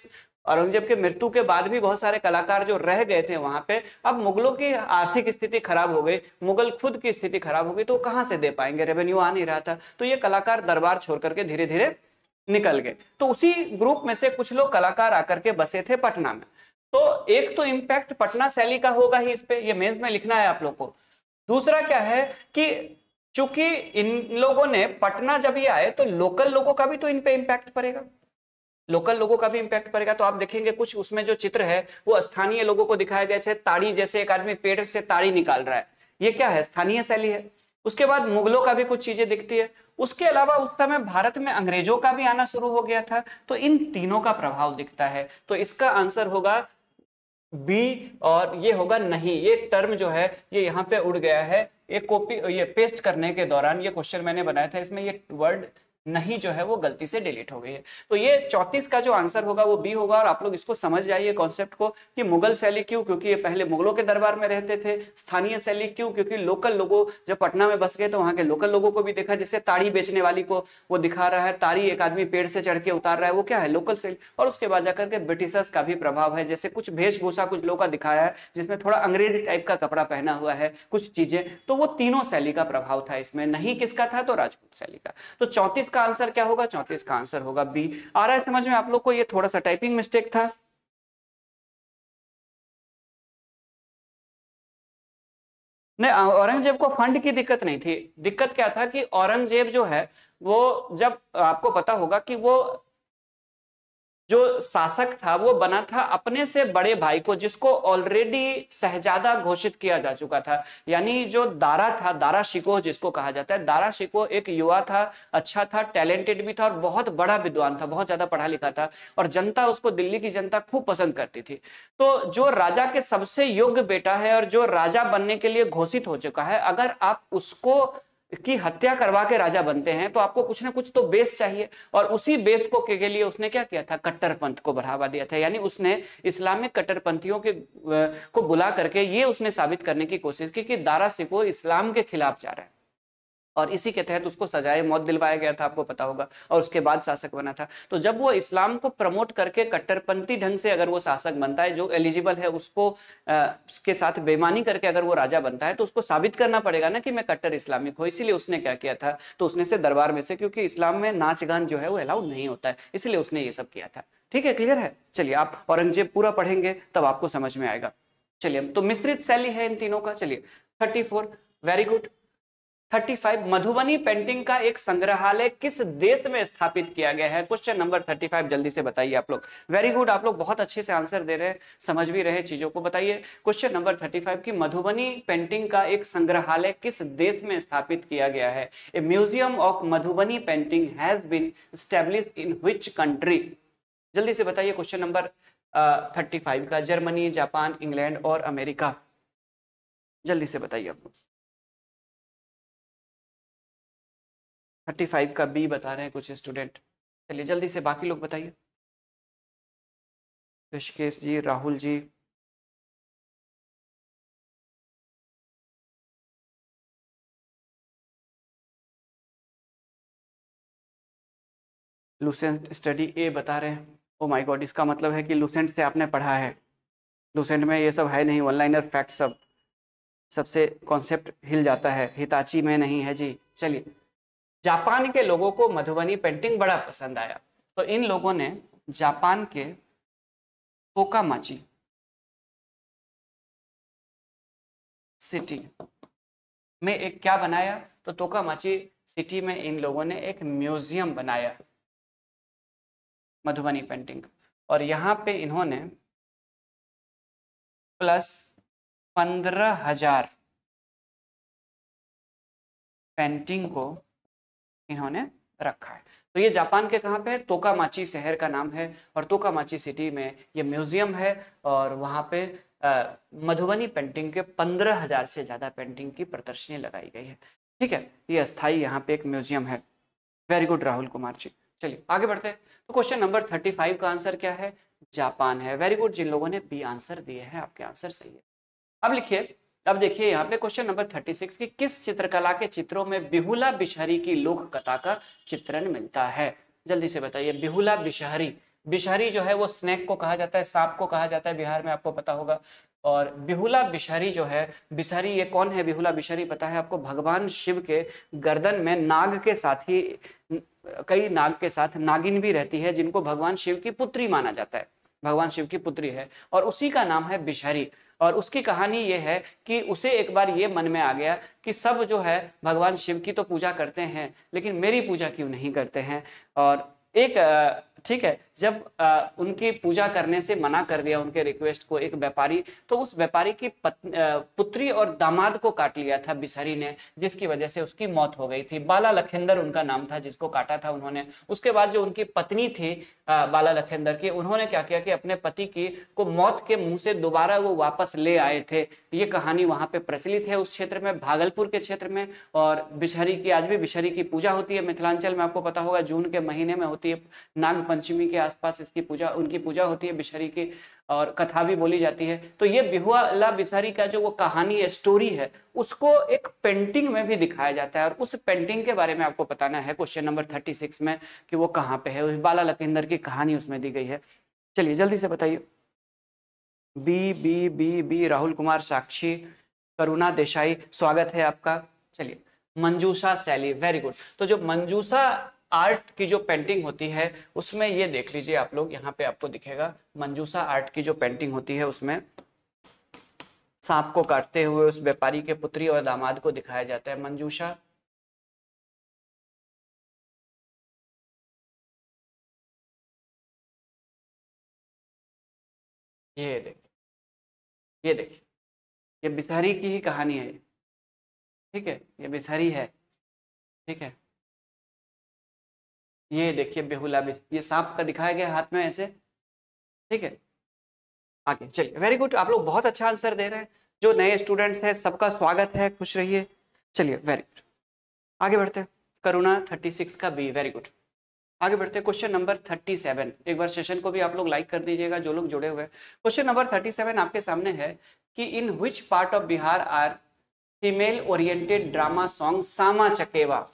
औरंगजेब के मृत्यु के बाद भी बहुत सारे कलाकार जो रह गए थे वहां पे अब मुगलों की आर्थिक स्थिति खराब हो गई मुगल खुद की स्थिति खराब हो गई तो कहाँ से दे पाएंगे रेवेन्यू आ नहीं रहा था तो ये कलाकार दरबार छोड़ करके धीरे धीरे निकल गए तो उसी ग्रुप में से कुछ लोग कलाकार आकर के बसे थे पटना में तो एक तो इम्पैक्ट पटना शैली का होगा ही इस पे ये मेन्स में लिखना है आप लोग को दूसरा क्या है कि चूंकि इन लोगों ने पटना जब ये आए तो लोकल लोगों का भी तो इन पे इम्पैक्ट पड़ेगा लोकल लोगों का भी इम्पैक्ट पड़ेगा तो आप देखेंगे कुछ उसमें जो चित्र है वो स्थानीय लोगों को दिखाया गया है ताड़ी जैसे एक आदमी पेड़ से ताड़ी निकाल रहा है ये क्या है स्थानीय शैली है उसके बाद मुगलों का भी कुछ चीजें दिखती है उसके अलावा उस समय भारत में अंग्रेजों का भी आना शुरू हो गया था तो इन तीनों का प्रभाव दिखता है तो इसका आंसर होगा बी और ये होगा नहीं ये टर्म जो है ये यहाँ पे उड़ गया है ये कॉपी ये पेस्ट करने के दौरान ये क्वेश्चन मैंने बनाया था इसमें ये वर्ड नहीं जो है वो गलती से डिलीट हो गई है तो ये चौतीस का जो आंसर होगा वो बी होगा और आप लोग इसको समझ जाइए कॉन्सेप्ट को कि मुगल शैली क्यों क्योंकि ये पहले मुगलों के दरबार में रहते थे स्थानीय शैली क्यों क्योंकि लोकल लोगों जब पटना में बस गए तो वहां के लोकल लोगों को भी देखा जैसे ताड़ी बेचने वाली को वो दिखा रहा है ताड़ी एक आदमी पेड़ से चढ़ के उतार रहा है वो क्या है लोकल शैली और उसके बाद जाकर के ब्रिटिशर्स का भी प्रभाव है जैसे कुछ वेशभूषा कुछ लोग का दिखाया है जिसमें थोड़ा अंग्रेजी टाइप का कपड़ा पहना हुआ है कुछ चीजें तो वो तीनों शैली का प्रभाव था इसमें नहीं किसका था तो राजपूत शैली का तो चौतीस का आंसर क्या होगा चौंतीस का आंसर होगा बी आ रहा है समझ में आप लोग को ये थोड़ा सा टाइपिंग मिस्टेक था नहीं औरंगजेब को फंड की दिक्कत नहीं थी दिक्कत क्या था कि औरंगजेब जो है वो जब आपको पता होगा कि वो जो शासक था वो बना था अपने से बड़े भाई को जिसको ऑलरेडी सहजादा घोषित किया जा चुका था यानी जो दारा था दारा शिकोह जिसको कहा जाता है दारा शिकोह एक युवा था अच्छा था टैलेंटेड भी था और बहुत बड़ा विद्वान था बहुत ज्यादा पढ़ा लिखा था और जनता उसको दिल्ली की जनता खूब पसंद करती थी तो जो राजा के सबसे योग्य बेटा है और जो राजा बनने के लिए घोषित हो चुका है अगर आप उसको की हत्या करवा के राजा बनते हैं तो आपको कुछ ना कुछ तो बेस चाहिए और उसी बेस को के, के लिए उसने क्या किया था कट्टरपंथ को बढ़ावा दिया था यानी उसने इस्लामिक कट्टरपंथियों के को बुला करके ये उसने साबित करने की कोशिश की कि दारा सिको इस्लाम के खिलाफ जा रहे हैं और इसी के तहत उसको सजाए मौत दिलवाया गया था आपको पता होगा और उसके बाद शासक बना था तो जब वो इस्लाम को प्रमोट करके कट्टरपंथी ढंग से अगर वो शासक बनता है जो एलिजिबल है उसको उसके साथ बेमानी करके अगर वो राजा बनता है तो उसको साबित करना पड़ेगा ना कि मैं कट्टर इस्लामिक हूँ इसीलिए उसने क्या किया था तो उसने से दरबार में से क्योंकि इस्लाम में नाच गान जो है वो अलाउड नहीं होता है इसलिए उसने ये सब किया था ठीक है क्लियर है चलिए आप औरंगजेब पूरा पढ़ेंगे तब आपको समझ में आएगा चलिए तो मिश्रित शैली है इन तीनों का चलिए thirty four very good 35 Madhubani painting का एक संग्रहालय किस देश में स्थापित किया गया है क्वेश्चन नंबर 35 जल्दी से बताइए आप लोग वेरी गुड आप लोग बहुत अच्छे से आंसर दे रहे हैं समझ भी रहे चीजों को बताइए क्वेश्चन नंबर 35 की मधुबनी पेंटिंग का एक संग्रहालय किस देश में स्थापित किया गया है a museum of Madhubani painting has been establish in which country जल्दी से बताइए क्वेश्चन नंबर थर्टी फाइव का जर्मनी जापान इंग्लैंड और अमेरिका जल्दी से बताइए आप लोग थर्टी फाइव का बी बता रहे हैं कुछ स्टूडेंट चलिए जल्दी से बाकी लोग बताइए Rishikesh ji Rahul ji Lucent study A बता रहे हैं ओ माय गॉड इसका मतलब है कि लूसेंट से आपने पढ़ा है लूसेंट में ये सब है नहीं ऑनलाइनर फैक्ट सब सबसे कॉन्सेप्ट हिल जाता है हिताची में नहीं है जी चलिए जापान के लोगों को मधुबनी पेंटिंग बड़ा पसंद आया तो इन लोगों ने जापान के ओकामाची सिटी में एक क्या बनाया तो तोकामाची सिटी में इन लोगों ने एक म्यूजियम बनाया मधुबनी पेंटिंग और यहाँ पे इन्होंने प्लस पंद्रह हजार पेंटिंग को इन्होंने रखा है तो ये जापान के कहाँ पे है तोकामाची शहर का नाम है और तोकामाची सिटी में ये म्यूजियम है और वहाँ पे मधुबनी पेंटिंग के पंद्रह हजार से ज़्यादा पेंटिंग की प्रदर्शनी लगाई गई है ठीक है ये अस्थाई यहाँ पे एक म्यूजियम है वेरी गुड राहुल कुमार जी चलिए आगे बढ़ते हैं तो क्वेश्चन नंबर थर्टी फाइव का आंसर क्या है जापान है वेरी गुड जिन लोगों ने बी आंसर दिए हैं आपके आंसर सही है अब लिखिए अब देखिए यहाँ पे क्वेश्चन नंबर थर्टी सिक्स की किस चित्रकला के चित्रों में बिहुला बिशहरी की लोक कथा का चित्रण मिलता है जल्दी से बताइए बिहुला बिशहरी बिशहरी जो है वो स्नैक को कहा जाता है सांप को कहा जाता है बिहार में आपको पता होगा और बिहुला बिशहरी जो है बिशहरी ये कौन है बिहुला बिशहरी पता है आपको भगवान शिव के गर्दन में नाग के साथ ही कई नाग के साथ नागिन भी रहती है जिनको भगवान शिव की पुत्री माना जाता है भगवान शिव की पुत्री है और उसी का नाम है बिशहरी और उसकी कहानी ये है कि उसे एक बार ये मन में आ गया कि सब जो है भगवान शिव की तो पूजा करते हैं लेकिन मेरी पूजा क्यों नहीं करते हैं और एक ठीक है जब आ, उनकी पूजा करने से मना कर दिया उनके रिक्वेस्ट को एक व्यापारी तो उस व्यापारी की पत, आ, पुत्री और दामाद को काट लिया था बिसरी ने जिसकी वजह से उसकी मौत हो गई थी बाला लखेंदर उनका नाम था जिसको काटा था उन्होंने उसके बाद जो उनकी पत्नी थी आ, बाला लखेंदर की उन्होंने क्या किया कि अपने पति की को मौत के मुंह से दोबारा वो वापस ले आए थे ये कहानी वहां पर प्रचलित है उस क्षेत्र में भागलपुर के क्षेत्र में और बिछहरी की आज भी बिछहरी की पूजा होती है मिथिलांचल में आपको पता होगा जून के महीने में होती है नागपंचमी के आसपास इसकी पूजा उनकी पूजा होती है बिशहरी की और कथा भी बोली जाती है तो ये बिहुआ ला बिसारी का जो वो कहानी है स्टोरी है उसको एक पेंटिंग में भी दिखाया जाता है और उस पेंटिंग के बारे में आपको बताना है क्वेश्चन नंबर थर्टी सिक्स में कि वो कहाँ पे है बाला लखिंदर की कहानी उसमें दी गई है चलिए जल्दी से बताइए B B B B Rahul Kumar Sakshi Karuna Desai स्वागत है आपका चलिए मंजूषा सैली वेरी गुड तो जो मंजूषा आर्ट की जो पेंटिंग होती है उसमें ये देख लीजिए आप लोग यहाँ पे आपको दिखेगा मंजूसा आर्ट की जो पेंटिंग होती है उसमें सांप को काटते हुए उस व्यापारी के पुत्री और दामाद को दिखाया जाता है मंजूषा ये देखिए ये देखिए ये बिसहरी की ही कहानी है ठीक है ये बिसहरी है ठीक है ये देखिए बेहुला बीज ये सांप का दिखाया गया हाथ में ऐसे ठीक है आगे चलिए वेरी गुड आप लोग बहुत अच्छा आंसर दे रहे हैं जो नए स्टूडेंट्स हैं सबका स्वागत है खुश रहिए चलिए वेरी गुड आगे बढ़ते हैं करुणा थर्टी सिक्स का बी वेरी गुड आगे बढ़ते हैं क्वेश्चन नंबर थर्टी सेवन एक बार सेशन को भी आप लोग लाइक कर दीजिएगा जो लोग जुड़े हुए हैं क्वेश्चन नंबर थर्टी सेवन आपके सामने है कि in which part of Bihar are female oriented drama song Sama Chakeva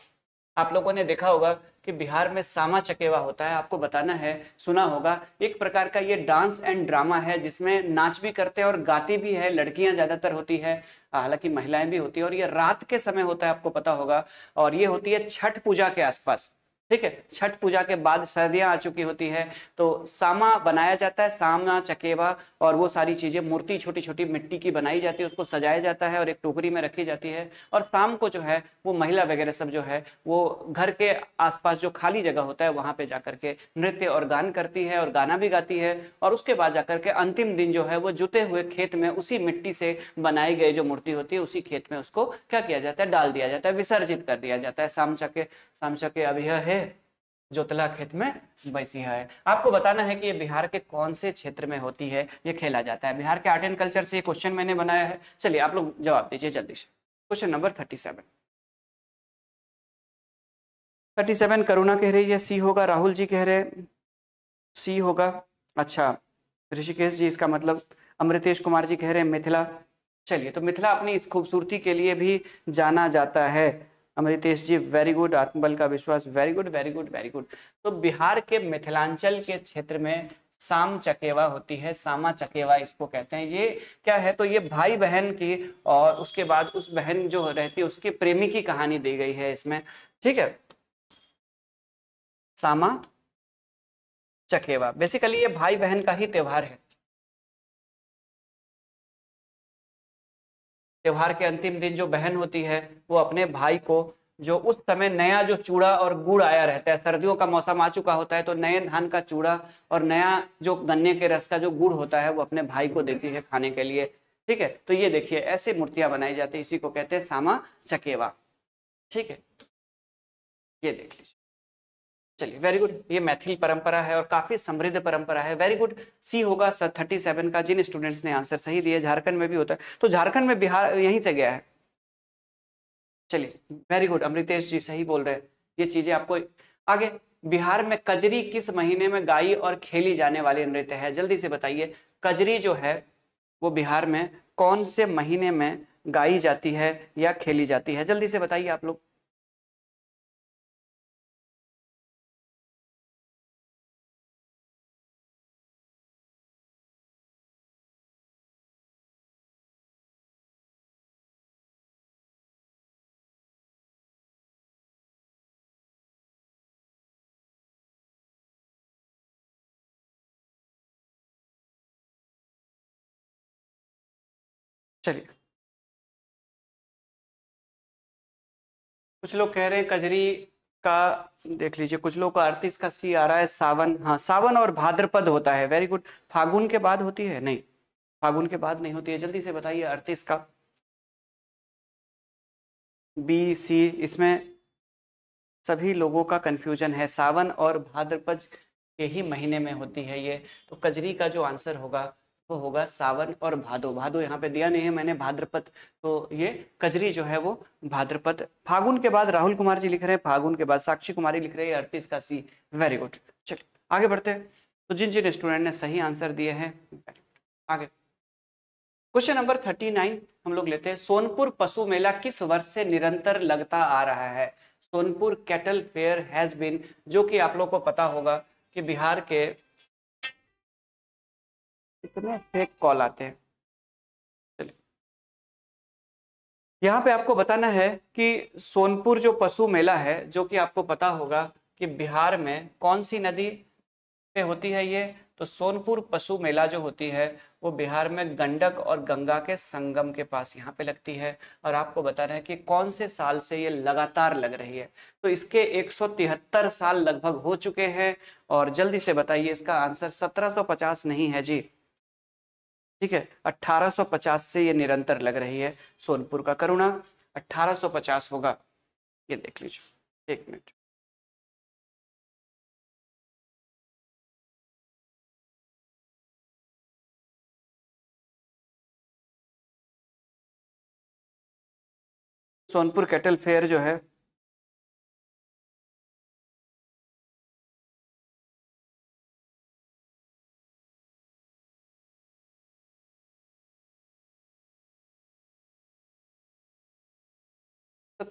आप लोगों ने देखा होगा कि बिहार में सामा चकेवा होता है आपको बताना है सुना होगा एक प्रकार का ये डांस एंड ड्रामा है जिसमें नाच भी करते हैं और गाती भी है लड़कियां ज़्यादातर होती है हालांकि महिलाएं भी होती है और ये रात के समय होता है आपको पता होगा और ये होती है छठ पूजा के आसपास ठीक है छठ पूजा के बाद सर्दियां आ चुकी होती है तो सामा बनाया जाता है सामा चकेवा और वो सारी चीजें मूर्ति छोटी छोटी मिट्टी की बनाई जाती है उसको सजाया जाता है और एक टोकरी में रखी जाती है और शाम को जो है वो महिला वगैरह सब जो है वो घर के आसपास जो खाली जगह होता है वहां पे जाकर के नृत्य और गान करती है और गाना भी गाती है और उसके बाद जाकर के अंतिम दिन जो है वो जुते हुए खेत में उसी मिट्टी से बनाई गई जो मूर्ति होती है उसी खेत में उसको क्या किया जाता है डाल दिया जाता है विसर्जित कर दिया जाता है शाम चके शाम चके अभी है जोतला खेत में बैसी है आपको बताना है कि ये बिहार के कौन से क्षेत्र में होती है ये खेला जाता है बिहार के आर्ट एंड कल्चर से ये क्वेश्चन मैंने बनाया है चलिए आप लोग जवाब दीजिए जल्दी से question number thirty seven thirty seven Karuna कह रही है सी होगा राहुल जी कह रहे सी होगा अच्छा ऋषिकेश जी इसका मतलब अमृतेश कुमार जी कह रहे हैं मिथिला चलिए तो मिथिला अपनी इस खूबसूरती के लिए भी जाना जाता है अमृतेश जी वेरी गुड आत्मबल का विश्वास very good very good very good तो बिहार के मिथिलांचल के क्षेत्र में साम चकेवा होती है सामा चकेवा इसको कहते हैं ये क्या है तो ये भाई बहन की और उसके बाद उस बहन जो रहती है उसके प्रेमी की कहानी दी गई है इसमें ठीक है सामा चकेवा बेसिकली ये भाई बहन का ही त्योहार है त्यौहार के अंतिम दिन जो बहन होती है वो अपने भाई को जो उस समय नया जो चूड़ा और गुड़ आया रहता है सर्दियों का मौसम आ चुका होता है तो नए धान का चूड़ा और नया जो गन्ने के रस का जो गुड़ होता है वो अपने भाई को देती है खाने के लिए ठीक है तो ये देखिए ऐसे मूर्तियां बनाई जाती है इसी को कहते हैं सामा चकेवा ठीक है ये देख लीजिए चलिए वेरी गुड ये मैथिल परंपरा है और काफी समृद्ध परंपरा है वेरी गुड सी होगा सर थर्टी सेवन का जिन स्टूडेंट्स ने आंसर सही दिया झारखंड में भी होता है तो झारखंड में बिहार यहीं से गया है चलिए वेरी गुड अमृतेश जी सही बोल रहे हैं ये चीजें आपको आगे बिहार में कजरी किस महीने में गाई और खेली जाने वाली नृत्य है जल्दी से बताइए कजरी जो है वो बिहार में कौन से महीने में गाई जाती है या खेली जाती है जल्दी से बताइए आप लोग चलिए कुछ लोग कह रहे हैं कजरी का देख लीजिए कुछ लोग का अड़तीस का सी आ रहा है सावन हाँ सावन और भाद्रपद होता है वेरी गुड फागुन के बाद होती है नहीं फागुन के बाद नहीं होती है जल्दी से बताइए अड़तीस का बी सी इसमें सभी लोगों का कंफ्यूजन है सावन और भाद्रपद के ही महीने में होती है ये तो कजरी का जो आंसर होगा होगा सावन और भादो भादो यहाँ पे दिया नहीं है मैंने भाद्रपद तो ये कजरी जो है वो भाद्रपद फागुन के बाद राहुल कुमार जी लिख रहे हैं फागुन के बाद साक्षी कुमारी लिख रहे हैं अड़तीस का सी वेरी गुड चलिए आगे बढ़ते हैं तो जिन जिन स्टूडेंट ने सही आंसर दिए हैं आगे क्वेश्चन नंबर थर्टी नाइन हम लोग लेते हैं सोनपुर पशु मेला किस वर्ष से निरंतर लगता आ रहा है Sonpur cattle fair has been जो कि आप लोग को पता होगा कि बिहार के कितने फेक कॉल आते हैं चलिए यहाँ पे आपको बताना है कि सोनपुर जो पशु मेला है जो कि आपको पता होगा कि बिहार में कौन सी नदी पे होती है ये तो सोनपुर पशु मेला जो होती है वो बिहार में गंडक और गंगा के संगम के पास यहाँ पे लगती है और आपको बताना है कि कौन से साल से ये लगातार लग रही है तो इसके 173 साल लगभग हो चुके हैं और जल्दी से बताइए इसका आंसर 1750 नहीं है जी ठीक है 1850 से ये निरंतर लग रही है सोनपुर का करुणा 1850 होगा ये देख लीजिए एक मिनट सोनपुर कैटल फेयर जो है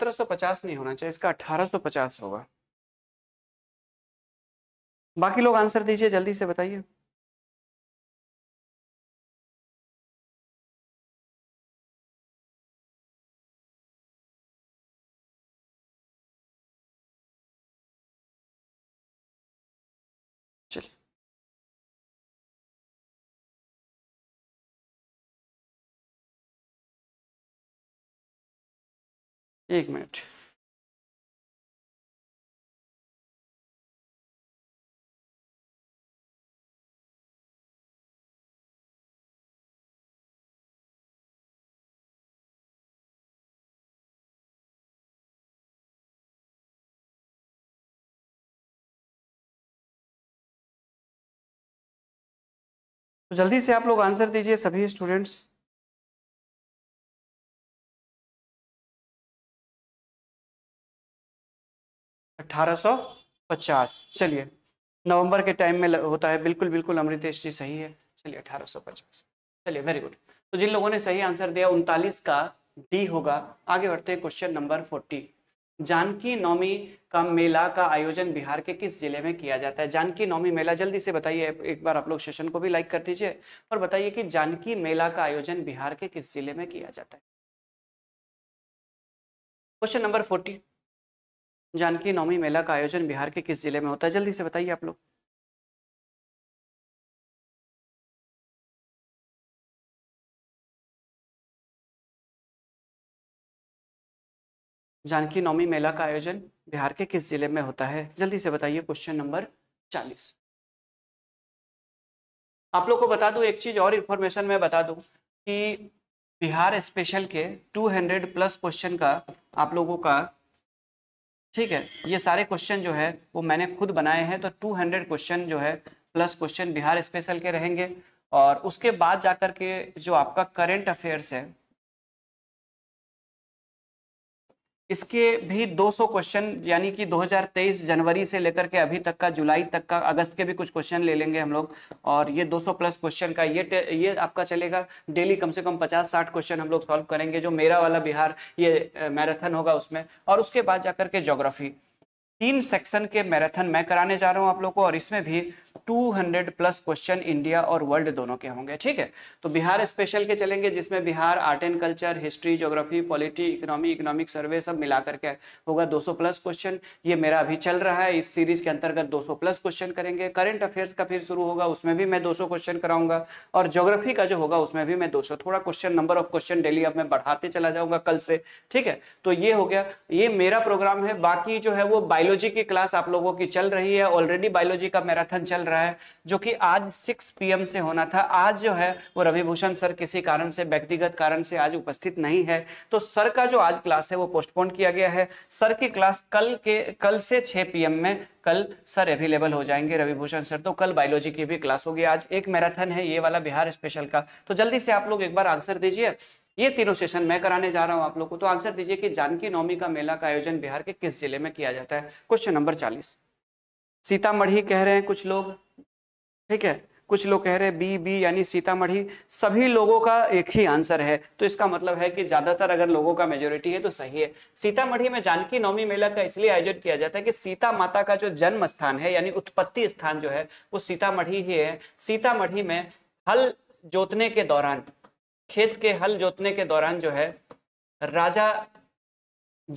1750 नहीं होना चाहिए इसका 1850 होगा बाकी लोग आंसर दीजिए जल्दी से बताइए एक मिनट तो जल्दी से आप लोग आंसर दीजिए सभी स्टूडेंट्स 1850 चलिए नवंबर के टाइम में होता है बिल्कुल बिल्कुल अमृतेश जी सही है चलिए 1850 चलिए वेरी गुड तो जिन लोगों ने सही आंसर दिया उनतालीस का डी होगा आगे बढ़ते हैं question number forty Janki Naumi का मेला का आयोजन बिहार के किस जिले में किया जाता है जानकी नौमी मेला जल्दी से बताइए एक बार आप लोग सेशन को भी लाइक कर दीजिए और बताइए कि जानकी मेला का आयोजन बिहार के किस जिले में किया जाता है question number forty Janki Naumi मेला का आयोजन बिहार के किस जिले में होता है जल्दी से बताइए आप लोग जानकी नौमी मेला का आयोजन बिहार के किस जिले में होता है जल्दी से बताइए क्वेश्चन नंबर चालीस आप लोग को बता दूं एक चीज और इन्फॉर्मेशन मैं बता दूं कि बिहार स्पेशल के 200 प्लस क्वेश्चन का आप लोगों का ठीक है ये सारे क्वेश्चन जो है वो मैंने खुद बनाए हैं तो 200 क्वेश्चन जो है प्लस क्वेश्चन बिहार स्पेशल के रहेंगे और उसके बाद जाकर के जो आपका करेंट अफेयर्स है इसके भी 200 क्वेश्चन यानी कि 2023 जनवरी से लेकर के अभी तक का जुलाई तक का अगस्त के भी कुछ क्वेश्चन ले लेंगे हम लोग और ये 200 प्लस क्वेश्चन का ये ये आपका चलेगा डेली कम से कम 50-60 क्वेश्चन हम लोग सॉल्व करेंगे जो मेरा वाला बिहार ये मैराथन होगा उसमें और उसके बाद जाकर के जोग्राफी तीन सेक्शन के मैराथन मैं कराने जा रहा हूं आप लोग को और इसमें भी 200 प्लस क्वेश्चन इंडिया और वर्ल्ड दोनों के होंगे ठीक है तो बिहार स्पेशल के चलेंगे जिसमें Bihar art and culture history geography polity economy economic survey सब मिला करके होगा 200 प्लस क्वेश्चन ये मेरा अभी चल रहा है इस सीरीज के अंतर्गत दो प्लस क्वेश्चन करेंगे करंट अफेयर्स का फिर शुरू होगा उसमें भी मैं दो क्वेश्चन कराऊंगा और ज्योग्राफी का जो होगा उसमें भी मैं दो थोड़ा question number of question daily अब मैं बढ़ाते चला जाऊंगा कल से ठीक है तो ये हो गया ये मेरा प्रोग्राम है बाकी जो है वो बाइल बायोलॉजी की क्लास आप लोगों की चल रही है ऑलरेडी बायोलॉजी का मैराथन चल रहा है जो कि आज 6 पीएम से होना था आज जो है वो रविभूषण सर किसी कारण से व्यक्तिगत कारण से आज उपस्थित नहीं है तो सर का जो आज क्लास है वो पोस्टपोन किया गया है सर की क्लास कल के कल से छः पी में कल सर अवेलेबल हो जाएंगे रविभूषण सर तो कल बायोलॉजी की भी क्लास होगी आज एक मैराथन है ये वाला बिहार स्पेशल का तो जल्दी से आप लोग एक बार आंसर दीजिए ये तीनों सेशन मैं कराने जा रहा हूँ आप लोग को तो आंसर दीजिए कि जानकी नवमी का मेला का आयोजन बिहार के किस जिले में किया जाता है क्वेश्चन नंबर चालीस सीतामढ़ी कह रहे हैं कुछ लोग ठीक है कुछ लोग कह रहे हैं बी बी यानी सीतामढ़ी सभी लोगों का एक ही आंसर है तो इसका मतलब है कि ज्यादातर अगर लोगों का मेजोरिटी है तो सही है सीतामढ़ी में जानकी नवमी मेला का इसलिए आयोजन किया जाता है कि सीता माता का जो जन्म स्थान है यानी उत्पत्ति स्थान जो है वो सीतामढ़ी ही है सीतामढ़ी में हल जोतने के दौरान खेत के हल जोतने के दौरान जो है राजा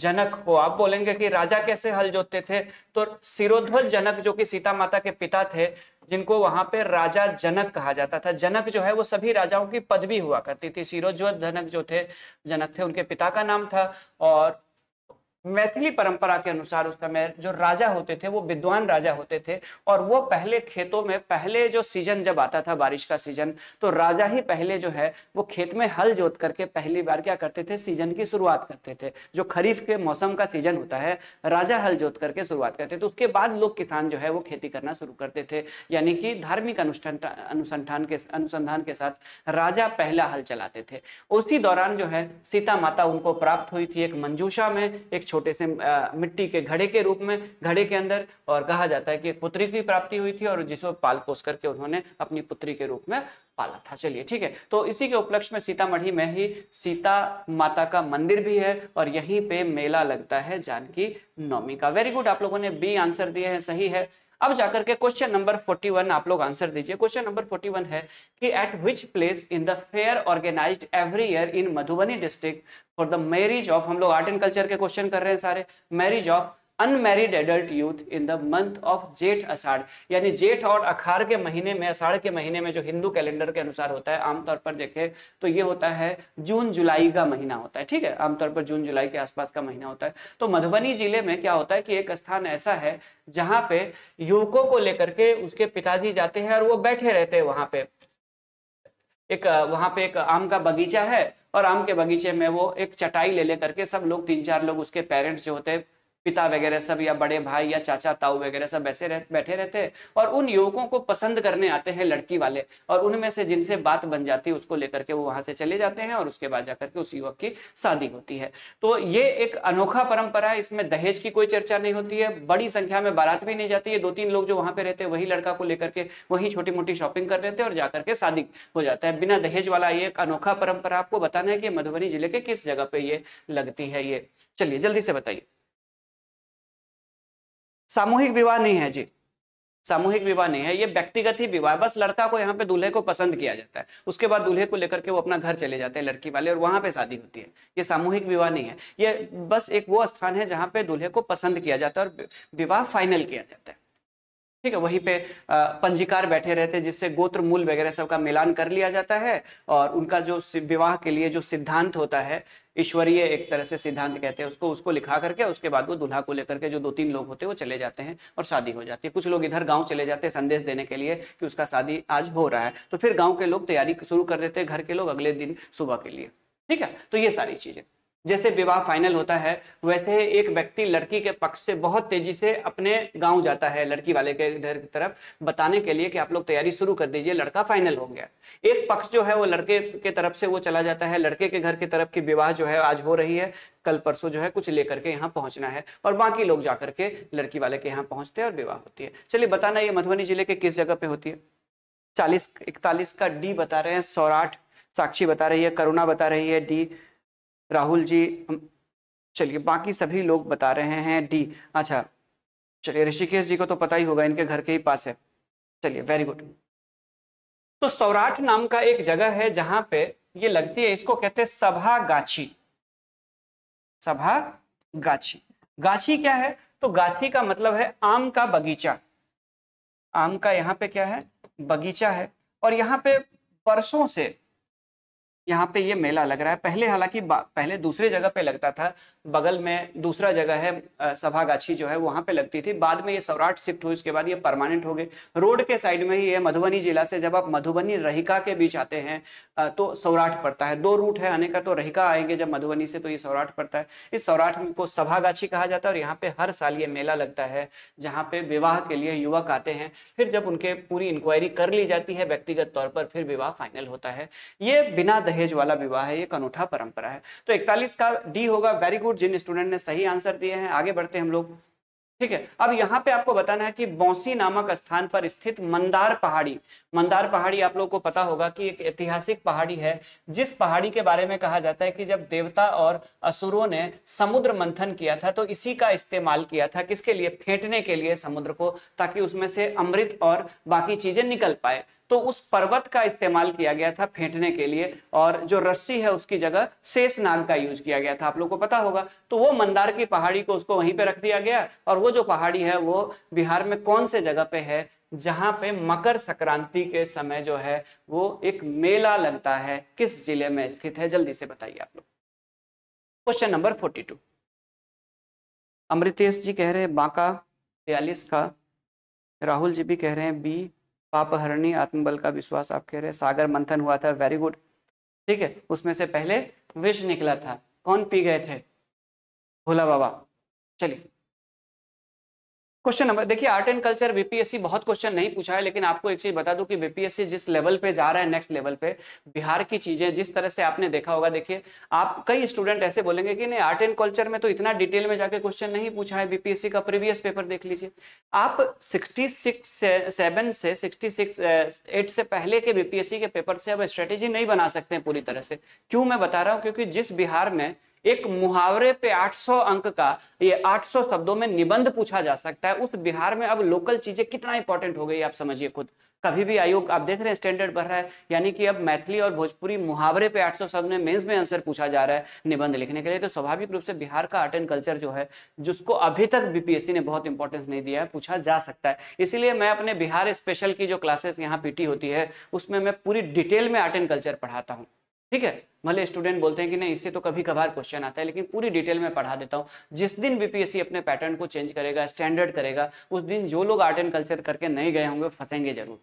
जनक को आप बोलेंगे कि राजा कैसे हल जोतते थे तो सिरोध्वज जनक जो कि सीता माता के पिता थे जिनको वहां पे राजा जनक कहा जाता था जनक जो है वो सभी राजाओं की पदवी हुआ करती थी सिरोध्वज जनक जो थे जनक थे उनके पिता का नाम था और मैथिली परंपरा के अनुसार उस समय जो राजा होते थे वो विद्वान राजा होते थे और वो पहले खेतों में पहले जो सीजन जब आता था बारिश का सीजन तो राजा ही पहले जो है वो खेत में हल जोत करके पहली बार क्या करते थे सीजन की शुरुआत करते थे जो खरीफ के मौसम का सीजन होता है राजा हल जोत करके शुरुआत करते थे तो उसके बाद लोग किसान जो है वो खेती करना शुरू करते थे यानी कि धार्मिक अनुष्ठान अनुसंधान के अनुसंधान के साथ राजा पहला हल चलाते थे उसी दौरान जो है सीता माता उनको प्राप्त हुई थी एक मंजूषा में एक छोटे से मिट्टी के घड़े के रूप में घड़े के अंदर और कहा जाता है कि पुत्री की प्राप्ति हुई थी और जिसको पाल पोस करके उन्होंने अपनी पुत्री के रूप में पाला था चलिए ठीक है तो इसी के उपलक्ष्य में सीतामढ़ी में ही सीता माता का मंदिर भी है और यहीं पे मेला लगता है जानकी नवमी का वेरी गुड आप लोगों ने बी आंसर दिए हैं सही है अब जाकर के क्वेश्चन नंबर 41 आप लोग आंसर दीजिए क्वेश्चन नंबर 41 है कि at which place in the fair organized every year in Madhubani district for the marriage of हम लोग आर्ट एंड कल्चर के क्वेश्चन कर रहे हैं सारे marriage of unmarried adult youth in the month of Jeth Ashadh यानी जेठ और अखाड़ के महीने में अषाढ़ के महीने में जो हिंदू कैलेंडर के अनुसार होता है आमतौर पर देखें तो ये होता है जून जुलाई का महीना होता है ठीक है आमतौर पर जून जुलाई के आसपास का महीना होता है तो मधुबनी जिले में क्या होता है कि एक स्थान ऐसा है जहां पे युवकों को लेकर के उसके पिताजी जाते हैं और वो बैठे रहते हैं वहां पे एक वहां पे एक आम का बगीचा है और आम के बगीचे में वो एक चटाई ले लेकर के सब लोग तीन चार लोग उसके पेरेंट्स जो होते हैं पिता वगैरह सब या बड़े भाई या चाचा ताऊ वगैरह सब ऐसे रह, बैठे रहते हैं और उन युवकों को पसंद करने आते हैं लड़की वाले और उनमें से जिनसे बात बन जाती है उसको लेकर के वो वहां से चले जाते हैं और उसके बाद जाकर के उस युवक की शादी होती है तो ये एक अनोखा परंपरा है इसमें दहेज की कोई चर्चा नहीं होती है बड़ी संख्या में बारात भी नहीं जाती है दो तीन लोग जो वहां पे रहते हैं वही लड़का को लेकर के वही छोटी मोटी शॉपिंग कर लेते हैं और जाकर के शादी हो जाता है बिना दहेज वाला ये एक अनोखा परंपरा आपको बताना है कि मधुबनी जिले के किस जगह पे ये लगती है ये चलिए जल्दी से बताइए सामूहिक विवाह नहीं है जी सामूहिक विवाह नहीं है ये व्यक्तिगत ही विवाह बस लड़का को यहाँ पे दूल्हे को पसंद किया जाता है उसके बाद दूल्हे को लेकर के वो अपना घर चले जाते हैं लड़की वाले और वहां पे शादी होती है ये सामूहिक विवाह नहीं है ये बस एक वो स्थान है जहाँ पे दूल्हे को पसंद किया जाता है और विवाह फाइनल किया जाता है ठीक है वहीं पे पंजीकार बैठे रहते हैं जिससे गोत्र मूल वगैरह सबका मिलान कर लिया जाता है और उनका जो विवाह के लिए जो सिद्धांत होता है ईश्वरीय एक तरह से सिद्धांत कहते हैं उसको उसको लिखा करके उसके बाद वो दूल्हा को लेकर के जो दो तीन लोग होते हैं वो चले जाते हैं और शादी हो जाती है कुछ लोग इधर गांव चले जाते हैं संदेश देने के लिए कि उसका शादी आज हो रहा है तो फिर गाँव के लोग तैयारी शुरू कर देते हैं घर के लोग अगले दिन सुबह के लिए ठीक है तो ये सारी चीजें जैसे विवाह फाइनल होता है वैसे एक व्यक्ति लड़की के पक्ष से बहुत तेजी से अपने गांव जाता है लड़की वाले के घर की तरफ बताने के लिए कि आप लोग तैयारी शुरू कर दीजिए लड़का फाइनल हो गया एक पक्ष जो है वो लड़के के तरफ से वो चला जाता है लड़के के घर की तरफ की विवाह जो है आज हो रही है कल परसों जो है कुछ लेकर के यहाँ पहुंचना है और बाकी लोग जाकर के लड़की वाले के यहाँ पहुंचते हैं और विवाह होती है चलिए बताना ये मधुबनी जिले के किस जगह पे होती है चालीस इकतालीस का डी बता रहे हैं सौराठ साक्षी बता रही है करुणा बता रही है डी राहुल जी चलिए बाकी सभी लोग बता रहे हैं डी अच्छा चलिए ऋषिकेश जी को तो पता ही होगा इनके घर के ही पास है चलिए वेरी गुड तो सौराठ नाम का एक जगह है जहां पे ये लगती है इसको कहते हैं सभा गाछी सभा गाछी गाछी क्या है तो गाछी का मतलब है आम का बगीचा आम का यहाँ पे क्या है बगीचा है और यहाँ पे बरसों से यहाँ पे ये मेला लग रहा है पहले हालांकि पहले दूसरे जगह पे लगता था बगल में दूसरा जगह है सभागाछी जो है वहां पे लगती थी बाद में ये सौराठ शिफ्ट हुई उसके बाद ये परमानेंट हो गए रोड के साइड में ही ये मधुबनी जिला से जब आप मधुबनी रहिका के बीच आते हैं तो सौराठ पड़ता है दो रूट है आने का तो रहिका आएंगे जब मधुबनी से तो ये सौराठ पड़ता है इस सौराठ को सभागाछी कहा जाता है और यहाँ पे हर साल ये मेला लगता है जहाँ पे विवाह के लिए युवक आते हैं फिर जब उनके पूरी इंक्वायरी कर ली जाती है व्यक्तिगत तौर पर फिर विवाह फाइनल होता है ये बिना दहेज वाला विवाह है एक अनूठा परंपरा है तो इकतालीस का डी होगा वेरी गुड जिन स्टूडेंट ने सही आंसर दिए हैं आगे बढ़ते हम लोग ठीक है अब यहाँ पे आपको बताना है कि बौसी नामक स्थान पर स्थित मंदार पहाड़ी मंदार पहाड़ी आप लोगों को पता होगा कि एक ऐतिहासिक पहाड़ी है जिस पहाड़ी के बारे में कहा जाता है कि जब देवता और असुरों ने समुद्र मंथन किया था तो इसी का इस्तेमाल किया था किसके लिए फेंटने के लिए समुद्र को ताकि उसमें से अमृत और बाकी चीजें निकल पाए तो उस पर्वत का इस्तेमाल किया गया था फेंटने के लिए और जो रस्सी है उसकी जगह शेष नाग का यूज किया गया था आप लोग को पता होगा तो वो मंदार की पहाड़ी को उसको वहीं पे रख दिया गया और वो जो पहाड़ी है वो बिहार में कौन से जगह पे है जहां पे मकर संक्रांति के समय जो है वो एक मेला लगता है किस जिले में स्थित है जल्दी से बताइए आप लोग question number forty two Amritesh ji कह रहे हैं बांका बयालीस का राहुल जी भी कह रहे हैं बी पापहरणी आत्मबल का विश्वास आप कह रहे हैं सागर मंथन हुआ था वेरी गुड ठीक है उसमें से पहले विष निकला था कौन पी गए थे भोला बाबा चलिए क्वेश्चन नंबर देखिए आर्ट एंड कल्चर बीपीएससी बहुत क्वेश्चन नहीं पूछा है लेकिन आपको एक चीज बता दूं कि बीपीएससी जिस लेवल पे जा रहा है नेक्स्ट लेवल पे बिहार की चीजें जिस तरह से आपने देखा होगा देखिए आप कई स्टूडेंट ऐसे बोलेंगे कि नहीं आर्ट एंड कल्चर में तो इतना डिटेल में जाके क्वेश्चन नहीं पूछा है बीपीएससी का प्रीवियस पेपर देख लीजिए आप सिक्सटी सेवन से सिक्सटी एट uh, से पहले के बीपीएससी के पेपर से अब स्ट्रेटेजी नहीं बना सकते पूरी तरह से क्यों मैं बता रहा हूँ क्योंकि जिस बिहार में एक मुहावरे पे 800 अंक का ये 800 शब्दों में निबंध पूछा जा सकता है उस बिहार में अब लोकल चीजें कितना इंपॉर्टेंट हो गई आप समझिए खुद कभी भी आयोग आप देख रहे हैं स्टैंडर्ड बढ़ रहा है यानी कि अब मैथिली और भोजपुरी मुहावरे पे 800 शब्द में मेंस में आंसर पूछा जा रहा है निबंध लिखने के लिए तो स्वाभाविक रूप से बिहार का आर्ट एंड कल्चर जो है जिसको अभी तक बीपीएससी ने बहुत इंपॉर्टेंस नहीं दिया है पूछा जा सकता है इसीलिए मैं अपने बिहार स्पेशल की जो क्लासेस यहाँ पीटी होती है उसमें मैं पूरी डिटेल में आर्ट एंड कल्चर पढ़ाता हूँ ठीक है भले स्टूडेंट बोलते हैं कि नहीं इससे तो कभी कभार क्वेश्चन आता है लेकिन पूरी डिटेल में पढ़ा देता हूँ जिस दिन बीपीएससी अपने पैटर्न को चेंज करेगा स्टैंडर्ड करेगा उस दिन जो लोग आर्ट एंड कल्चर करके नहीं गए होंगे फंसेंगे जरूर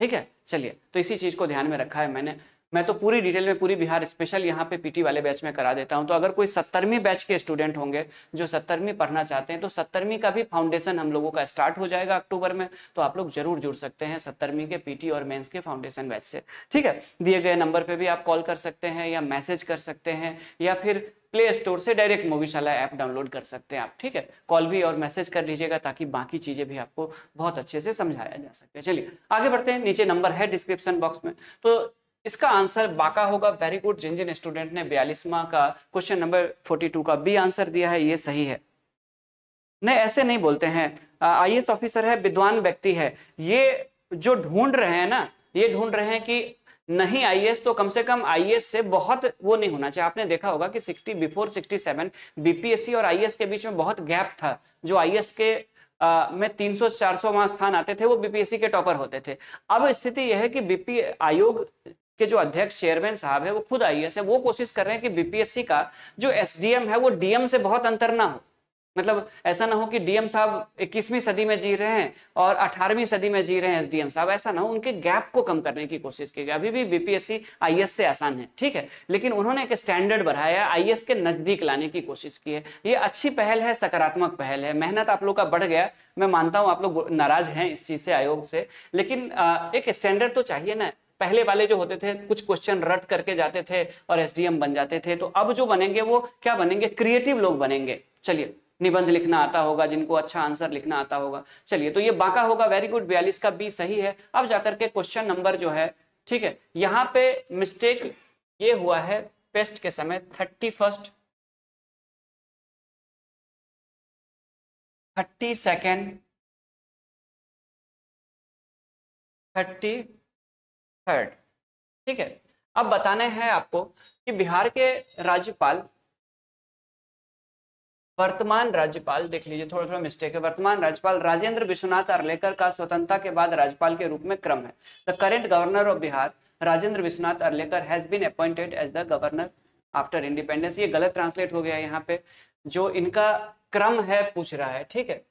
ठीक है चलिए तो इसी चीज़ को ध्यान में रखा है मैंने मैं तो पूरी डिटेल में पूरी बिहार स्पेशल यहाँ पे पीटी वाले बैच में करा देता हूँ तो अगर कोई सत्तरवीं बैच के स्टूडेंट होंगे जो सत्तरवीं पढ़ना चाहते हैं तो सत्तरवीं का भी फाउंडेशन हम लोगों का स्टार्ट हो जाएगा अक्टूबर में तो आप लोग जरूर जुड़ सकते हैं सत्तरवीं के पीटी और मेन्स के फाउंडेशन बैच से ठीक है दिए गए नंबर पर भी आप कॉल कर सकते हैं या मैसेज कर सकते हैं या फिर प्ले स्टोर से डायरेक्ट मूवीशाला ऐप डाउनलोड कर सकते हैं आप ठीक है कॉल भी और मैसेज कर लीजिएगा ताकि बाकी चीज़ें भी आपको बहुत अच्छे से समझाया जा सके चलिए आगे बढ़ते हैं नीचे नंबर है डिस्क्रिप्शन बॉक्स में तो इसका आंसर बाका होगा वेरी गुड जिन जिन स्टूडेंट ने बयालीसवा का क्वेश्चन नंबर फोर्टी टू का बी आंसर दिया है ये सही है नहीं ऐसे नहीं बोलते हैं आई ऑफिसर है विद्वान व्यक्ति है ये जो ढूंढ रहे हैं ना ये ढूंढ रहे हैं कि नहीं आईएएस तो कम से कम आईएएस से बहुत वो नहीं होना चाहिए आपने देखा होगा कि 60 बिफोर 67 बीपीएससी और आईएएस के बीच में बहुत गैप था जो आईएएस के आ, में 300 400 वहां स्थान आते थे वो बीपीएससी के टॉपर होते थे अब स्थिति यह है कि बीपी आयोग के जो अध्यक्ष चेयरमैन साहब है वो खुद आई है वो कोशिश कर रहे हैं कि बीपीएससी का जो एस है वो डीएम से बहुत अंतर ना हो मतलब ऐसा ना हो कि डीएम साहब 21वीं सदी में जी रहे हैं और 18वीं सदी में जी रहे हैं एसडीएम साहब ऐसा ना हो उनके गैप को कम करने की कोशिश की गई अभी भी बीपीएससी आईएएस से आसान है ठीक है लेकिन उन्होंने एक स्टैंडर्ड बढ़ाया आईएएस के नजदीक लाने की कोशिश की है ये अच्छी पहल है सकारात्मक पहल है मेहनत आप लोग का बढ़ गया मैं मानता हूँ आप लोग नाराज हैं इस चीज से आयोग से लेकिन एक स्टैंडर्ड तो चाहिए ना पहले वाले जो होते थे कुछ क्वेश्चन रट करके जाते थे और एसडीएम बन जाते थे तो अब जो बनेंगे वो क्या बनेंगे क्रिएटिव लोग बनेंगे चलिए निबंध लिखना आता होगा जिनको अच्छा आंसर लिखना आता होगा चलिए तो ये बाका होगा वेरी गुड बयालीस का बी सही है अब जाकर के क्वेश्चन नंबर जो है ठीक है यहाँ पे मिस्टेक ये हुआ है पेस्ट के समय thirty first thirty second thirty third ठीक है अब बताने हैं आपको कि बिहार के राज्यपाल वर्तमान राज्यपाल देख लीजिए थोड़ा थोड़ा मिस्टेक है वर्तमान राज्यपाल राजेंद्र विश्वनाथ अरलेकर का स्वतंत्रता के बाद राज्यपाल के रूप में क्रम है the current governor of Bihar Rajendra Vishwanath Arlekar has been appointed as the governor after independence ये गलत ट्रांसलेट हो गया यहाँ पे जो इनका क्रम है पूछ रहा है ठीक है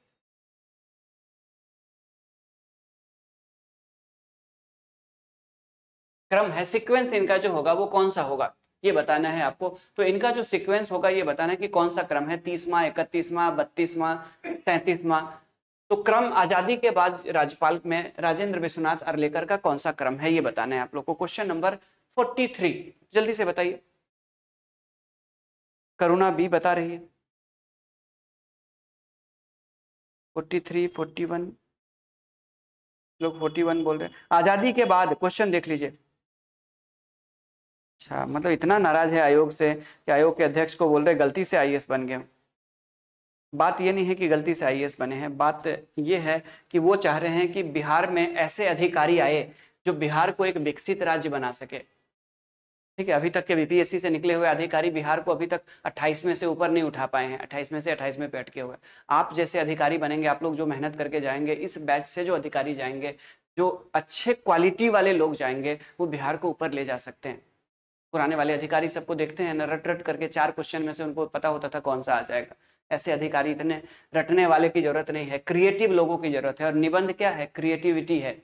क्रम है सिक्वेंस इनका जो होगा वो कौन सा होगा ये बताना है आपको तो इनका जो सिक्वेंस होगा ये बताना है कि कौन सा क्रम है तीसवा इकतीसवा बत्तीसवा तैतीसवा तो क्रम आजादी के बाद राज्यपाल में राजेंद्र विश्वनाथ अर्लेकर का कौन सा क्रम है ये बताना है आप लोग को क्वेश्चन नंबर फोर्टी थ्री जल्दी से बताइए करुणा बी बता रही है फोर्टी वन लोग फोर्टी वन बोल रहे हैं आजादी के बाद क्वेश्चन देख लीजिए अच्छा मतलब इतना नाराज है आयोग से कि आयोग के अध्यक्ष को बोल रहे गलती से आई बन गए बात ये नहीं है कि गलती से आई बने हैं बात ये है कि वो चाह रहे हैं कि बिहार में ऐसे अधिकारी आए जो बिहार को एक विकसित राज्य बना सके ठीक है अभी तक के बीपीएससी से निकले हुए अधिकारी बिहार को अभी तक 28 में से ऊपर नहीं उठा पाए हैं 28 में से 28 में बैठ के हुए आप जैसे अधिकारी बनेंगे आप लोग जो मेहनत करके जाएंगे इस बैच से जो अधिकारी जाएंगे जो अच्छे क्वालिटी वाले लोग जाएंगे वो बिहार को ऊपर ले जा सकते हैं पुराने वाले अधिकारी सबको देखते हैं ना रट रट करके चार क्वेश्चन में से उनको पता होता था कौन सा आ जाएगा ऐसे अधिकारी इतने रटने वाले की जरूरत नहीं है क्रिएटिव लोगों की जरूरत है और निबंध क्या है क्रिएटिविटी है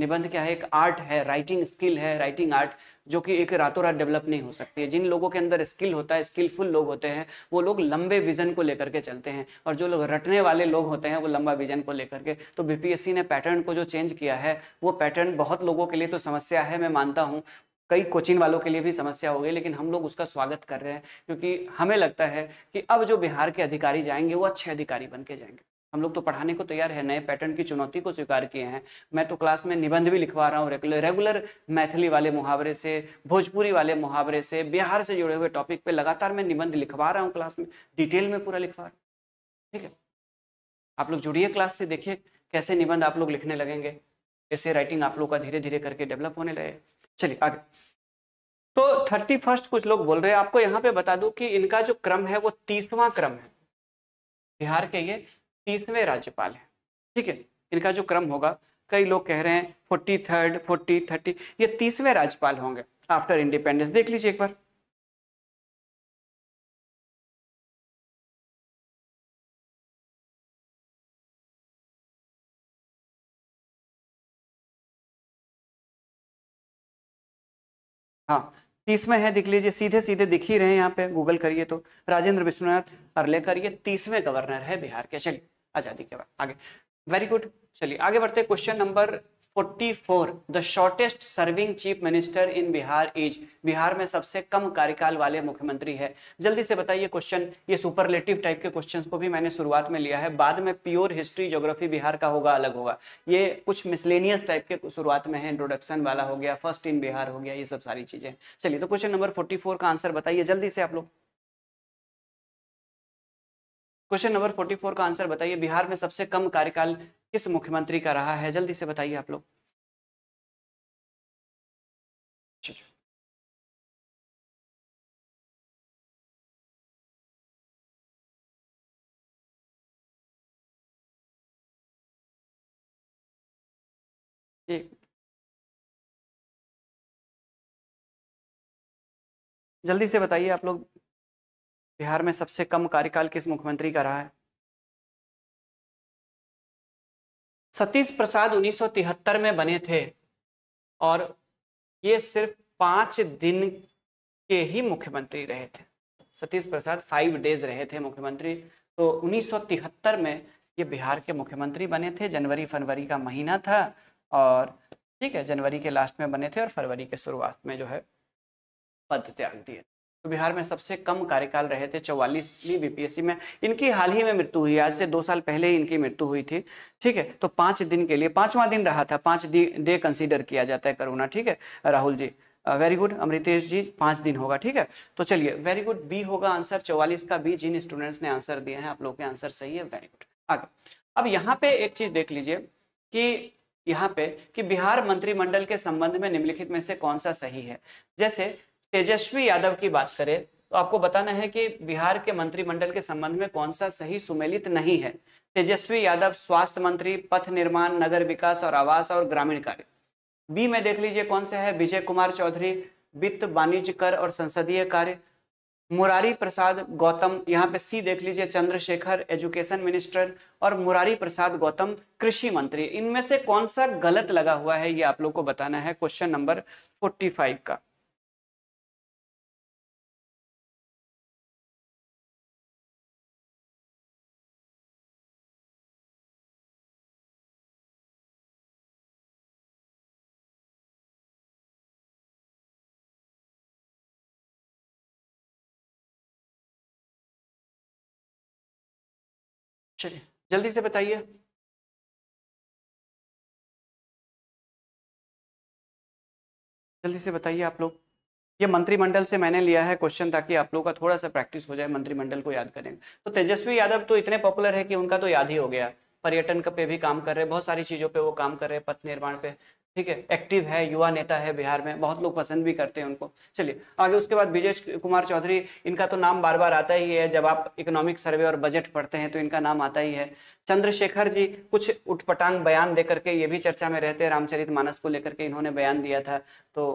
निबंध क्या है एक आर्ट है राइटिंग स्किल है राइटिंग आर्ट जो कि एक रातों रात डेवलप नहीं हो सकती है जिन लोगों के अंदर स्किल होता है स्किलफुल लोग होते हैं वो लोग लंबे विजन को लेकर के चलते हैं और जो लोग रटने वाले लोग होते हैं वो लंबा विजन को लेकर के तो बीपीएससी ने पैटर्न को जो चेंज किया है वो पैटर्न बहुत लोगों के लिए तो समस्या है मैं मानता हूँ कई कोचिंग वालों के लिए भी समस्या हो गई लेकिन हम लोग उसका स्वागत कर रहे हैं क्योंकि हमें लगता है कि अब जो बिहार के अधिकारी जाएंगे वो अच्छे अधिकारी बन के जाएंगे हम लोग तो पढ़ाने को तैयार है नए पैटर्न की चुनौती को स्वीकार किए हैं मैं तो क्लास में निबंध भी लिखवा रहा हूँ रेगुलर रेगुलर मैथिली वाले मुहावरे से भोजपुरी वाले मुहावरे से बिहार से जुड़े हुए टॉपिक पे लगातार मैं निबंध लिखवा रहा हूँ क्लास में डिटेल में पूरा लिखवा रहा हूँ ठीक है आप लोग जुड़िए क्लास से देखिए कैसे निबंध आप लोग लिखने लगेंगे कैसे राइटिंग आप लोग का धीरे धीरे करके डेवलप होने लगे चलिए आगे तो थर्टी फर्स्ट कुछ लोग बोल रहे हैं आपको यहाँ पे बता दूं कि इनका जो क्रम है वो तीसवा क्रम है बिहार के ये तीसवें राज्यपाल है ठीक है इनका जो क्रम होगा कई लोग कह रहे हैं फोर्टी थर्ड फोर्टी थर्टी ये तीसवें राज्यपाल होंगे आफ्टर इंडिपेंडेंस देख लीजिए एक बार तीसवें है दिख लीजिए सीधे सीधे दिख ही रहे हैं यहाँ पे गूगल करिए तो राजेंद्र विश्वनाथ अरलेकर ये तीसवें गवर्नर है बिहार के चलिए आजादी के बाद आगे वेरी गुड चलिए आगे बढ़ते question number 44 the shortest serving chief minister in Bihar is Bihar में सबसे कम कार्यकाल वाले मुख्यमंत्री है जल्दी से बताइए क्वेश्चन ये सुपरलेटिव टाइप के क्वेश्चंस को भी मैंने शुरुआत में लिया है बाद में प्योर हिस्ट्री ज्योग्राफी बिहार का होगा अलग होगा ये कुछ मिसलेनियस टाइप के शुरुआत में है इंट्रोडक्शन वाला हो गया फर्स्ट इन बिहार हो गया ये सब सारी चीजें चलिए तो क्वेश्चन नंबर फोर्टी का आंसर बताइए जल्दी से आप लोग क्वेश्चन नंबर 44 का आंसर बताइए बिहार में सबसे कम कार्यकाल किस मुख्यमंत्री का रहा है जल्दी से बताइए आप लोग जल्दी से बताइए आप लोग बिहार में सबसे कम कार्यकाल किस मुख्यमंत्री का रहा है सतीश प्रसाद 1973 में बने थे और ये सिर्फ पांच दिन के ही मुख्यमंत्री रहे थे सतीश प्रसाद फाइव डेज रहे थे मुख्यमंत्री तो 1973 में ये बिहार के मुख्यमंत्री बने थे जनवरी फरवरी का महीना था और ठीक है जनवरी के लास्ट में बने थे और फरवरी के शुरुआत में जो है पद त्याग दिए तो बिहार में सबसे कम कार्यकाल रहे थे चौवालीसवीं बीपीएससी में इनकी हाल ही में मृत्यु हुई आज से दो साल पहले ही इनकी मृत्यु हुई थी ठीक है तो पांच दिन के लिए पांचवा दिन रहा था पांच डे कंसीडर किया जाता है करोना ठीक है राहुल जी वेरी गुड अमृतेश जी पांच दिन होगा ठीक है तो चलिए वेरी गुड बी होगा आंसर चौवालीस का बी जिन स्टूडेंट्स ने आंसर दिए हैं आप लोग के आंसर सही है वेरी गुड आगे अब यहाँ पे एक चीज देख लीजिए कि यहाँ पे कि बिहार मंत्रिमंडल के संबंध में निम्नलिखित में से कौन सा सही है जैसे तेजस्वी यादव की बात करें तो आपको बताना है कि बिहार के मंत्रिमंडल के संबंध में कौन सा सही सुमेलित नहीं है तेजस्वी यादव स्वास्थ्य मंत्री पथ निर्माण नगर विकास और आवास और ग्रामीण कार्य बी में देख लीजिए कौन सा है विजय कुमार चौधरी वित्त वाणिज्य कर और संसदीय कार्य मुरारी प्रसाद गौतम यहाँ पे सी देख लीजिए चंद्रशेखर एजुकेशन मिनिस्टर और मुरारी प्रसाद गौतम कृषि मंत्री इनमें से कौन सा गलत लगा हुआ है ये आप लोग को बताना है क्वेश्चन नंबर फोर्टी फाइव का चलिए जल्दी से बताइए जल्दी से बताइए आप लोग ये मंत्रिमंडल से मैंने लिया है क्वेश्चन ताकि आप लोगों का थोड़ा सा प्रैक्टिस हो जाए मंत्रिमंडल को याद करेंगे तो तेजस्वी यादव तो इतने पॉपुलर है कि उनका तो याद ही हो गया पर्यटन पे भी काम कर रहे हैं बहुत सारी चीज़ों पे वो काम कर रहे हैं पथ निर्माण पे ठीक है एक्टिव है युवा नेता है बिहार में बहुत लोग पसंद भी करते हैं उनको चलिए आगे उसके बाद विजय कुमार चौधरी इनका तो नाम बार बार आता ही है जब आप इकोनॉमिक सर्वे और बजट पढ़ते हैं तो इनका नाम आता ही है चंद्रशेखर जी कुछ उठपटांग बयान दे करके ये भी चर्चा में रहते हैं रामचरित मानस को लेकर के इन्होंने बयान दिया था तो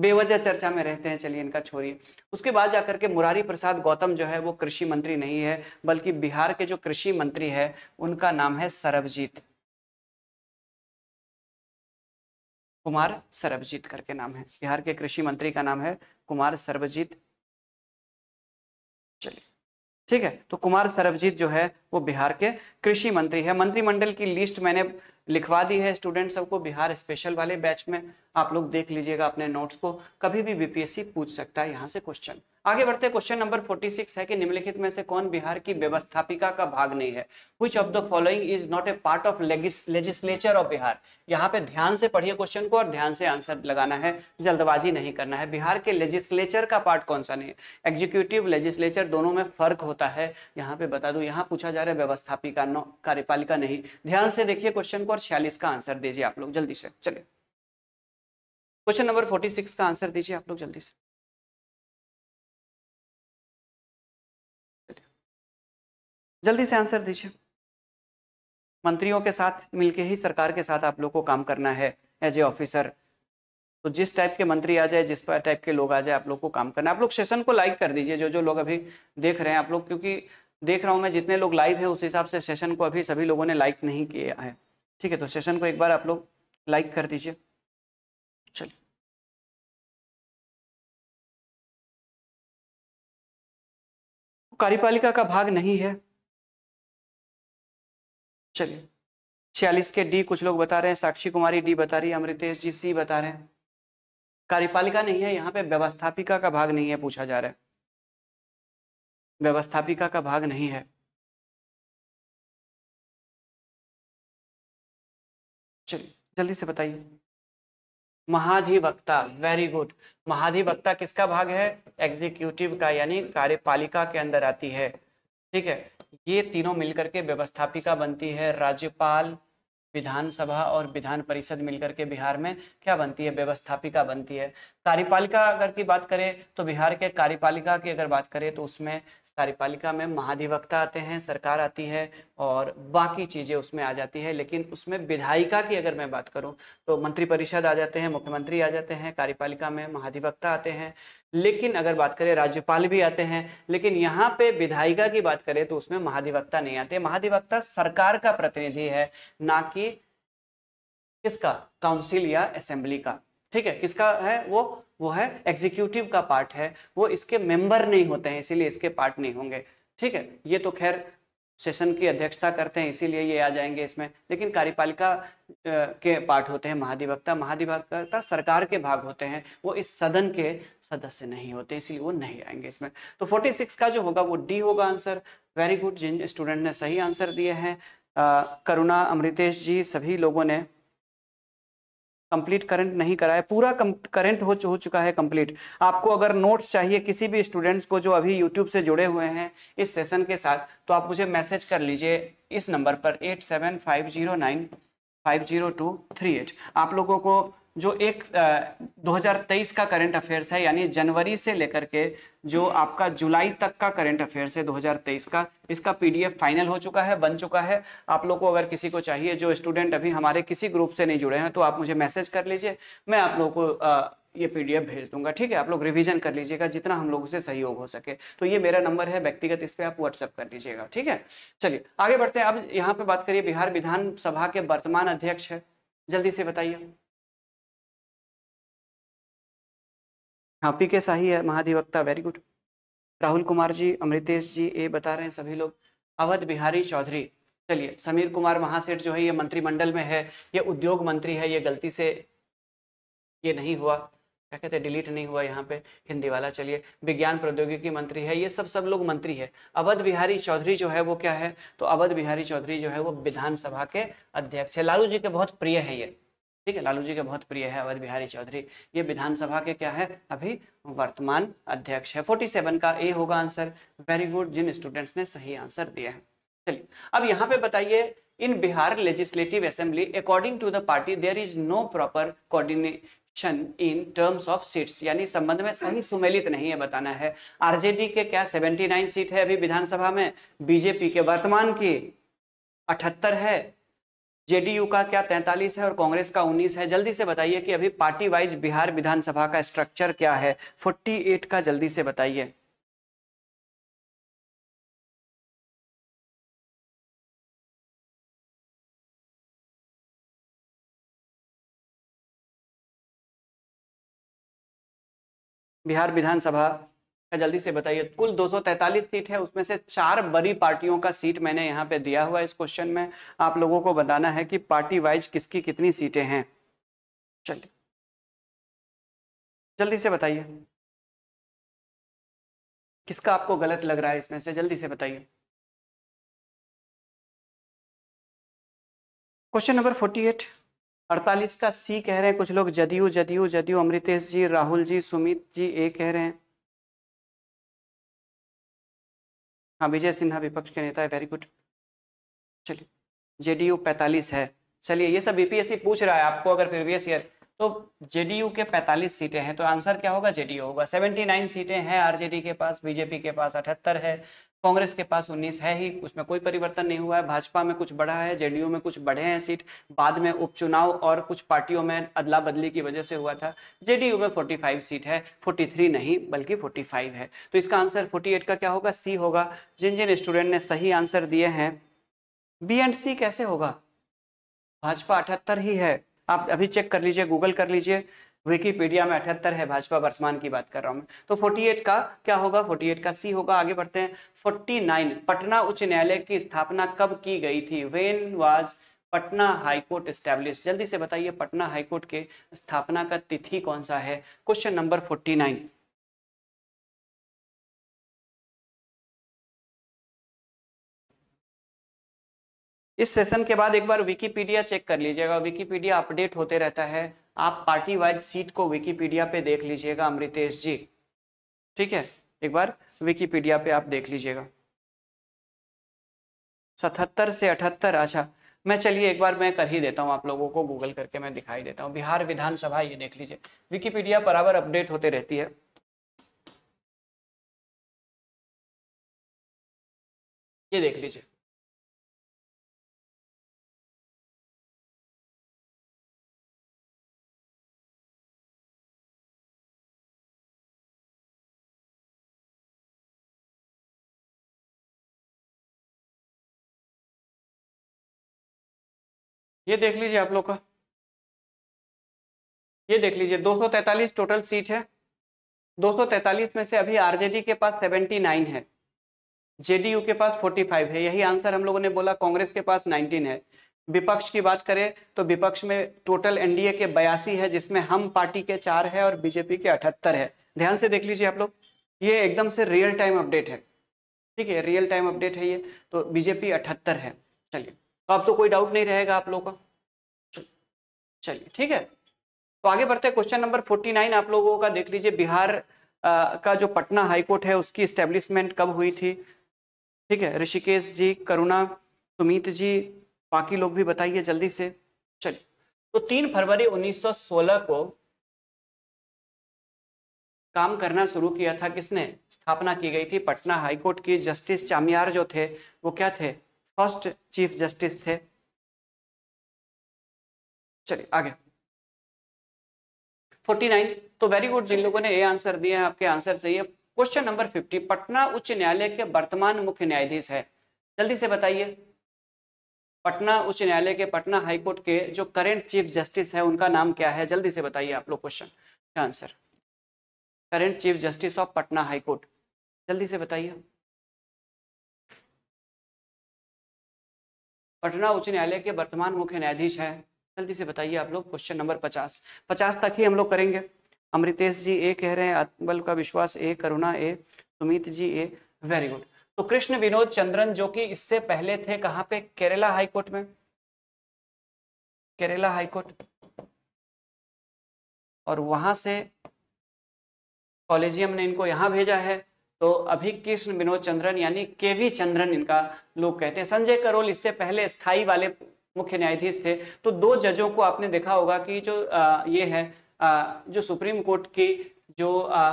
बेवजह चर्चा में रहते हैं चलिए इनका छोड़िए उसके बाद जाकर के मुरारी प्रसाद गौतम जो है वो कृषि मंत्री नहीं है बल्कि बिहार के जो कृषि मंत्री है उनका नाम है सरबजीत कुमार सरबजीत करके नाम है बिहार के कृषि मंत्री का नाम है कुमार सरबजीत चलिए ठीक है तो कुमार सरबजीत जो है वो बिहार के कृषि मंत्री है मंत्रिमंडल की लिस्ट मैंने लिखवा दी है स्टूडेंट सबको बिहार स्पेशल वाले बैच में आप लोग देख लीजिएगा अपने नोट्स को कभी भी बीपीएससी पूछ सकता है यहाँ से क्वेश्चन आगे बढ़ते क्वेश्चन नंबर 46 है कि निम्नलिखित में से कौन बिहार की व्यवस्थापिका का भाग नहीं है which of the following is not a part of legislature of Bihar यहाँ पे ध्यान से पढ़िए क्वेश्चन को और ध्यान से आंसर लगाना है जल्दबाजी नहीं करना है बिहार के लेजिस्लेचर का पार्ट कौन सा नहीं है एग्जीक्यूटिव लेजिस्लेचर दोनों में फर्क होता है यहाँ पे बता दू यहाँ पूछा जा रहा है व्यवस्थापिका कार्यपालिका नहीं ध्यान से देखिए क्वेश्चन को नंबर छियालीस का आंसर दीजिए आप लोग जल्दी से चलिए क्वेश्चन नंबर फोर्टी सिक्स का आंसर दीजिए आप लोग जल्दी से जल्दी से आंसर दीजिए मंत्रियों के साथ मिलके ही सरकार के साथ आप लोग को काम करना है एज ए ऑफिसर तो जिस टाइप के मंत्री आ जाए जिस टाइप के लोग आ जाए आप लोग को काम करना आप लोग सेशन को लाइक कर दीजिए जो जो लोग अभी देख रहे हैं आप लोग क्योंकि देख रहा हूं मैं जितने लोग लाइव है उस हिसाब से सेशन को अभी सभी लोगों ने लाइक नहीं किया है ठीक है तो सेशन को एक बार आप लोग लाइक कर दीजिए चलिए कार्यपालिका का भाग नहीं है चलिए छियालीस के डी कुछ लोग बता रहे हैं साक्षी कुमारी डी बता रही है अमृतेश जी सी बता रहे हैं कार्यपालिका नहीं है यहाँ पे व्यवस्थापिका का भाग नहीं है पूछा जा रहा है व्यवस्थापिका का भाग नहीं है चलिए जल्दी से बताइए महाधिवक्ता वेरी गुड महाधिवक्ता किसका भाग है एग्जीक्यूटिव का यानी कार्यपालिका के अंदर आती है ठीक है ये तीनों मिलकर के व्यवस्थापिका बनती है राज्यपाल विधानसभा और विधान परिषद मिलकर के बिहार में क्या बनती है व्यवस्थापिका बनती है कार्यपालिका अगर की बात करें तो बिहार के कार्यपालिका की अगर बात करें तो उसमें कार्यपालिका में महाधिवक्ता आते हैं सरकार आती है और बाकी चीज़ें उसमें आ जाती है लेकिन उसमें विधायिका की अगर मैं बात करूं तो मंत्रिपरिषद आ जाते हैं मुख्यमंत्री आ जाते हैं कार्यपालिका में महाधिवक्ता आते हैं लेकिन अगर बात करें राज्यपाल भी आते हैं लेकिन यहाँ पे विधायिका की बात करें तो उसमें महाधिवक्ता नहीं आते महाधिवक्ता सरकार का प्रतिनिधि है ना कि किसका काउंसिल या असेंबली का ठीक है किसका है वो वो है एग्जीक्यूटिव का पार्ट है वो इसके मेंबर नहीं होते हैं इसीलिए इसके पार्ट नहीं होंगे ठीक है ये तो खैर सेशन की अध्यक्षता करते हैं इसीलिए ये आ जाएंगे इसमें लेकिन कार्यपालिका के पार्ट होते हैं महाधिवक्ता महाधिवक्ता सरकार के भाग होते हैं वो इस सदन के सदस्य नहीं होते इसीलिए वो नहीं आएंगे इसमें तो 46 का जो होगा वो डी होगा आंसर वेरी गुड जिन स्टूडेंट ने सही आंसर दिए हैं करुणा अमृतेश जी सभी लोगों ने कंप्लीट करंट नहीं करा है पूरा करंट हो, हो चुका है कंप्लीट आपको अगर नोट्स चाहिए किसी भी स्टूडेंट्स को जो अभी यूट्यूब से जुड़े हुए हैं इस सेशन के साथ तो आप मुझे मैसेज कर लीजिए इस नंबर पर eight seven five zero nine five zero two three eight आप लोगों को जो एक आ, 2023 का करंट अफेयर्स है यानी जनवरी से लेकर के जो आपका जुलाई तक का करंट अफेयर्स है 2023 का इसका पीडीएफ फाइनल हो चुका है बन चुका है आप लोग को अगर किसी को चाहिए जो स्टूडेंट अभी हमारे किसी ग्रुप से नहीं जुड़े हैं तो आप मुझे मैसेज कर लीजिए मैं आप लोगों को आ, ये पीडीएफ भेज दूंगा ठीक है आप लोग रिवीजन कर लीजिएगा जितना हम लोगों से सहयोग हो सके तो ये मेरा नंबर है व्यक्तिगत इस पर आप व्हाट्सअप कर लीजिएगा ठीक है चलिए आगे बढ़ते हैं अब यहाँ पे बात करिए बिहार विधानसभा के वर्तमान अध्यक्ष है जल्दी से बताइए हाँ पी के शाही है महाधिवक्ता वेरी गुड राहुल कुमार जी अमृतेश जी ये बता रहे हैं सभी लोग अवध बिहारी चौधरी चलिए समीर कुमार महासेठ जो है ये मंत्रिमंडल में है ये उद्योग मंत्री है ये गलती से ये नहीं हुआ क्या कहते हैं डिलीट नहीं हुआ यहाँ पे हिंदी वाला चलिए विज्ञान प्रौद्योगिकी मंत्री है ये सब सब लोग मंत्री है अवध बिहारी चौधरी जो है वो क्या है तो अवध बिहारी चौधरी जो है वो विधानसभा के अध्यक्ष है लालू जी के बहुत प्रिय है ये ठीक है लालू जी के बहुत प्रिय है अवध बिहारी चौधरी ये विधानसभा के क्या है अभी वर्तमान अध्यक्ष है 47 का ए होगा आंसर वेरी गुड जिन स्टूडेंट्स ने सही आंसर दिया है चलिए अब यहाँ पे बताइए in Bihar legislative assembly according to the party there is no proper coordination in terms of seats यानी संबंध में सही सुमेलित नहीं है बताना है आरजेडी के क्या 79 सीट है अभी विधानसभा में बीजेपी के वर्तमान की 78 है जेडीयू का क्या 43 है और कांग्रेस का 19 है जल्दी से बताइए कि अभी पार्टी वाइज बिहार विधानसभा का स्ट्रक्चर क्या है 48 का जल्दी से बताइए बिहार विधानसभा जल्दी से बताइए कुल 243 सीट है उसमें से चार बड़ी पार्टियों का सीट मैंने यहाँ पे दिया हुआ है इस क्वेश्चन में आप लोगों को बताना है कि पार्टी वाइज किसकी कितनी सीटें हैं चलिए जल्दी से बताइए किसका आपको गलत लग रहा है इसमें से जल्दी से बताइए क्वेश्चन नंबर फोर्टी एट अड़तालीस का सी कह रहे हैं कुछ लोग जदयू जदयू जदयू अमृतेश जी राहुल जी सुमित जी ए कह रहे हैं हाँ विजय सिन्हा विपक्ष के नेता है वेरी गुड चलिए जेडीयू 45 है चलिए ये सब बीपीएससी पूछ रहा है आपको अगर प्रीवियस ईयर तो जेडीयू के 45 सीटें हैं तो आंसर क्या होगा जेडीयू होगा 79 सीटें हैं आरजेडी के पास बीजेपी के पास 78 है कांग्रेस के पास 19 है ही उसमें कोई परिवर्तन नहीं हुआ है भाजपा में कुछ बढ़ा है जेडीयू में कुछ बढ़े हैं सीट बाद में उपचुनाव और कुछ पार्टियों में अदला बदली की वजह से हुआ था जेडीयू में 45 सीट है 43 नहीं बल्कि 45 है तो इसका आंसर 48 का क्या होगा सी होगा जिन जिन स्टूडेंट ने सही आंसर दिए हैं बी एंड सी कैसे होगा भाजपा अठहत्तर ही है आप अभी चेक कर लीजिए गूगल कर लीजिए विकीपीडिया में अठहत्तर है भाजपा वर्तमान की बात कर रहा हूं तो 48 का क्या होगा 48 का सी होगा आगे बढ़ते हैं 49 पटना उच्च न्यायालय की स्थापना कब की गई थी when was Patna high court establish जल्दी से बताइए पटना हाईकोर्ट के स्थापना का तिथि कौन सा है क्वेश्चन नंबर नाइन इस सेशन के बाद एक बार विकीपीडिया चेक कर लीजिएगा विकीपीडिया अपडेट होते रहता है आप पार्टी वाइज सीट को विकीपीडिया पे देख लीजिएगा अमृतेश जी ठीक है एक बार विकीपीडिया पे आप देख लीजिएगा सतहत्तर से अठहत्तर अच्छा मैं चलिए एक बार मैं कर ही देता हूँ आप लोगों को गूगल करके मैं दिखाई देता हूँ बिहार विधानसभा ये देख लीजिए विकीपीडिया बराबर अपडेट होते रहती है ये देख लीजिए ये देख लीजिए आप लोग का ये देख लीजिए 243 टोटल सीट है 243 में से अभी आरजेडी के पास 79 है जेडीयू के पास 45 है यही आंसर हम लोगों ने बोला कांग्रेस के पास 19 है विपक्ष की बात करें तो विपक्ष में टोटल एनडीए के बयासी है जिसमें हम पार्टी के चार है और बीजेपी के अठहत्तर है ध्यान से देख लीजिए आप लोग ये एकदम से रियल टाइम अपडेट है ठीक है रियल टाइम अपडेट है ये तो बीजेपी अठहत्तर है चलिए तो अब तो कोई डाउट नहीं रहेगा आप लोगों का चलिए ठीक है तो आगे बढ़ते हैं क्वेश्चन नंबर 49 आप लोगों का देख लीजिए बिहार आ, का जो पटना हाईकोर्ट है उसकी स्टेब्लिशमेंट कब हुई थी ठीक है ऋषिकेश जी करुणा सुमित जी बाकी लोग भी बताइए जल्दी से चलिए तो तीन फरवरी 1916 को काम करना शुरू किया था किसने स्थापना की गई थी पटना हाईकोर्ट की जस्टिस चामियार जो थे वो क्या थे फर्स्ट चीफ जस्टिस थे चलिए आगे 49 तो वेरी गुड जिन लोगों ने ए आंसर दिए हैं आपके आंसर सही है क्वेश्चन नंबर 50 पटना उच्च न्यायालय के वर्तमान मुख्य न्यायाधीश है जल्दी से बताइए पटना उच्च न्यायालय के पटना हाईकोर्ट के जो करेंट चीफ जस्टिस है उनका नाम क्या है जल्दी से बताइए आप लोग question answer current chief justice of Patna high court जल्दी से बताइए पटना उच्च न्यायालय के वर्तमान मुख्य न्यायाधीश हैं जल्दी से बताइए आप लोग क्वेश्चन नंबर पचास पचास तक ही हम लोग करेंगे अमृतेश जी ए कह रहे हैं आत्मबल का विश्वास A Karuna A Sumit ji A very good तो कृष्ण विनोद चंद्रन जो कि इससे पहले थे कहाँ पे केरला हाईकोर्ट में केरला हाईकोर्ट और वहां से कॉलेजियम ने इनको यहां भेजा है तो अभी कृष्ण विनोद चंद्रन यानी के वी चंद्रन इनका लोग कहते हैं संजय करोल इससे पहले स्थाई वाले मुख्य न्यायाधीश थे तो दो जजों को आपने देखा होगा कि जो आ, ये है आ, जो सुप्रीम कोर्ट की जो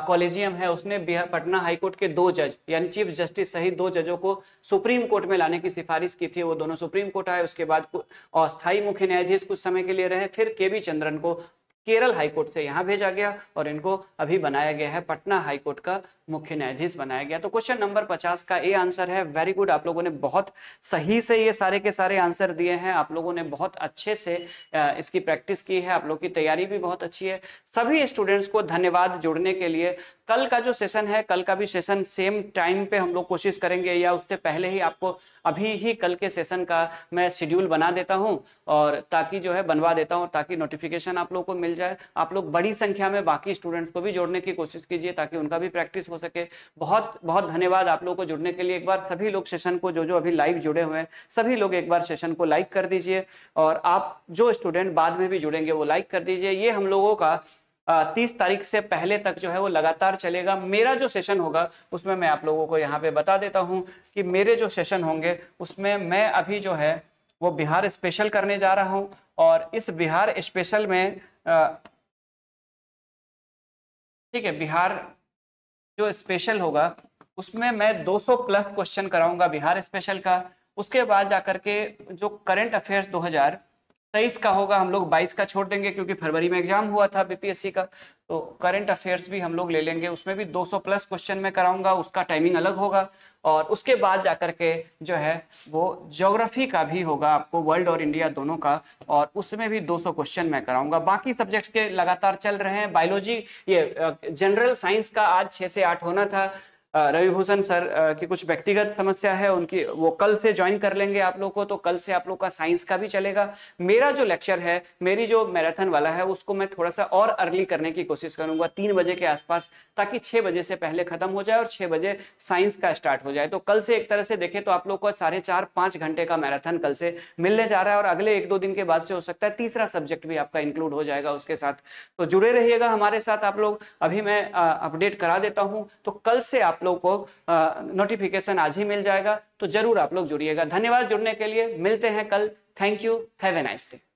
कॉलेजियम है उसने बिहार पटना हाईकोर्ट के दो जज यानी चीफ जस्टिस सहित दो जजों को सुप्रीम कोर्ट में लाने की सिफारिश की थी वो दोनों सुप्रीम कोर्ट आए उसके बाद अस्थायी मुख्य न्यायाधीश कुछ समय के लिए रहे फिर के बी चंद्रन को केरल हाईकोर्ट से यहाँ भेजा गया और इनको अभी बनाया गया है पटना हाईकोर्ट का मुख्य न्यायाधीश बनाया गया तो क्वेश्चन नंबर 50 का ए आंसर है वेरी गुड आप लोगों ने बहुत सही से ये सारे के सारे आंसर दिए हैं आप लोगों ने बहुत अच्छे से इसकी प्रैक्टिस की है आप लोग की तैयारी भी बहुत अच्छी है सभी स्टूडेंट्स को धन्यवाद जुड़ने के लिए कल का जो सेशन है कल का भी सेशन सेम टाइम पे हम लोग कोशिश करेंगे या उससे पहले ही आपको अभी ही कल के सेशन का मैं शेड्यूल बना देता हूँ और ताकि जो है बनवा देता हूँ ताकि नोटिफिकेशन आप लोग को मिल जाए आप लोग बड़ी संख्या में बाकी स्टूडेंट्स को भी जोड़ने की कोशिश कीजिए ताकि उनका भी प्रैक्टिस हो सके बहुत बहुत धन्यवाद आप लोगों को जुड़ने के लिए एक बार सभी लोग सेशन को जो जो अभी लाइव जुड़े हुए हैं सभी लोग एक बार सेशन को लाइक कर दीजिए और आप जो स्टूडेंट बाद में भी जुड़ेंगे वो लाइक कर दीजिए ये हम लोगों का तीस तारीख से पहले तक जो है वो लगातार चलेगा मेरा जो सेशन होगा उसमें मैं आप लोगों को यहाँ पे बता देता हूँ कि मेरे जो सेशन होंगे उसमें मैं अभी जो है वो बिहार स्पेशल करने जा रहा हूँ और इस बिहार स्पेशल में ठीक है बिहार जो स्पेशल होगा उसमें मैं 200 प्लस क्वेश्चन कराऊंगा बिहार स्पेशल का उसके बाद जाकर के जो करंट अफेयर्स 2023 का होगा हम लोग 22 का छोड़ देंगे क्योंकि फरवरी में एग्जाम हुआ था बीपीएससी का तो करंट अफेयर्स भी हम लोग ले लेंगे उसमें भी 200 प्लस क्वेश्चन में कराऊंगा उसका टाइमिंग अलग होगा और उसके बाद जाकर के जो है वो ज्योग्राफी का भी होगा आपको वर्ल्ड और इंडिया दोनों का और उसमें भी 200 क्वेश्चन मैं कराऊंगा बाकी सब्जेक्ट्स के लगातार चल रहे हैं बायोलॉजी ये जनरल साइंस का आज छः से आठ होना था रविभूषण सर की कुछ व्यक्तिगत समस्या है उनकी वो कल से ज्वाइन कर लेंगे आप लोग को तो कल से आप लोग का साइंस का भी चलेगा मेरा जो लेक्चर है मेरी जो मैराथन वाला है उसको मैं थोड़ा सा और अर्ली करने की कोशिश करूंगा तीन बजे के आसपास ताकि छह बजे से पहले खत्म हो जाए और छह बजे साइंस का स्टार्ट हो जाए तो कल से एक तरह से देखें तो आप लोग को साढ़े चार घंटे का मैराथन कल से मिलने जा रहा है और अगले एक दो दिन के बाद से हो सकता है तीसरा सब्जेक्ट भी आपका इंक्लूड हो जाएगा उसके साथ तो जुड़े रहिएगा हमारे साथ आप लोग अभी मैं अपडेट करा देता हूँ तो कल से आप लोग को नोटिफिकेशन आज ही मिल जाएगा तो जरूर आप लोग जुड़िएगा धन्यवाद जुड़ने के लिए मिलते हैं कल thank you have a nice day